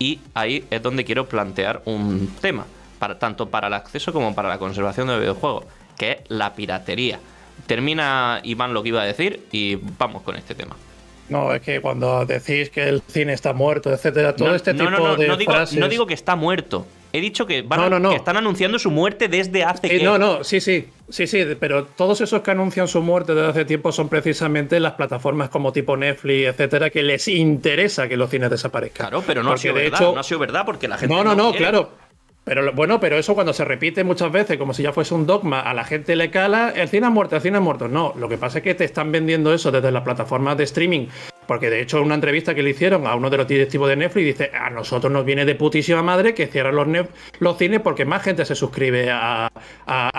Y ahí es donde quiero plantear un tema, para, tanto para el acceso como para la conservación de videojuegos que es la piratería. Termina Iván lo que iba a decir y vamos con este tema. No, es que cuando decís que el cine está muerto, etcétera, todo este tipo de digo, No digo que está muerto. He dicho que, van están anunciando su muerte desde hace eh, No, no, sí, sí. Sí, sí, pero todos esos que anuncian su muerte desde hace tiempo son precisamente las plataformas como tipo Netflix, etcétera, que les interesa que los cines desaparezcan. Claro, pero no ha sido verdad, no ha sido verdad porque la gente. No, no, no, claro. Pero bueno, pero eso cuando se repite muchas veces como si ya fuese un dogma, a la gente le cala, el cine ha muerto, el cine ha muerto. No, lo que pasa es que te están vendiendo eso desde las plataformas de streaming. Porque de hecho, en una entrevista que le hicieron a uno de los directivos de Netflix, dice: A nosotros nos viene de putísima madre que cierren los, los cines porque más gente se suscribe a,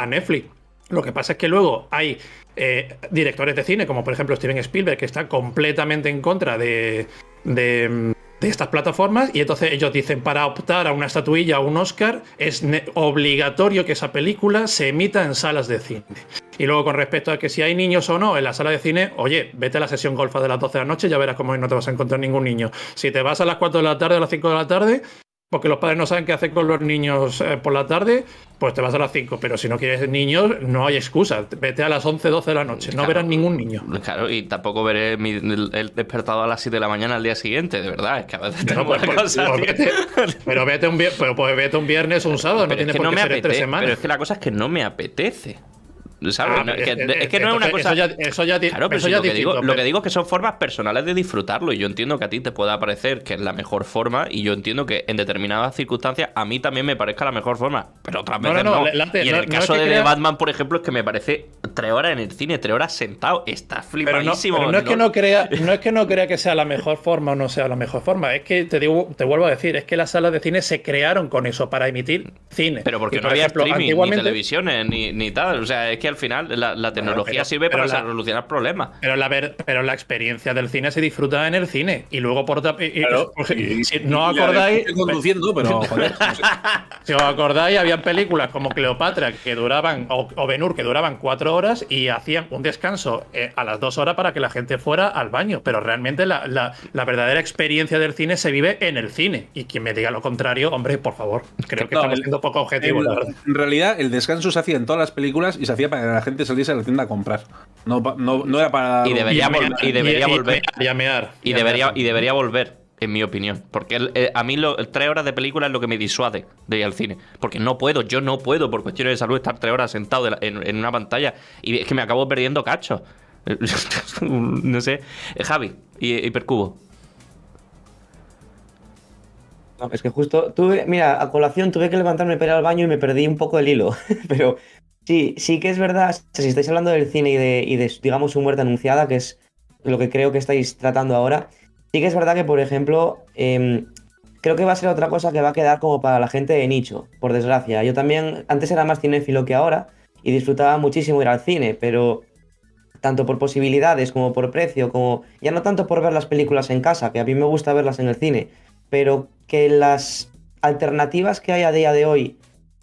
Netflix. Lo que pasa es que luego hay eh, directores de cine, como por ejemplo Steven Spielberg, que está completamente en contra de, de mm, de estas plataformas y entonces ellos dicen para optar a una estatuilla o un Oscar es obligatorio que esa película se emita en salas de cine. Y luego con respecto a que si hay niños o no en la sala de cine, oye, vete a la sesión golfa de las 12 de la noche, ya verás cómo no te vas a encontrar ningún niño. Si te vas a las 4 de la tarde, a las 5 de la tarde, porque los padres no saben qué hacer con los niños eh, por la tarde, pues te vas a las 5. Pero si no quieres niños, no hay excusa. Vete a las 11, 12 de la noche. No verás ningún niño. Claro, y tampoco veré el, despertado a las 7 de la mañana al día siguiente, de verdad. Es que a veces no, pues, pues, pues pero, vete un, pues vete un viernes o un sábado. no tiene por qué ser tres semanas. Pero es que la cosa es que no me apetece es, que, no es una cosa. Eso ya, claro, eso ya lo, que digo, lo que digo es que son formas personales de disfrutarlo. Y yo entiendo que a ti te pueda parecer que es la mejor forma. Y yo entiendo que en determinadas circunstancias a mí también me parezca la mejor forma. Pero otras veces no. y en el caso de Batman, por ejemplo, es que me parece tres horas en el cine, tres horas sentado. Está flipadísimo. no, es que no crea, no es que no crea que sea la mejor forma o no sea la mejor forma. Es que te digo, te vuelvo a decir, es que las salas de cine se crearon con eso para emitir cine. Pero porque no había streaming, ni televisiones, ni, ni tal. O sea, es que al final la, tecnología sirve para solucionar problemas. Pero la, ver, pero la experiencia del cine se disfruta en el cine. Y luego por, otra... no acordáis. Conduciendo, pero. si os acordáis, había películas como Cleopatra que duraban, o, Benur, que duraban cuatro horas y hacían un descanso eh, a las dos horas para que la gente fuera al baño. Pero realmente la, verdadera experiencia del cine se vive en el cine. Y quien me diga lo contrario, hombre, por favor. Creo que estamos siendo poco objetivos. En, en realidad, el descanso se hacía en todas las películas y se hacía la gente saliese a la tienda a comprar. No, no, no era para. Y debería, volver. Y debería volver. Y debería, volver, en mi opinión. Porque eh, a mí tres horas de película es lo que me disuade de ir al cine. Porque no puedo, yo no puedo, por cuestiones de salud, estar tres horas sentado en, una pantalla. Y es que me acabo perdiendo cacho. no sé. Eh, Javi, hipercubo. No, es que justo tuve, mira, a colación tuve que levantarme para ir al baño y me perdí un poco el hilo, pero Sí, sí que es verdad. Si estáis hablando del cine y de, de, digamos, su muerte anunciada, que es lo que creo que estáis tratando ahora, sí que es verdad que, por ejemplo, em, creo que va a ser otra cosa que va a quedar como para la gente de nicho, por desgracia. Yo también, antes era más cinéfilo que ahora y disfrutaba muchísimo ir al cine, pero tanto por posibilidades como por precio, como ya no tanto por ver las películas en casa, que a mí me gusta verlas en el cine, pero que las alternativas que hay a día de hoy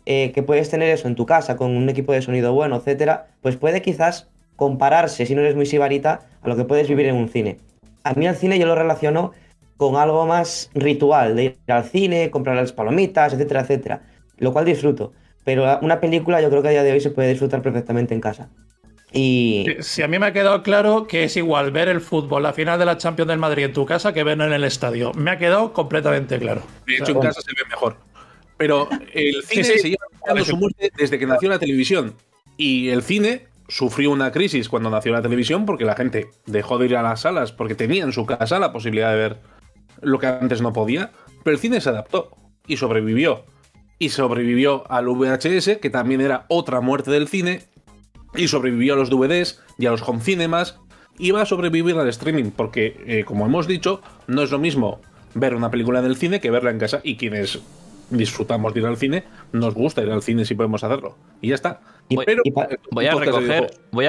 eh, que puedes tener eso en tu casa con un equipo de sonido bueno, etcétera, pues puede quizás compararse, si no eres muy sibarita, a lo que puedes vivir en un cine. A mí el cine yo lo relaciono con algo más ritual, de ir al cine, comprar las palomitas, etcétera, etcétera, lo cual disfruto. Pero una película yo creo que a día de hoy se puede disfrutar perfectamente en casa. Y... Si, a mí me ha quedado claro que es igual ver el fútbol, la final de la Champions del Madrid en tu casa que verlo en el estadio. Me ha quedado completamente claro. De hecho, en casa se ve mejor. Pero el cine se sí, su muerte desde que nació la televisión. Y el cine sufrió una crisis cuando nació la televisión porque la gente dejó de ir a las salas porque tenía en su casa la posibilidad de ver lo que antes no podía. Pero el cine se adaptó y sobrevivió. Y sobrevivió al VHS, que también era otra muerte del cine. Y sobrevivió a los DVDs y a los home cinemas. Y va a sobrevivir al streaming porque, eh, como hemos dicho, no es lo mismo ver una película del cine que verla en casa. Y quienes disfrutamos de ir al cine, nos gusta ir al cine si podemos hacerlo. Y ya está. Voy, a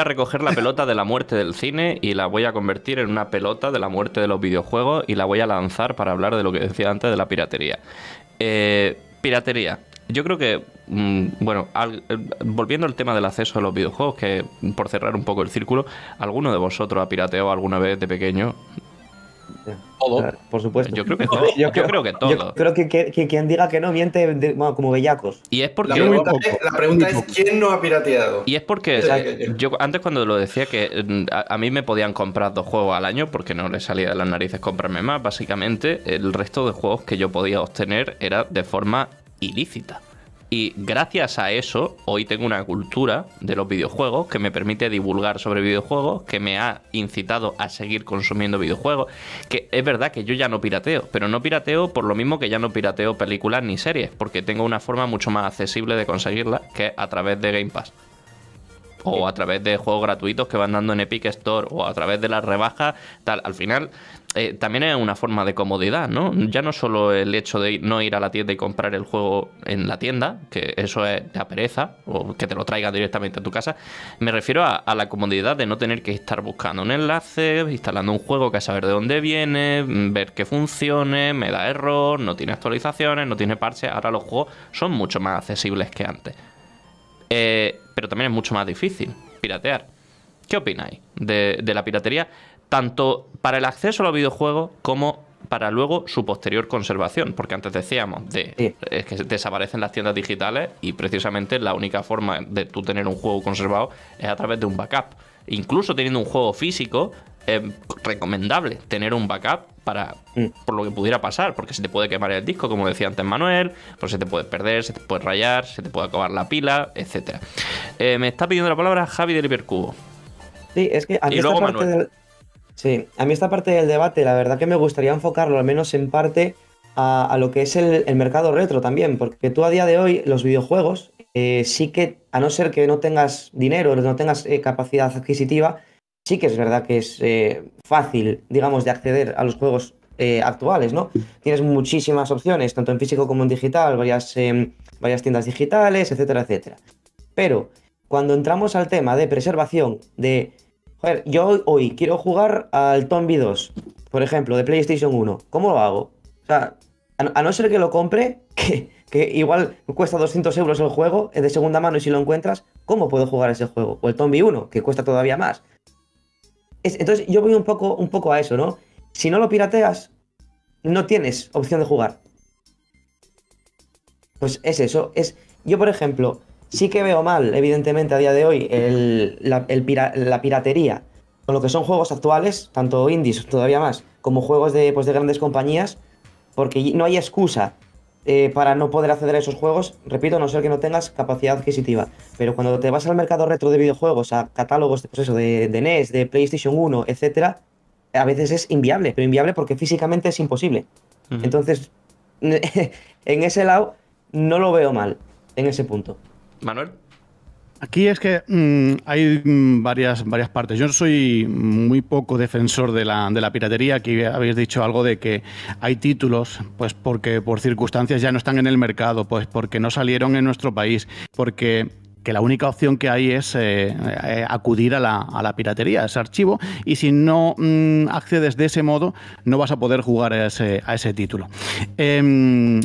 recoger, la pelota de la muerte del cine y la voy a convertir en una pelota de la muerte de los videojuegos y la voy a lanzar para hablar de lo que decía antes de la piratería. Eh, piratería. Yo creo que, mm, bueno, eh, volviendo al tema del acceso a los videojuegos, que por cerrar un poco el círculo, ¿alguno de vosotros ha pirateado alguna vez de pequeño? Todo. Por supuesto. Yo creo que todo. Yo, creo, que todo. creo que, quien diga que no miente como bellacos. Y es porque. La pregunta, es, quién no ha pirateado. Y es porque yo antes cuando lo decía que mm, a, mí me podían comprar dos juegos al año porque no le salía de las narices comprarme más. Básicamente, el resto de juegos que yo podía obtener era de forma ilícita. Y gracias a eso, hoy tengo una cultura de los videojuegos que me permite divulgar sobre videojuegos, que me ha incitado a seguir consumiendo videojuegos. Que es verdad que yo ya no pirateo, pero no pirateo por lo mismo que ya no pirateo películas ni series, porque tengo una forma mucho más accesible de conseguirla que a través de Game Pass o a través de juegos gratuitos que van dando en Epic Store o a través de las rebajas, tal. Al final, eh, también es una forma de comodidad, ¿no? Ya no solo el hecho de no ir a la tienda y comprar el juego en la tienda, que eso es la pereza, o que te lo traiga directamente a tu casa, me refiero a, la comodidad de no tener que estar buscando un enlace, instalando un juego que saber de dónde viene, ver que funcione, me da error, no tiene actualizaciones, no tiene parches, ahora los juegos son mucho más accesibles que antes. Eh, pero también es mucho más difícil piratear. ¿Qué opináis de la piratería? tanto para el acceso a los videojuegos como para luego su posterior conservación, porque antes decíamos de que desaparecen las tiendas digitales y precisamente la única forma de tú tener un juego conservado es a través de un backup. Incluso teniendo un juego físico, es recomendable tener un backup para mm. por lo que pudiera pasar, porque se te puede quemar el disco, como decía antes Manuel, pues se te puede perder, se te puede rayar, se te puede acabar la pila, etcétera. Eh, me está pidiendo la palabra Javi del Ibercubo. Sí, es que a mí y luego Manuel. Sí, a mí esta parte del debate, la verdad que me gustaría enfocarlo, al menos en parte, a, lo que es el, mercado retro también, porque tú a día de hoy los videojuegos eh, sí que, a no ser que no tengas dinero, no tengas eh, capacidad adquisitiva, sí que es verdad que es eh, fácil, digamos, de acceder a los juegos actuales, ¿no? Tienes muchísimas opciones, tanto en físico como en digital, varias, varias tiendas digitales, etcétera, etcétera. Pero cuando entramos al tema de preservación, de ver, yo hoy quiero jugar al Tombi 2, por ejemplo, de PlayStation 1. ¿Cómo lo hago? O sea, a no ser que lo compre, que, que igual cuesta 200 euros el juego, es de segunda mano y si lo encuentras, ¿cómo puedo jugar ese juego? O el Tombi 1, que cuesta todavía más. entonces yo voy un poco, un poco a eso, ¿no? Si no lo pirateas, no tienes opción de jugar. Pues es eso. Es, yo, por ejemplo, Sí que veo mal, evidentemente, a día de hoy, la, piratería. Con lo que son juegos actuales, tanto indies todavía más, como juegos de, pues, grandes compañías, porque no hay excusa eh, para no poder acceder a esos juegos, repito, a no ser que no tengas capacidad adquisitiva. Pero cuando te vas al mercado retro de videojuegos, a catálogos de, pues eso, de, NES, de PlayStation 1, etc., a veces es inviable, pero inviable porque físicamente es imposible. Entonces, en ese lado, no lo veo mal, en ese punto. Manuel. Aquí es que mm, hay varias, varias partes. Yo soy muy poco defensor de la, de la, piratería. Aquí habéis dicho algo de que hay títulos, pues porque por circunstancias ya no están en el mercado, pues porque no salieron en nuestro país, porque que la única opción que hay es eh, eh, acudir a la, a la, piratería, a ese archivo, y si no mm, accedes de ese modo, no vas a poder jugar a ese, título. Em,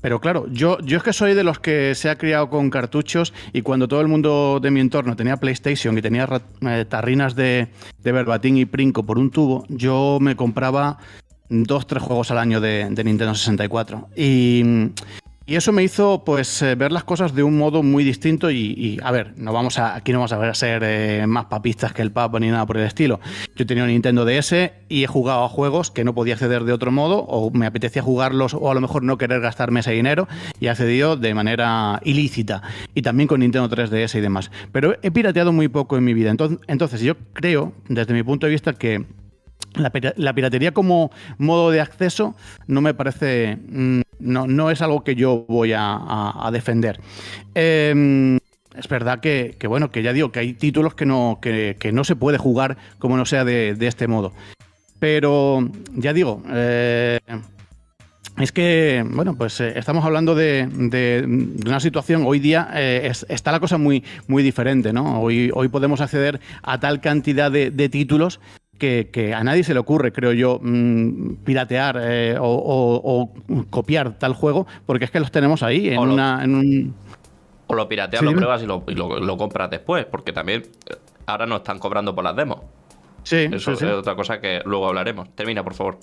pero claro, yo, yo es que soy de los que se ha criado con cartuchos y cuando todo el mundo de mi entorno tenía PlayStation y tenía eh, tarrinas de, de verbatín y princo por un tubo, yo me compraba dos, tres juegos al año de, de Nintendo 64. Y y eso me hizo pues eh, ver las cosas de un modo muy distinto y, a ver, no vamos a, aquí no vamos a ser eh, más papistas que el Papa ni nada por el estilo. Yo tenía un Nintendo DS y he jugado a juegos que no podía acceder de otro modo o me apetecía jugarlos o a lo mejor no querer gastarme ese dinero y he accedido de manera ilícita y también con Nintendo 3DS y demás. Pero he pirateado muy poco en mi vida. entonces yo creo, desde mi punto de vista, que la, piratería como modo de acceso no me parece mm, no, no es algo que yo voy a, defender. Em, es verdad que, bueno, que ya digo que hay títulos que no, no se puede jugar como no sea de, este modo. Pero ya digo, eh, es que, bueno, pues eh, estamos hablando de, una situación, hoy día eh, está la cosa muy, muy diferente, ¿no? Hoy, hoy podemos acceder a tal cantidad de, de títulos que, a nadie se le ocurre, creo yo, mm, piratear eh, o, copiar tal juego, porque es que los tenemos ahí en, una, un... O lo pirateas, lo pruebas y, lo, compras después, porque también eh, ahora nos están cobrando por las demos. Sí, eso es otra cosa que luego hablaremos. Termina, por favor.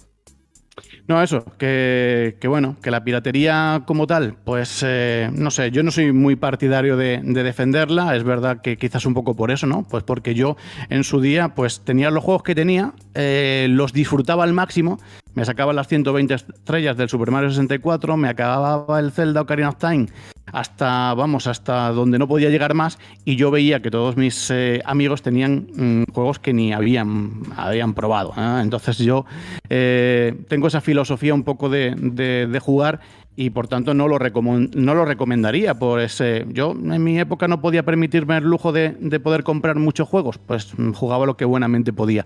No, eso, que, bueno, que la piratería como tal, pues eh, no sé, yo no soy muy partidario de, defenderla, es verdad que quizás un poco por eso, ¿no? Pues porque yo en su día, pues tenía los juegos que tenía, eh, los disfrutaba al máximo me sacaba las 120 estrellas del Super Mario 64, me acababa el Zelda Ocarina of Time hasta, vamos, hasta donde no podía llegar más y yo veía que todos mis eh, amigos tenían mm, juegos que ni habían, habían probado. ¿eh? Entonces yo eh, tengo esa filosofía un poco de, jugar y por tanto no lo, no lo recomendaría. Por ese. Yo en mi época no podía permitirme el lujo de, de, poder comprar muchos juegos, pues mm, jugaba lo que buenamente podía.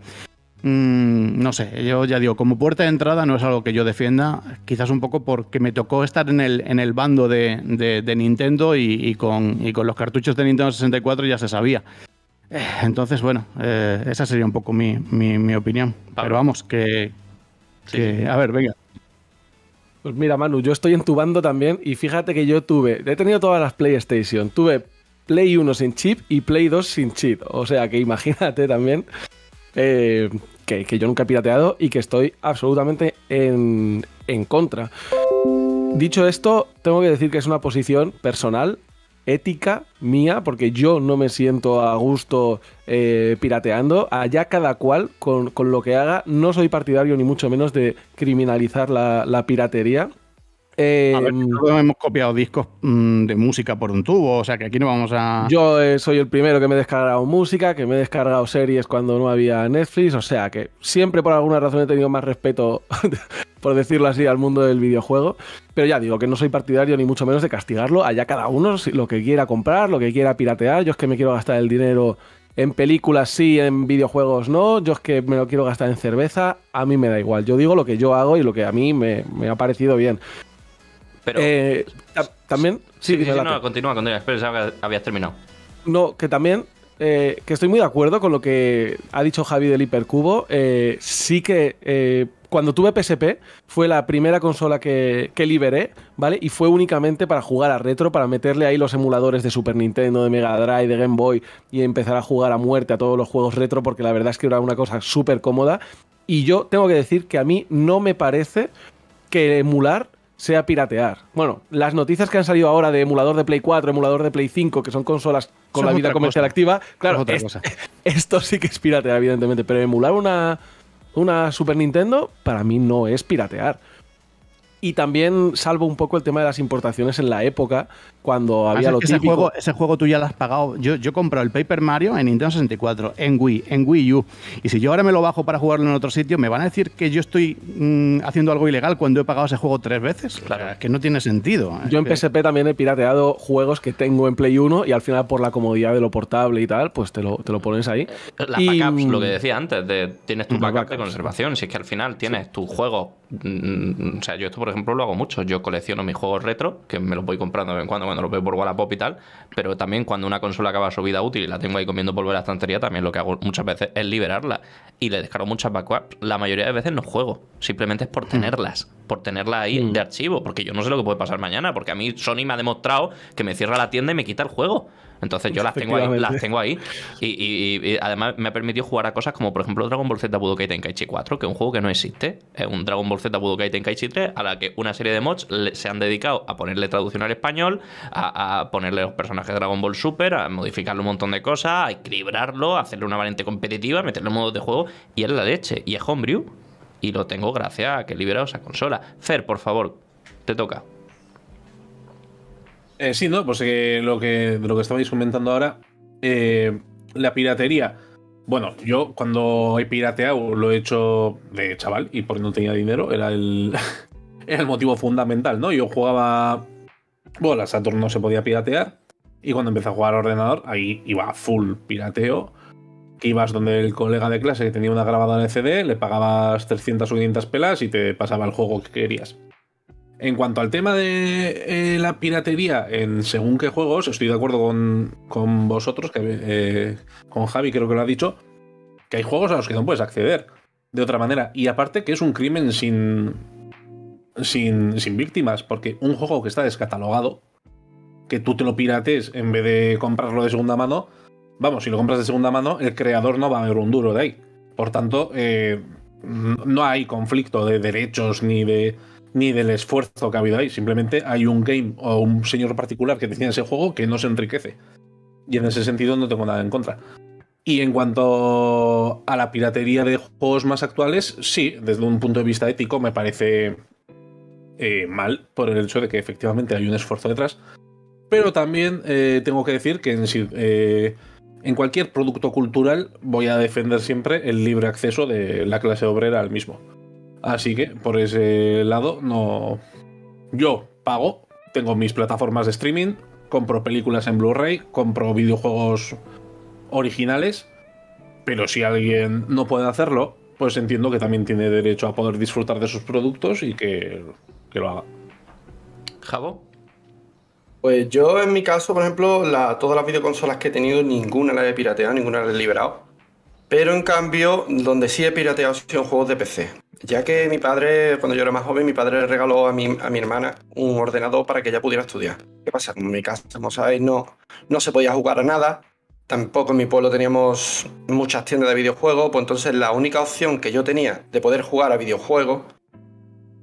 Mm, no sé, yo ya digo, como puerta de entrada no es algo que yo defienda, quizás un poco porque me tocó estar en el, en el bando de, Nintendo y, con, con, los cartuchos de Nintendo 64 ya se sabía. Eh, entonces, bueno, eh, esa sería un poco mi, opinión. Pero vamos, que, que... A ver, venga. Pues mira, Manu, yo estoy en tu bando también y fíjate que yo tuve, he tenido todas las PlayStation, tuve Play 1 sin chip y Play 2 sin chip, o sea que imagínate también eh, que, yo nunca he pirateado y que estoy absolutamente en, contra. Dicho esto, tengo que decir que es una posición personal ética mía, porque yo no me siento a gusto eh, pirateando. Allá cada cual con, lo que haga. No soy partidario ni mucho menos de criminalizar la piratería. Eh, hemos copiado discos mm, de música por un tubo, o sea que aquí no vamos a. Yo eh, soy el primero que me he descargado música, que me he descargado series cuando no había Netflix, o sea que siempre por alguna razón he tenido más respeto, por decirlo así, al mundo del videojuego. Pero ya digo que no soy partidario ni mucho menos de castigarlo, allá cada uno lo que quiera comprar, lo que quiera piratear. Yo es que me quiero gastar el dinero en películas sí, en videojuegos no. Yo es que me lo quiero gastar en cerveza. A mí me da igual. Yo digo lo que yo hago y lo que a mí me ha parecido bien. Pero. Eh, también. Sí, no, continúa, continúa. Espero que habías terminado. No, que también. Eh, que estoy muy de acuerdo con lo que ha dicho Javi del hipercubo. Eh, sí que cuando tuve PSP fue la primera consola que, que, liberé, ¿vale? Y fue únicamente para jugar a retro, para meterle ahí los emuladores de Super Nintendo, de Mega Drive, de Game Boy y empezar a jugar a muerte a todos los juegos retro porque la verdad es que era una cosa súper cómoda. Y yo tengo que decir que a mí no me parece que emular sea piratear. Bueno, las noticias que han salido ahora de emulador de Play 4, emulador de Play 5, que son consolas con la vida comercial activa, claro, es otra cosa. esto sí que es piratear, evidentemente, pero emular una, una Super Nintendo para mí no es piratear. Y también salvo un poco el tema de las importaciones en la época, cuando había lo ese típico. Juego, ese juego tú ya lo has pagado. Yo, yo compro el Paper Mario en Nintendo 64, en Wii, en Wii U. Y si yo ahora me lo bajo para jugarlo en otro sitio, ¿me van a decir que yo estoy mm, haciendo algo ilegal cuando he pagado ese juego tres veces? Claro, que no tiene sentido. Yo en PSP también he pirateado juegos que tengo en Play 1 y al final por la comodidad de lo portable y tal, pues te lo, pones ahí. Las backups, lo que mm, decía antes, de, tienes tu backup, de conservación. Si es que al final tienes tu juego... Mm, o sea, yo esto, por ejemplo, lo hago mucho. Yo colecciono mis juegos retro, que me los voy comprando de vez en cuando cuando lo veo por Wallapop y tal, pero también cuando una consola acaba su vida útil y la tengo ahí comiendo polvo en la estantería, también lo que hago muchas veces es liberarla y le descargo muchas backups. La mayoría de veces no juego, simplemente es por mm. tenerlas, por tenerlas ahí mm. de archivo, porque yo no sé lo que puede pasar mañana, porque a mí Sony me ha demostrado que me cierra la tienda y me quita el juego. Entonces yo las tengo ahí, las tengo ahí. Y, además me ha permitido jugar a cosas como, por ejemplo, Dragon Ball Z Budokai Tenkaichi 4, que es un juego que no existe. Es un Dragon Ball Z Budokai Tenkaichi 3 a la que una serie de mods se han dedicado a ponerle traducción al español, a, ponerle los personajes de Dragon Ball Super, a modificarle un montón de cosas, a equilibrarlo, a hacerle una variante competitiva, meterle modos de juego y es la leche. Y es homebrew y lo tengo gracias a que he liberado esa consola. Fer, por favor, te toca. Eh, sí, no, pues eh, lo que, lo que estabais comentando ahora, eh, la piratería. Bueno, yo cuando he pirateado lo he hecho de chaval y porque no tenía dinero, era el, era el motivo fundamental, ¿no? Yo jugaba. Bueno, la Saturn no se podía piratear y cuando empecé a jugar al ordenador, ahí iba full pirateo. Que ibas donde el colega de clase que tenía una grabadora de CD, le pagabas 300 o 500 pelas y te pasaba el juego que querías. En cuanto al tema de eh, la piratería en según qué juegos, estoy de acuerdo con, con vosotros, eh, con Javi creo que lo ha dicho, que hay juegos a los que no puedes acceder de otra manera. Y aparte que es un crimen sin, sin, víctimas, porque un juego que está descatalogado, que tú te lo pirates en vez de comprarlo de segunda mano, vamos, si lo compras de segunda mano, el creador no va a ver un duro de ahí. Por tanto, eh, no hay conflicto de derechos ni de ni del esfuerzo que ha habido ahí. Simplemente hay un game o un señor particular que tenía ese juego que no se enriquece. Y en ese sentido no tengo nada en contra. Y en cuanto a la piratería de juegos más actuales, sí, desde un punto de vista ético me parece eh, mal por el hecho de que efectivamente hay un esfuerzo detrás. Pero también eh, tengo que decir que eh, en cualquier producto cultural voy a defender siempre el libre acceso de la clase obrera al mismo. Así que por ese lado no... Yo pago, tengo mis plataformas de streaming, compro películas en Blu-ray, compro videojuegos originales, pero si alguien no puede hacerlo, pues entiendo que también tiene derecho a poder disfrutar de sus productos y que, lo haga. ¿Jabo? Pues yo en mi caso, por ejemplo, todas las videoconsolas que he tenido, ninguna la he pirateado, ninguna la he liberado. Pero en cambio, donde sí he pirateado son juegos de PC ya que mi padre, cuando yo era más joven, mi padre regaló a mi, hermana un ordenador para que ella pudiera estudiar. ¿Qué pasa? En mi casa, como sabéis, no, no se podía jugar a nada. Tampoco en mi pueblo teníamos muchas tiendas de videojuegos, pues entonces la única opción que yo tenía de poder jugar a videojuegos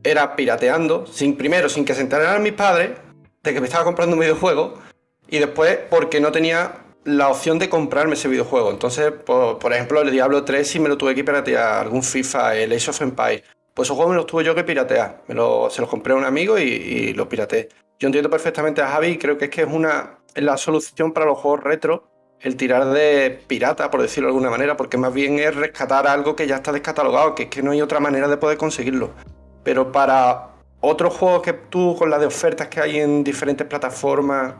era pirateando, sin, primero sin que se enteraran mis padres de que me estaba comprando un videojuego, y después porque no tenía la opción de comprarme ese videojuego. Entonces, por, ejemplo, el Diablo 3 Si me lo tuve que piratear, algún FIFA, el Ace of Empires. Pues esos juegos me los tuve yo que piratear. Me lo, se los compré a un amigo y, y lo pirateé. Yo entiendo perfectamente a Javi y creo que es que es una la solución para los juegos retro el tirar de pirata, por decirlo de alguna manera, porque más bien es rescatar algo que ya está descatalogado, que es que no hay otra manera de poder conseguirlo. Pero para otros juegos que tú, con las de ofertas que hay en diferentes plataformas,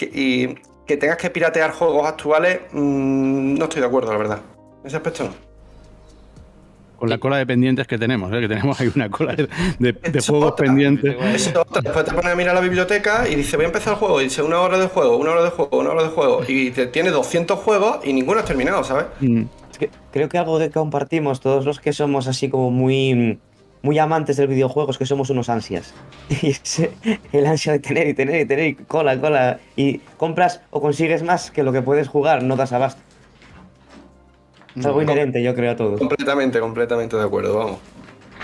y que tengas que piratear juegos actuales, mm, no estoy de acuerdo, la verdad. En ese aspecto no con la cola de pendientes que tenemos, ¿eh? que tenemos ahí una cola de, juegos pendientes. ¿eh? Eso otra. Después te pones a mirar la biblioteca y dice voy a empezar el juego, y dice una hora de juego, una hora de juego, una hora de juego, y te tiene 200 juegos y ninguno ha terminado, ¿sabes? Mm. que, creo que algo que compartimos todos los que somos así como muy mm, muy amantes del videojuego es que somos unos ansias. Y eh, el ansia de tener y tener y tener y cola, cola. Y compras o consigues más que lo que puedes jugar, no das abasto. Es algo inherente, yo creo, a todos. Completamente, completamente de acuerdo, vamos.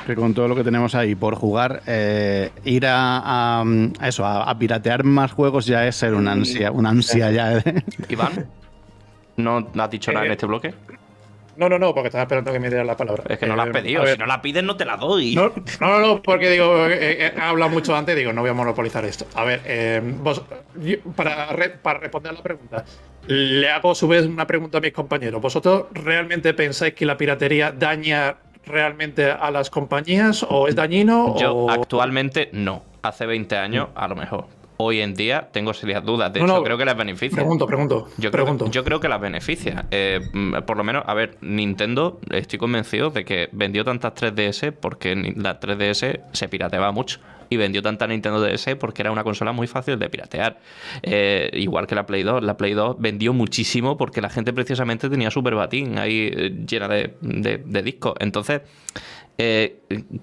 Que con todo lo que tenemos ahí por jugar, eh, ir a, eso, a, piratear más juegos ya es ser una ansia, una ansia ya. Iván, ¿no has dicho nada en este bloque? No, no, no, porque estaba esperando que me dieran la palabra. Es que no la has eh, pedido. Si no la pides, no te la doy. No, no, no, porque digo, eh, eh, he, hablado mucho antes, digo, no voy a monopolizar esto. A ver, vos, para, responder a la pregunta, le hago a su vez una pregunta a mis compañeros. ¿Vosotros realmente pensáis que la piratería daña realmente a las compañías o es dañino? Yo actualmente no. Hace 20 años, a lo mejor, hoy en día tengo serias dudas. De hecho, creo que las beneficia. Pregunto, pregunto. Yo, Creo, que las beneficia. Eh, mm, por lo menos, a ver, Nintendo, estoy convencido de que vendió tantas 3DS porque la 3DS se pirateaba mucho. Y vendió tanta Nintendo DS porque era una consola muy fácil de piratear. Eh, igual que la Play 2. La Play 2 vendió muchísimo porque la gente precisamente tenía Super Batín ahí eh, llena de, discos. Entonces,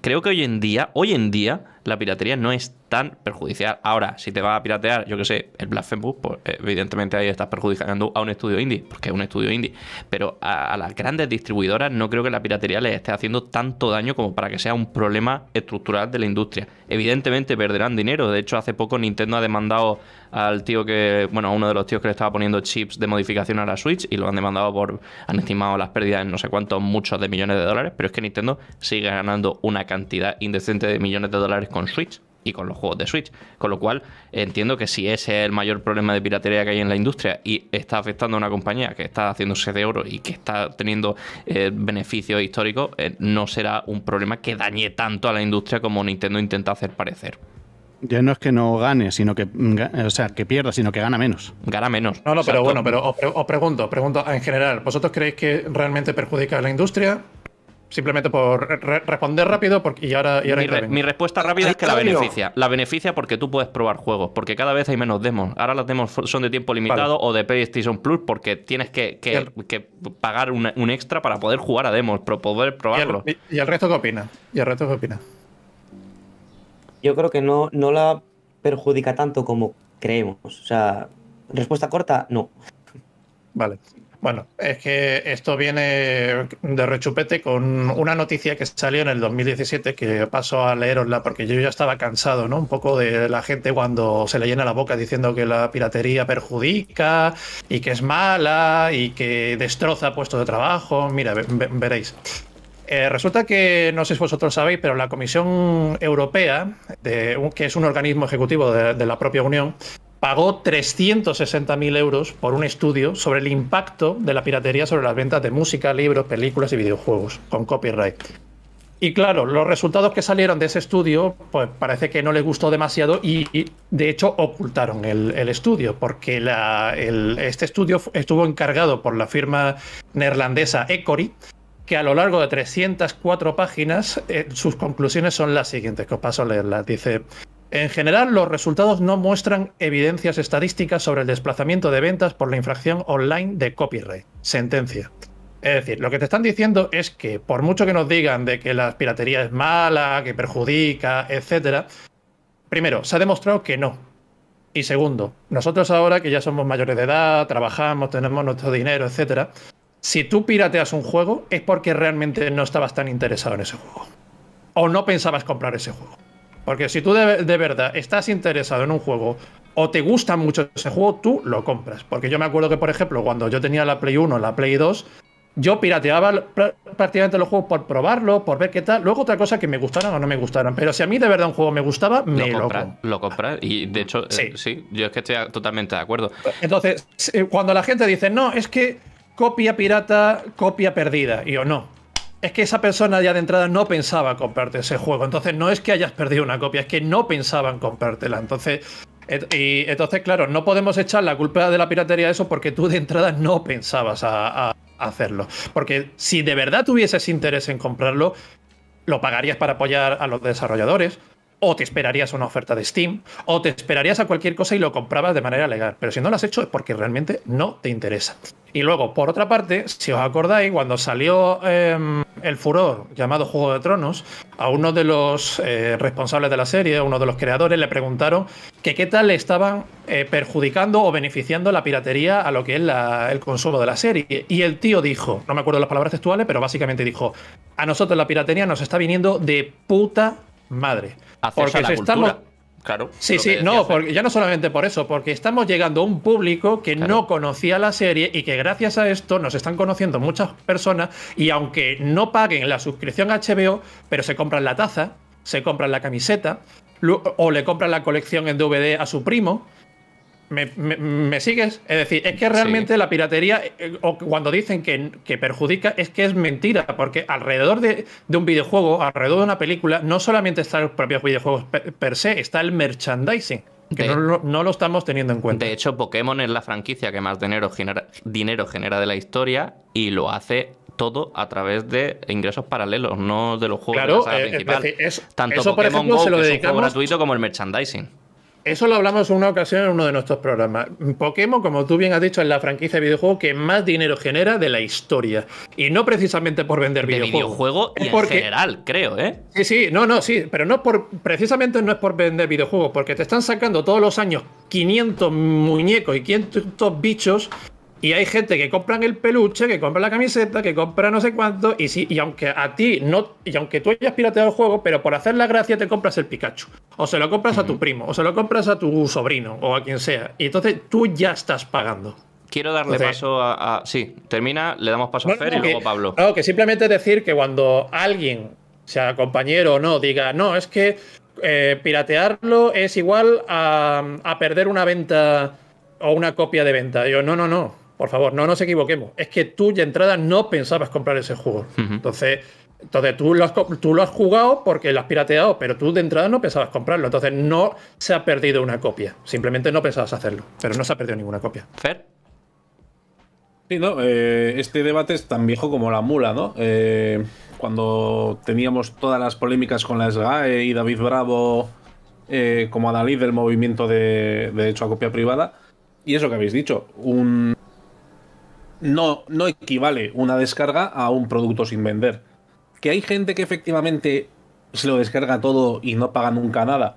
creo que hoy en día, hoy en día, la piratería no es tan perjudicial. Ahora, si te vas a piratear, yo que sé, el Blasphemous, pues eh, evidentemente ahí estás perjudicando a un estudio indie, porque es un estudio indie. Pero a, a, las grandes distribuidoras no creo que la piratería les esté haciendo tanto daño como para que sea un problema estructural de la industria. Evidentemente perderán dinero. De hecho, hace poco Nintendo ha demandado al tío que, bueno, a uno de los tíos que le estaba poniendo chips de modificación a la Switch y lo han demandado por, han estimado las pérdidas en no sé cuántos, muchos de millones de dólares, pero es que Nintendo sigue ganando una cantidad indecente de millones de dólares con Switch y con los juegos de Switch. Con lo cual, entiendo que si ese es el mayor problema de piratería que hay en la industria y está afectando a una compañía que está haciéndose de oro y que está teniendo eh, beneficios históricos, eh, no será un problema que dañe tanto a la industria como Nintendo intenta hacer parecer. Ya no es que no gane, sino que mm, o sea, que pierda, sino que gana menos. Gana menos. No, no, pero bueno, pero os, pregunto, os pregunto en general, ¿vosotros creéis que realmente perjudica a la industria? simplemente por responder rápido porque, y ahora... mi, respuesta rápida es que la beneficia. La beneficia porque tú puedes probar juegos, porque cada vez hay menos demos. Ahora las demos son de tiempo limitado o de PlayStation Plus porque tienes que, pagar un extra para poder jugar a demos, para poder probarlo. ¿Y el, resto qué opina? ¿Y el resto qué opina? Yo creo que no, no la perjudica tanto como creemos. O sea, respuesta corta, no. Vale. Bueno, es que esto viene de rechupete con una noticia que salió en el 2017 que paso a leerosla porque yo ya estaba cansado, ¿no? Un poco de la gente cuando se le llena la boca diciendo que la piratería perjudica y que es mala y que destroza puestos de trabajo. Mira, veréis. Eh, resulta que, no sé si vosotros sabéis, pero la Comisión Europea, que es un organismo ejecutivo de la propia Unión, pagó 360.000 euros por un estudio sobre el impacto de la piratería sobre las ventas de música, libros, películas y videojuegos, con copyright. Y claro, los resultados que salieron de ese estudio, pues parece que no le gustó demasiado y, de hecho ocultaron el, estudio, porque este estudio estuvo encargado por la firma neerlandesa Ecori, que a lo largo de 304 páginas eh, sus conclusiones son las siguientes, que os paso a leerlas. Dice, en general, los resultados no muestran evidencias estadísticas sobre el desplazamiento de ventas por la infracción online de copyright. Sentencia. Es decir, lo que te están diciendo es que por mucho que nos digan de que la piratería es mala, que perjudica, etcétera, primero, se ha demostrado que no. Y segundo, nosotros ahora que ya somos mayores de edad, trabajamos, tenemos nuestro dinero, etcétera, si tú pirateas un juego es porque realmente no estabas tan interesado en ese juego o no pensabas comprar ese juego. Porque si tú de, verdad estás interesado en un juego o te gusta mucho ese juego, tú lo compras. Porque yo me acuerdo que, por ejemplo, cuando yo tenía la Play 1, o la Play 2, yo pirateaba prácticamente los juegos por probarlo, por ver qué tal. Luego otra cosa que me gustaran o no me gustaran. Pero si a mí de verdad un juego me gustaba, me lo compras. Lo, compras. Y de hecho, eh, sí. yo es que estoy totalmente de acuerdo. Entonces, eh, cuando la gente dice, no, es que copia pirata, copia perdida. Y yo no es que esa persona ya de entrada no pensaba comprarte ese juego. Entonces no es que hayas perdido una copia, es que no pensaban comprártela. Entonces, y, entonces claro, no podemos echar la culpa de la piratería a eso porque tú de entrada no pensabas a, hacerlo. Porque si de verdad tuvieses interés en comprarlo, lo pagarías para apoyar a los desarrolladores, o te esperarías una oferta de Steam, o te esperarías a cualquier cosa y lo comprabas de manera legal. Pero si no lo has hecho es porque realmente no te interesa. Y luego, por otra parte, si os acordáis, cuando salió... Em, el furor llamado Juego de Tronos, a uno de los eh, responsables de la serie, uno de los creadores, le preguntaron que qué tal le estaban eh, perjudicando o beneficiando la piratería a lo que es el consumo de la serie. Y el tío dijo, no me acuerdo las palabras textuales, pero básicamente dijo, a nosotros la piratería nos está viniendo de puta madre. porque a Claro. Sí, sí, no, ¿eh? porque, ya no solamente por eso, porque estamos llegando a un público que no conocía la serie y que gracias a esto nos están conociendo muchas personas y aunque no paguen la suscripción HBO, pero se compran la taza, se compran la camiseta o le compran la colección en DVD a su primo ¿Me, sigues? Es decir, es que realmente la piratería, eh, o cuando dicen que, que, perjudica, es que es mentira, porque alrededor de, un videojuego, alrededor de una película, no solamente están los propios videojuegos per, se, está el merchandising. Que no, lo estamos teniendo en cuenta. De hecho, Pokémon es la franquicia que más dinero genera, dinero genera de la historia y lo hace todo a través de ingresos paralelos, no de los juegos claro, principal. Tanto Pokémon juego gratuito, como el merchandising. Eso lo hablamos en una ocasión en uno de nuestros programas. Pokémon, como tú bien has dicho, es la franquicia de videojuego que más dinero genera de la historia. Y no precisamente por vender videojuegos. videojuego y en general, creo, ¿eh? Sí, sí, no, no, sí. Pero no por, precisamente no es por vender videojuegos, porque te están sacando todos los años 500 muñecos y 500 bichos y hay gente que compran el peluche, que compra la camiseta, que compra no sé cuánto, y sí, y aunque a ti no, y aunque tú hayas pirateado el juego, pero por hacer la gracia te compras el Pikachu. O se lo compras a tu primo, o se lo compras a tu sobrino, o a quien sea. Y entonces tú ya estás pagando. Quiero darle paso a, Sí, termina, le damos paso a Fer y luego a Pablo. No, que simplemente decir que cuando alguien, sea compañero o no, diga, no, es que eh, piratearlo es igual a, a perder una venta o una copia de venta. Yo, no, no, no por favor, no nos equivoquemos. Es que tú de entrada no pensabas comprar ese juego. Entonces, entonces tú lo, has, jugado porque lo has pirateado, pero tú de entrada no pensabas comprarlo. Entonces no se ha perdido una copia. Simplemente no pensabas hacerlo. Pero no se ha perdido ninguna copia. Fer. Sí, no, eh, este debate es tan viejo como la mula, ¿no? Eh, cuando teníamos todas las polémicas con la SGAE y David Bravo eh, como adalid del movimiento de, de hecho a copia privada. Y eso que habéis dicho, un, no, no equivale una descarga a un producto sin vender. Que hay gente que efectivamente se lo descarga todo y no paga nunca nada.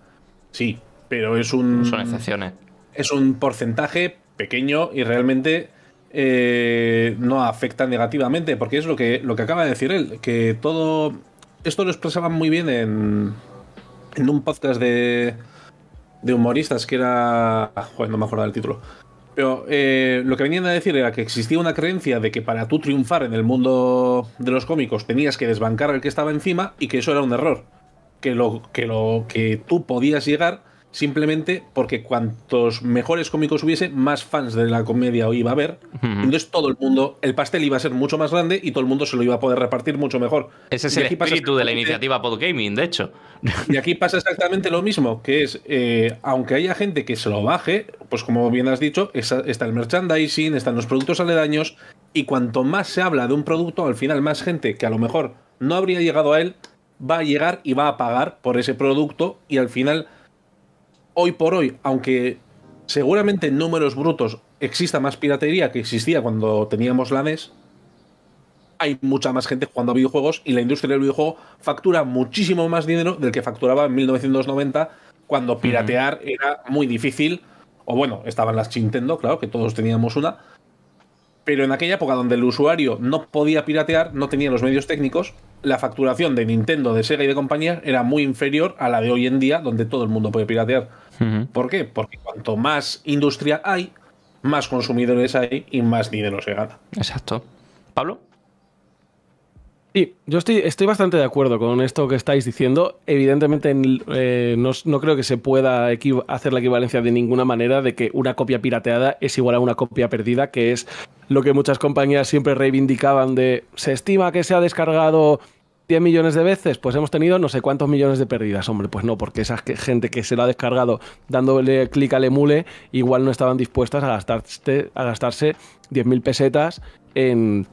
Sí, pero es un. Son excepciones. Es un porcentaje pequeño y realmente eh, no afecta negativamente, porque es lo que, lo que acaba de decir él, que todo. Esto lo expresaban muy bien en, en un podcast de, de humoristas que era. Joder, no me acuerdo del título pero eh, lo que venían a decir era que existía una creencia de que para tú triunfar en el mundo de los cómicos tenías que desbancar al que estaba encima y que eso era un error. Que lo que, lo, que tú podías llegar simplemente porque cuantos mejores cómicos hubiese, más fans de la comedia iba a haber. Entonces todo el mundo, el pastel iba a ser mucho más grande y todo el mundo se lo iba a poder repartir mucho mejor. Ese es el espíritu de la iniciativa Podgaming, de hecho. Y aquí pasa exactamente lo mismo, que es, eh, aunque haya gente que se lo baje, pues como bien has dicho, está el merchandising, están los productos aledaños, y cuanto más se habla de un producto, al final más gente que a lo mejor no habría llegado a él, va a llegar y va a pagar por ese producto y al final hoy por hoy, aunque seguramente en números brutos exista más piratería que existía cuando teníamos la NES, hay mucha más gente jugando a videojuegos y la industria del videojuego factura muchísimo más dinero del que facturaba en 1990 cuando piratear era muy difícil. O bueno, estaban las Nintendo, claro, que todos teníamos una. Pero en aquella época donde el usuario no podía piratear, no tenía los medios técnicos, la facturación de Nintendo, de Sega y de compañías era muy inferior a la de hoy en día, donde todo el mundo puede piratear. ¿Por qué? Porque cuanto más industria hay, más consumidores hay y más dinero se gana. Exacto. Pablo. Sí, yo estoy, bastante de acuerdo con esto que estáis diciendo. Evidentemente, eh, no, no, creo que se pueda hacer la equivalencia de ninguna manera de que una copia pirateada es igual a una copia perdida, que es lo que muchas compañías siempre reivindicaban de se estima que se ha descargado 10 millones de veces, pues hemos tenido no sé cuántos millones de pérdidas. Hombre, pues no, porque esa gente que se lo ha descargado dándole clic al emule, igual no estaban dispuestas a, gastarse, a gastarse 10.000 pesetas en,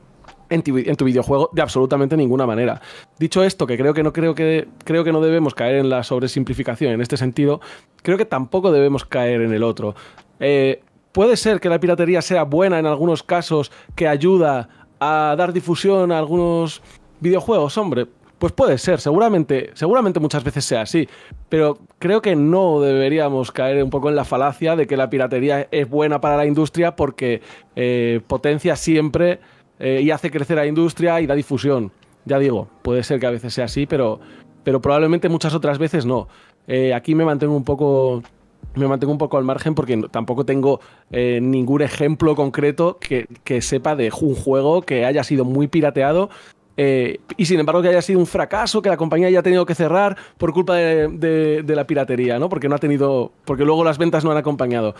en, tu, videojuego de absolutamente ninguna manera. Dicho esto, que creo que, no, creo, que, creo que no debemos caer en la sobresimplificación en este sentido, creo que tampoco debemos caer en el otro. Eh, puede ser que la piratería sea buena en algunos casos, que ayuda a dar difusión a algunos videojuegos, hombre, pues puede ser, seguramente, seguramente muchas veces sea así, pero creo que no deberíamos caer un poco en la falacia de que la piratería es buena para la industria porque eh, potencia siempre eh, y hace crecer a la industria y da difusión. Ya digo, puede ser que a veces sea así, pero, pero probablemente muchas otras veces no. Eh, aquí me mantengo un poco me mantengo un poco al margen porque tampoco tengo ningún ejemplo concreto que, sepa de un juego que haya sido muy pirateado eh, y sin embargo que haya sido un fracaso, que la compañía haya tenido que cerrar por culpa de, la piratería, ¿no? Porque no ha tenido. Porque luego las ventas no han acompañado.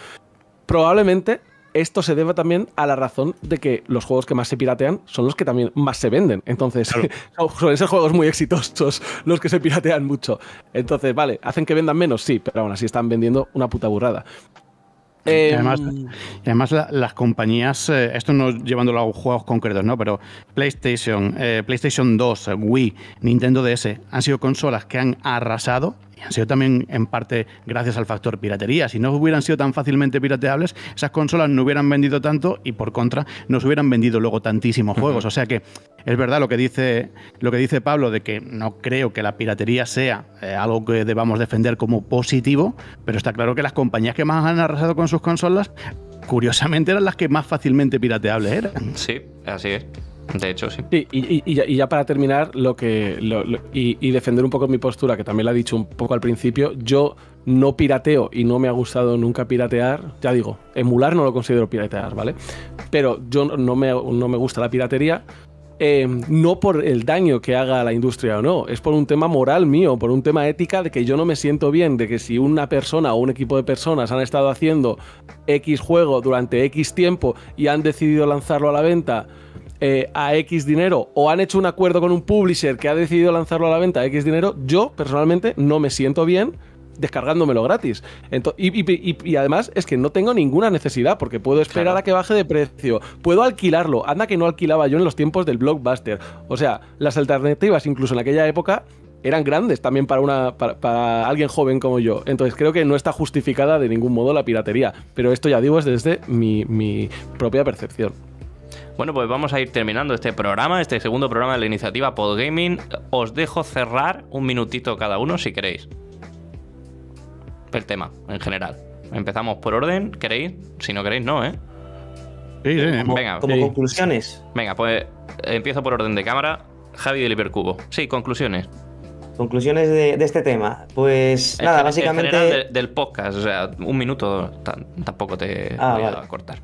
Probablemente esto se deba también a la razón de que los juegos que más se piratean son los que también más se venden. Entonces, claro. suelen juegos muy exitosos los que se piratean mucho. Entonces, vale, ¿hacen que vendan menos? Sí, pero aún así están vendiendo una puta burrada y eh, además, mm. además las compañías, eh, esto no llevándolo a juegos concretos, ¿no? Pero PlayStation, eh, PlayStation 2, Wii, Nintendo DS, han sido consolas que han arrasado y han sido también en parte gracias al factor piratería. Si no hubieran sido tan fácilmente pirateables, esas consolas no hubieran vendido tanto y por contra nos hubieran vendido luego tantísimos juegos. O sea que es verdad lo que dice, lo que dice Pablo de que no creo que la piratería sea eh, algo que debamos defender como positivo, pero está claro que las compañías que más han arrasado con sus consolas, curiosamente eran las que más fácilmente pirateables eran. Sí, así es. De hecho, sí. Y, ya, para terminar, lo que. y, defender un poco mi postura, que también la he dicho un poco al principio. Yo no pirateo y no me ha gustado nunca piratear. Ya digo, emular no lo considero piratear, ¿vale? Pero yo no me, no me gusta la piratería. Eh, no por el daño que haga a la industria o no, es por un tema moral mío, por un tema ética de que yo no me siento bien, de que si una persona o un equipo de personas han estado haciendo X juego durante X tiempo y han decidido lanzarlo a la venta, eh, a X dinero o han hecho un acuerdo con un publisher que ha decidido lanzarlo a la venta a X dinero, yo personalmente no me siento bien descargándomelo gratis. y, además es que no tengo ninguna necesidad porque puedo esperar a que baje de precio, puedo alquilarlo, anda que no alquilaba yo en los tiempos del blockbuster. O sea, las alternativas incluso en aquella época eran grandes también para, una, alguien joven como yo. Entonces creo que no está justificada de ningún modo la piratería, pero esto ya digo es desde mi, mi propia percepción. Bueno, pues vamos a ir terminando este programa, este segundo programa de la iniciativa Podgaming. Os dejo cerrar un minutito cada uno si queréis. El tema, en general. Empezamos por orden, ¿queréis? Si no queréis, no, ¿eh? Sí, sí, venga, como conclusiones. Venga, pues empiezo por orden de cámara. Javi del Hipercubo. Sí, conclusiones. Conclusiones de, este tema. Pues nada, básicamente. del podcast, o sea, un minuto tampoco te ah, voy a cortar.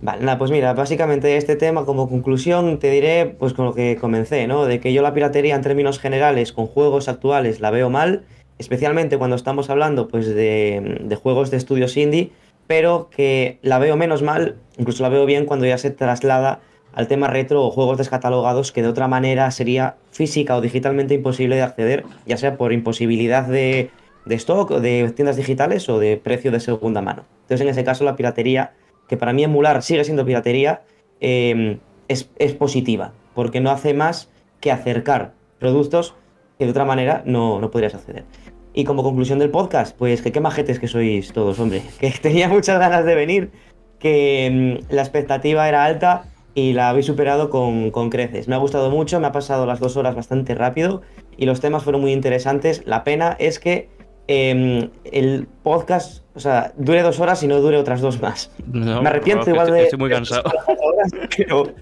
Vale, nada, pues mira, básicamente este tema como conclusión te diré pues con lo que comencé, ¿no? De que yo la piratería en términos generales con juegos actuales la veo mal, especialmente cuando estamos hablando pues de, de juegos de estudios indie, pero que la veo menos mal, incluso la veo bien cuando ya se traslada al tema retro o juegos descatalogados que de otra manera sería física o digitalmente imposible de acceder, ya sea por imposibilidad de, de stock, de tiendas digitales o de precio de segunda mano. Entonces en ese caso la piratería que para mí emular sigue siendo piratería, em, es, positiva, porque no hace más que acercar productos que de otra manera no, podrías acceder. Y como conclusión del podcast, pues que qué majetes que sois todos, hombre, que tenía muchas ganas de venir, que em, la expectativa era alta y la habéis superado con, con, creces. Me ha gustado mucho, me ha pasado las dos horas bastante rápido y los temas fueron muy interesantes. La pena es que Em, el podcast, o sea, dure dos horas y no dure otras dos más. Me arrepiento igual de. Estoy muy cansado.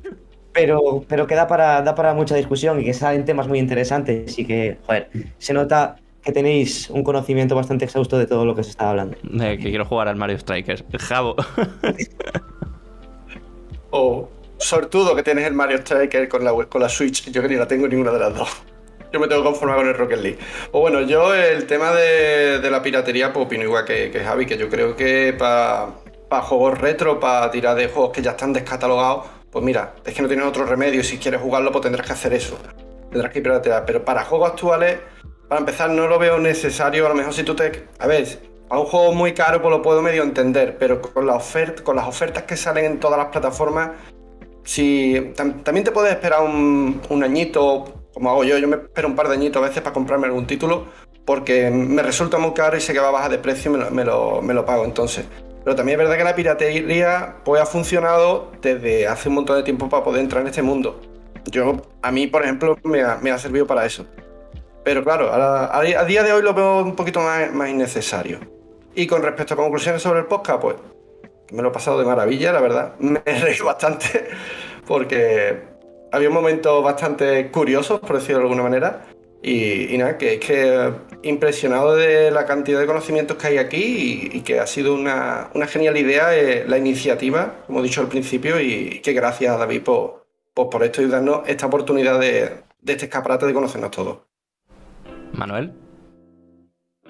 pero, pero, que da para, para mucha discusión y que salen temas muy interesantes y que, joder, se nota que tenéis un conocimiento bastante exhausto de todo lo que se está hablando. Eh, que quiero jugar al Mario Strikers. Jabo. o oh, sortudo que tienes el Mario Strikers con la, con la Switch. Yo que ni la tengo ninguna de las dos yo me tengo que conformar con el Rocket League. O pues bueno, yo el tema de, la piratería, pues opino igual que, que Javi, que yo creo que para juegos retro, para tirar de juegos que ya están descatalogados, pues mira, es que no tienen otro remedio. Si quieres jugarlo, pues tendrás que hacer eso. Tendrás que piratear. Pero para juegos actuales, para empezar, no lo veo necesario. A lo mejor si tú te. A ver, a un juego muy caro, pues lo puedo medio entender. Pero con, la oferta, con las ofertas que salen en todas las plataformas, si también te puedes esperar un añito como hago yo, yo me espero un par de añitos a veces para comprarme algún título porque me resulta muy caro y sé que va a bajar de precio y me lo, pago entonces. Pero también es verdad que la piratería pues ha funcionado desde hace un montón de tiempo para poder entrar en este mundo. Yo, a mí, por ejemplo, me ha, servido para eso. Pero claro, a, día de hoy lo veo un poquito más, más innecesario. Y con respecto a conclusiones sobre el podcast, pues me lo he pasado de maravilla, la verdad. Me he reído bastante porque había momento bastante curioso, por decirlo de alguna manera. Y, nada, que es que eh, impresionado de la cantidad de conocimientos que hay aquí y, que ha sido una, genial idea eh, la iniciativa, como he dicho al principio, y, que gracias a David por, pues, pues por esto y darnos esta oportunidad de, este escaparate de conocernos todos. Manuel.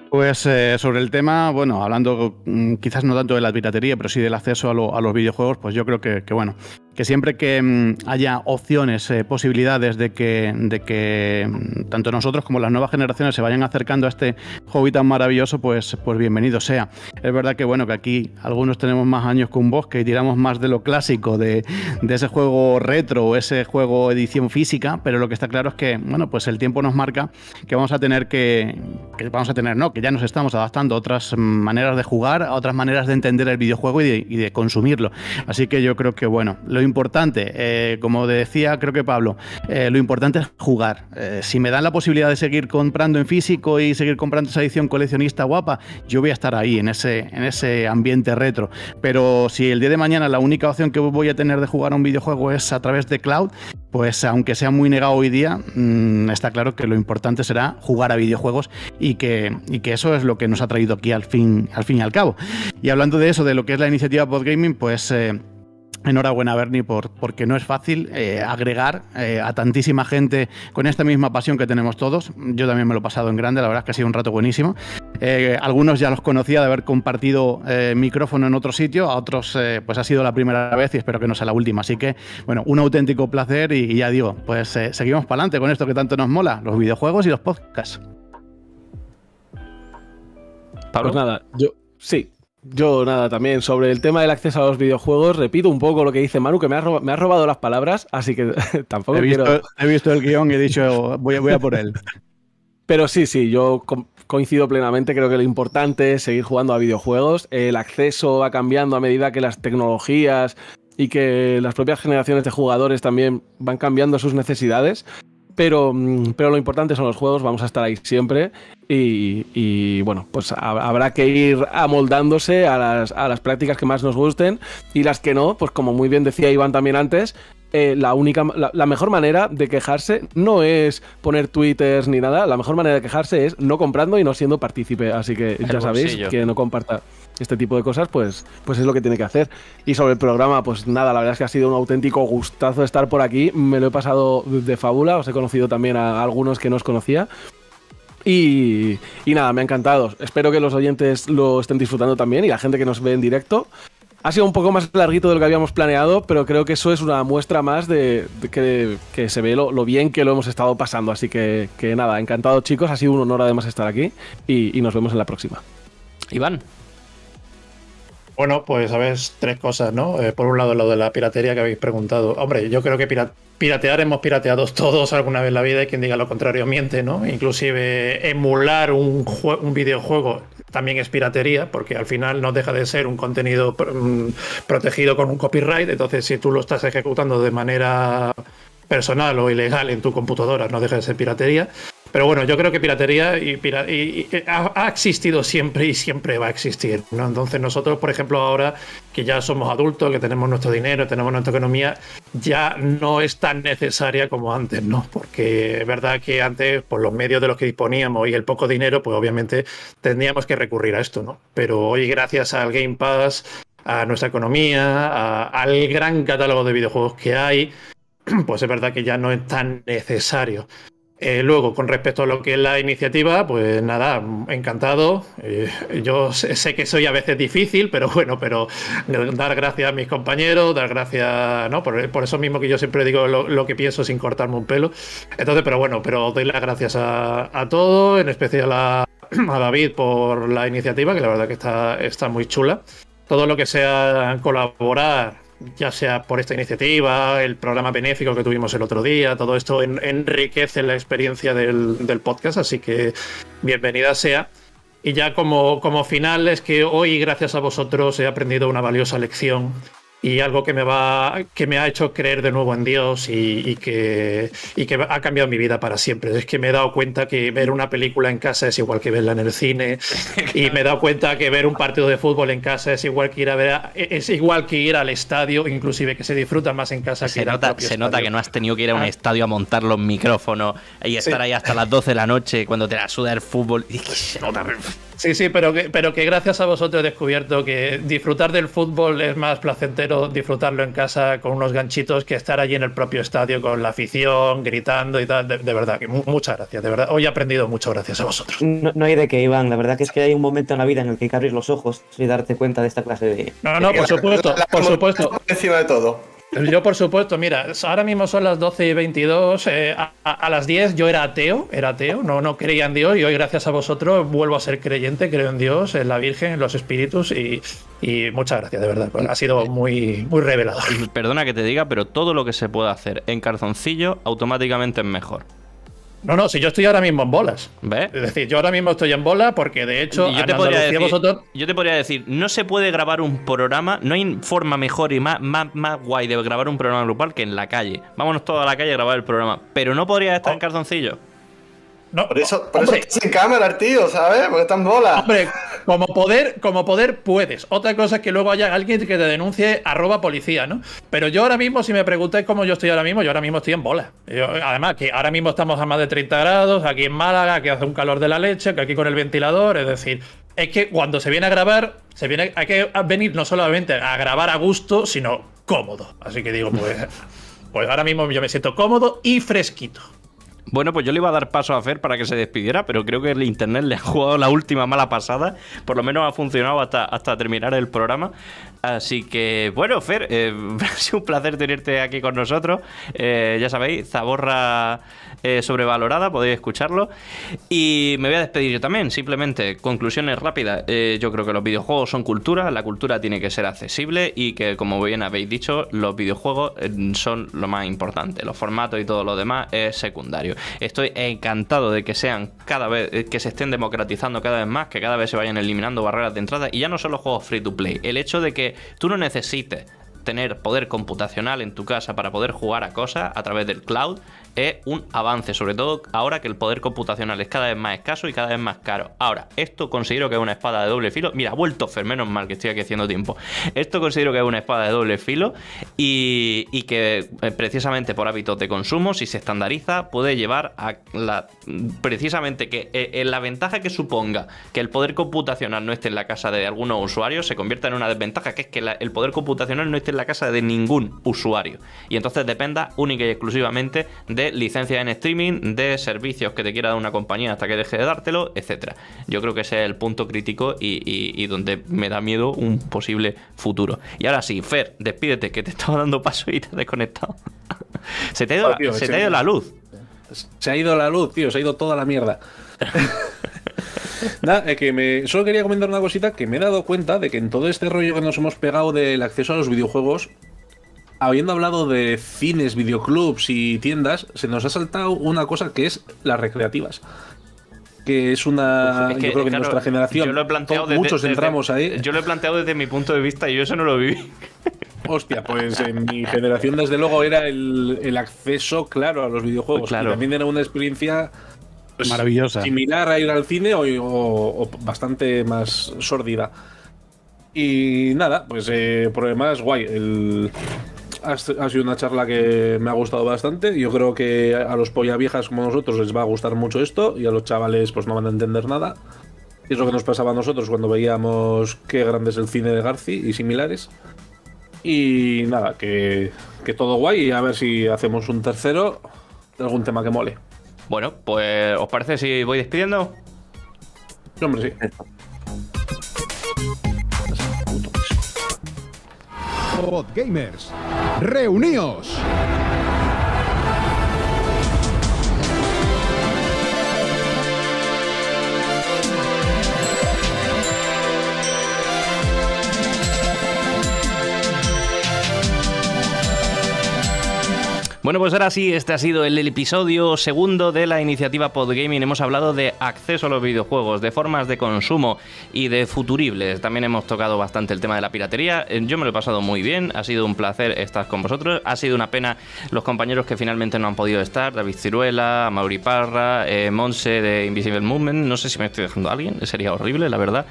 Pues eh, sobre el tema, bueno, hablando mm, quizás no tanto de la piratería, pero sí del acceso a, los videojuegos, pues yo creo que bueno, que siempre que mm, haya opciones, eh, posibilidades de que, de que mm, tanto nosotros como las nuevas generaciones se vayan acercando a este hobby tan maravilloso, pues, pues bienvenido sea. Es verdad que bueno, que aquí algunos tenemos más años que un bosque y tiramos más de lo clásico, de, ese juego retro, o ese juego edición física, pero lo que está claro es que, bueno, pues el tiempo nos marca que vamos a tener que, que vamos a tener, no, que ya nos estamos adaptando a otras maneras de jugar, a otras maneras de entender el videojuego y de, consumirlo. Así que yo creo que bueno, importante, eh, como decía, creo que Pablo, eh, lo importante es jugar. Eh, si me dan la posibilidad de seguir comprando en físico y seguir comprando esa edición coleccionista guapa, yo voy a estar ahí, en ese, en ese ambiente retro. Pero si el día de mañana la única opción que voy a tener de jugar a un videojuego es a través de cloud, pues aunque sea muy negado hoy día, mm, está claro que lo importante será jugar a videojuegos y que, que eso es lo que nos ha traído aquí al fin, al fin y al cabo. Y hablando de eso, de lo que es la iniciativa Podgaming, pues... Enhorabuena, Bernie, por, porque no es fácil eh, agregar eh, a tantísima gente con esta misma pasión que tenemos todos. Yo también me lo he pasado en grande, la verdad es que ha sido un rato buenísimo. Eh, algunos ya los conocía de haber compartido micrófono en otro sitio, a otros pues ha sido la primera vez y espero que no sea la última. Así que, bueno, un auténtico placer y, ya digo, pues seguimos para adelante con esto que tanto nos mola, los videojuegos y los podcasts. Pablo. Pues nada, yo sí, yo nada, también sobre el tema del acceso a los videojuegos, repito un poco lo que dice Manu, que me ha, robado las palabras, así que tampoco he visto, He visto el guión y he dicho, voy, voy a por él. Pero sí, sí, yo coincido plenamente, creo que lo importante es seguir jugando a videojuegos, el acceso va cambiando a medida que las tecnologías y que las propias generaciones de jugadores también van cambiando sus necesidades. Pero, mm, pero lo importante son los juegos, vamos a estar ahí siempre y, bueno, pues habrá que ir amoldándose a las, a las prácticas que más nos gusten y las que no, pues como muy bien decía Iván también antes, eh, la única la, mejor manera de quejarse no es poner twitters ni nada, la mejor manera de quejarse es no comprando y no siendo partícipe, así que ya sabéis que no comparta este tipo de cosas, pues, pues es lo que tiene que hacer. Y sobre el programa, pues nada, la verdad es que ha sido un auténtico gustazo estar por aquí. Me lo he pasado de fábula, os he conocido también a algunos que no os conocía. Y, nada, me ha encantado. Espero que los oyentes lo estén disfrutando también y la gente que nos ve en directo. Ha sido un poco más larguito de lo que habíamos planeado, pero creo que eso es una muestra más de, que, se ve lo, bien que lo hemos estado pasando. Así que, nada, encantado chicos, ha sido un honor además estar aquí y, y nos vemos en la próxima. Iván. Bueno, pues sabes tres cosas, ¿no? Eh, por un lado, lo de la piratería que habéis preguntado. Hombre, yo creo que piratear hemos pirateado todos alguna vez en la vida y quien diga lo contrario miente, ¿no? Inclusive emular un, un videojuego también es piratería, porque al final no deja de ser un contenido mm, protegido con un copyright, entonces si tú lo estás ejecutando de manera personal o ilegal en tu computadora no deja de ser piratería. Pero bueno, yo creo que piratería y, eh, ha, existido siempre y siempre va a existir. ¿no? Entonces nosotros, por ejemplo, ahora que ya somos adultos, que tenemos nuestro dinero, tenemos nuestra economía, ya no es tan necesaria como antes, ¿no? Porque es verdad que antes, por los medios de los que disponíamos y el poco dinero, pues obviamente tendríamos que recurrir a esto, ¿no? Pero hoy, gracias al Game Pass, a nuestra economía, al gran catálogo de videojuegos que hay, pues es verdad que ya no es tan necesario. Eh, luego, con respecto a lo que es la iniciativa, pues nada, encantado. Eh, yo sé, que soy a veces difícil, pero bueno, pero dar gracias a mis compañeros, dar gracias, ¿no? Por, por eso mismo que yo siempre digo lo, que pienso sin cortarme un pelo. Entonces, pero bueno, pero doy las gracias a, a todos, en especial a, David por la iniciativa, que la verdad que está, está muy chula. Todo lo que sea colaborar ya sea por esta iniciativa, el programa benéfico que tuvimos el otro día, todo esto enriquece la experiencia del, del, podcast, así que bienvenida sea. Y ya como, como final es que hoy, gracias a vosotros, he aprendido una valiosa lección y algo que me, va, que me ha hecho creer de nuevo en Dios y, que, y que ha cambiado mi vida para siempre. Es que me he dado cuenta que ver una película en casa es igual que verla en el cine y me he dado cuenta que ver un partido de fútbol en casa es igual que ir a ver es igual que ir al estadio, inclusive que se disfruta más en casa que en la estadio. Se nota que no has tenido que ir a un ah. estadio a montar los micrófonos y estar ahí hasta las 12 de la noche cuando te la suda el fútbol. Y se nota. Sí, sí, pero que, pero que gracias a vosotros he descubierto que disfrutar del fútbol es más placentero disfrutarlo en casa con unos ganchitos que estar allí en el propio estadio con la afición, gritando y tal. De, verdad, que muchas gracias, de verdad. Hoy he aprendido mucho gracias a vosotros. No, hay de qué, Iván. La verdad que es que hay un momento en la vida en el que hay que abrir los ojos y darte cuenta de esta clase de... No, no, por supuesto, por supuesto. encima de todo. Yo, por supuesto, mira, ahora mismo son las 12 y 22. Eh, a, las 10 yo era ateo, era ateo, no, no creía en Dios y hoy, gracias a vosotros, vuelvo a ser creyente, creo en Dios, en la Virgen, en los espíritus y, muchas gracias, de verdad. Pues, ha sido muy, muy revelador. Perdona que te diga, pero todo lo que se pueda hacer en calzoncillo automáticamente es mejor. No, no, si yo estoy ahora mismo en bolas. ¿Ves? Es decir, yo ahora mismo estoy en bola porque de hecho yo te, podría decir, yo te podría decir, no se puede grabar un programa, no hay forma mejor y más, más, guay de grabar un programa grupal que en la calle. Vámonos todos a la calle a grabar el programa, pero no podría estar en oh. calzoncillo. No, por eso, por eso estás sin cámara, tío, ¿sabes? Porque están bolas. Hombre, como poder, como poder puedes. Otra cosa es que luego haya alguien que te denuncie arroba policía, ¿no? Pero yo ahora mismo, si me preguntáis cómo yo estoy ahora mismo, yo ahora mismo estoy en bola. además, que ahora mismo estamos a más de 30 grados, aquí en Málaga, que hace un calor de la leche, que aquí con el ventilador, es decir, es que cuando se viene a grabar, se viene, hay que venir no solamente a grabar a gusto, sino cómodo. Así que digo, pues, pues ahora mismo yo me siento cómodo y fresquito. Bueno, pues yo le iba a dar paso a Fer para que se despidiera, pero creo que el internet le ha jugado la última mala pasada. Por lo menos ha funcionado hasta, hasta terminar el programa. Así que, bueno, Fer, eh, ha sido un placer tenerte aquí con nosotros. Eh, ya sabéis, Zaborra eh, sobrevalorada, podéis escucharlo. Y me voy a despedir yo también, simplemente conclusiones rápidas. yo creo que los videojuegos son cultura, la cultura tiene que ser accesible y que, como bien habéis dicho, los videojuegos son lo más importante. Los formatos y todo lo demás es secundario. Estoy encantado de que sean cada vez, eh, que se estén democratizando cada vez más, que cada vez se vayan eliminando barreras de entrada y ya no son juegos free to play. El hecho de que tú no necesites tener poder computacional en tu casa para poder jugar a cosas a través del cloud es un avance, sobre todo ahora que el poder computacional es cada vez más escaso y cada vez más caro. Ahora, esto considero que es una espada de doble filo. Mira, ha vuelto Fer, menos mal que estoy aquí haciendo tiempo. Esto considero que es una espada de doble filo y, que eh, precisamente por hábito de consumo, si se estandariza, puede llevar a la. precisamente que eh, en la ventaja que suponga que el poder computacional no esté en la casa de algunos usuarios se convierta en una desventaja, que es que el poder computacional no esté en la casa de ningún usuario. Y entonces dependa única y exclusivamente de de licencias en streaming, de servicios que te quiera dar una compañía hasta que deje de dártelo, etcétera. Yo creo que ese es el punto crítico y, donde me da miedo un posible futuro. Y ahora sí, Fer, despídete, que te estaba dando paso y te has desconectado. se te ha ido, oh, la, luz. Se ha ido la luz, tío, se ha ido toda la mierda. es que me, solo quería comentar una cosita que me he dado cuenta de que en todo este rollo que nos hemos pegado del acceso a los videojuegos, habiendo hablado de cines, videoclubs y tiendas, se nos ha saltado una cosa que es las recreativas. Que es una. yo creo que en eh, nuestra generación. Yo lo he planteado desde, muchos entramos ahí. Yo lo he planteado desde mi punto de vista y yo eso no lo viví. Hostia, pues en mi generación, desde luego, era el, acceso claro a los videojuegos. claro. también era una experiencia pues, maravillosa. Similar a ir al cine o, bastante más sórdida. Y nada, pues eh, por demás, guay. El, ha, sido una charla que me ha gustado bastante. Yo creo que a los polla viejas como nosotros les va a gustar mucho esto y a los chavales pues no van a entender nada. Es lo que nos pasaba a nosotros cuando veíamos qué grande es el cine de Garci y similares. Y nada, que, que todo guay y a ver si hacemos un tercero de algún tema que mole. Bueno, pues ¿os parece si voy despidiendo? hombre, sí. Bot Gamers. Reuníos. Bueno, pues ahora sí, este ha sido el episodio segundo de la iniciativa Podgaming. Hemos hablado de acceso a los videojuegos, de formas de consumo y de futuribles. También hemos tocado bastante el tema de la piratería. Eh, yo me lo he pasado muy bien, ha sido un placer estar con vosotros. Ha sido una pena los compañeros que finalmente no han podido estar, David Ciruela, Mauri Parra, eh, Monse de Invisible Movement. No sé si me estoy dejando a alguien, sería horrible, la verdad.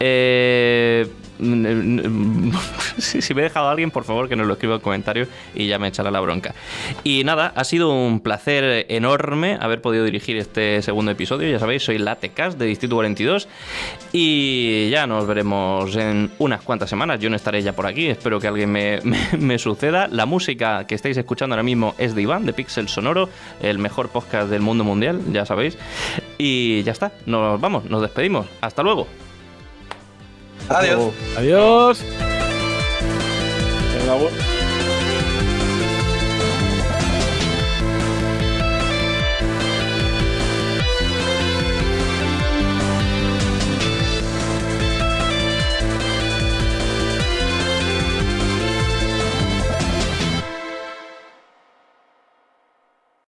Eh si, me he dejado alguien, por favor, que nos lo escriba en comentarios y ya me echará la bronca. Y nada, ha sido un placer enorme haber podido dirigir este segundo episodio. Ya sabéis, soy Latecas de Distrito 42 y ya nos veremos en unas cuantas semanas. Yo no estaré ya por aquí, espero que alguien me, me suceda. La música que estáis escuchando ahora mismo es de Iván, de Pixel Sonoro, el mejor podcast del mundo mundial, ya sabéis. Y ya está, nos vamos, nos despedimos. Hasta luego. Adiós. Adiós.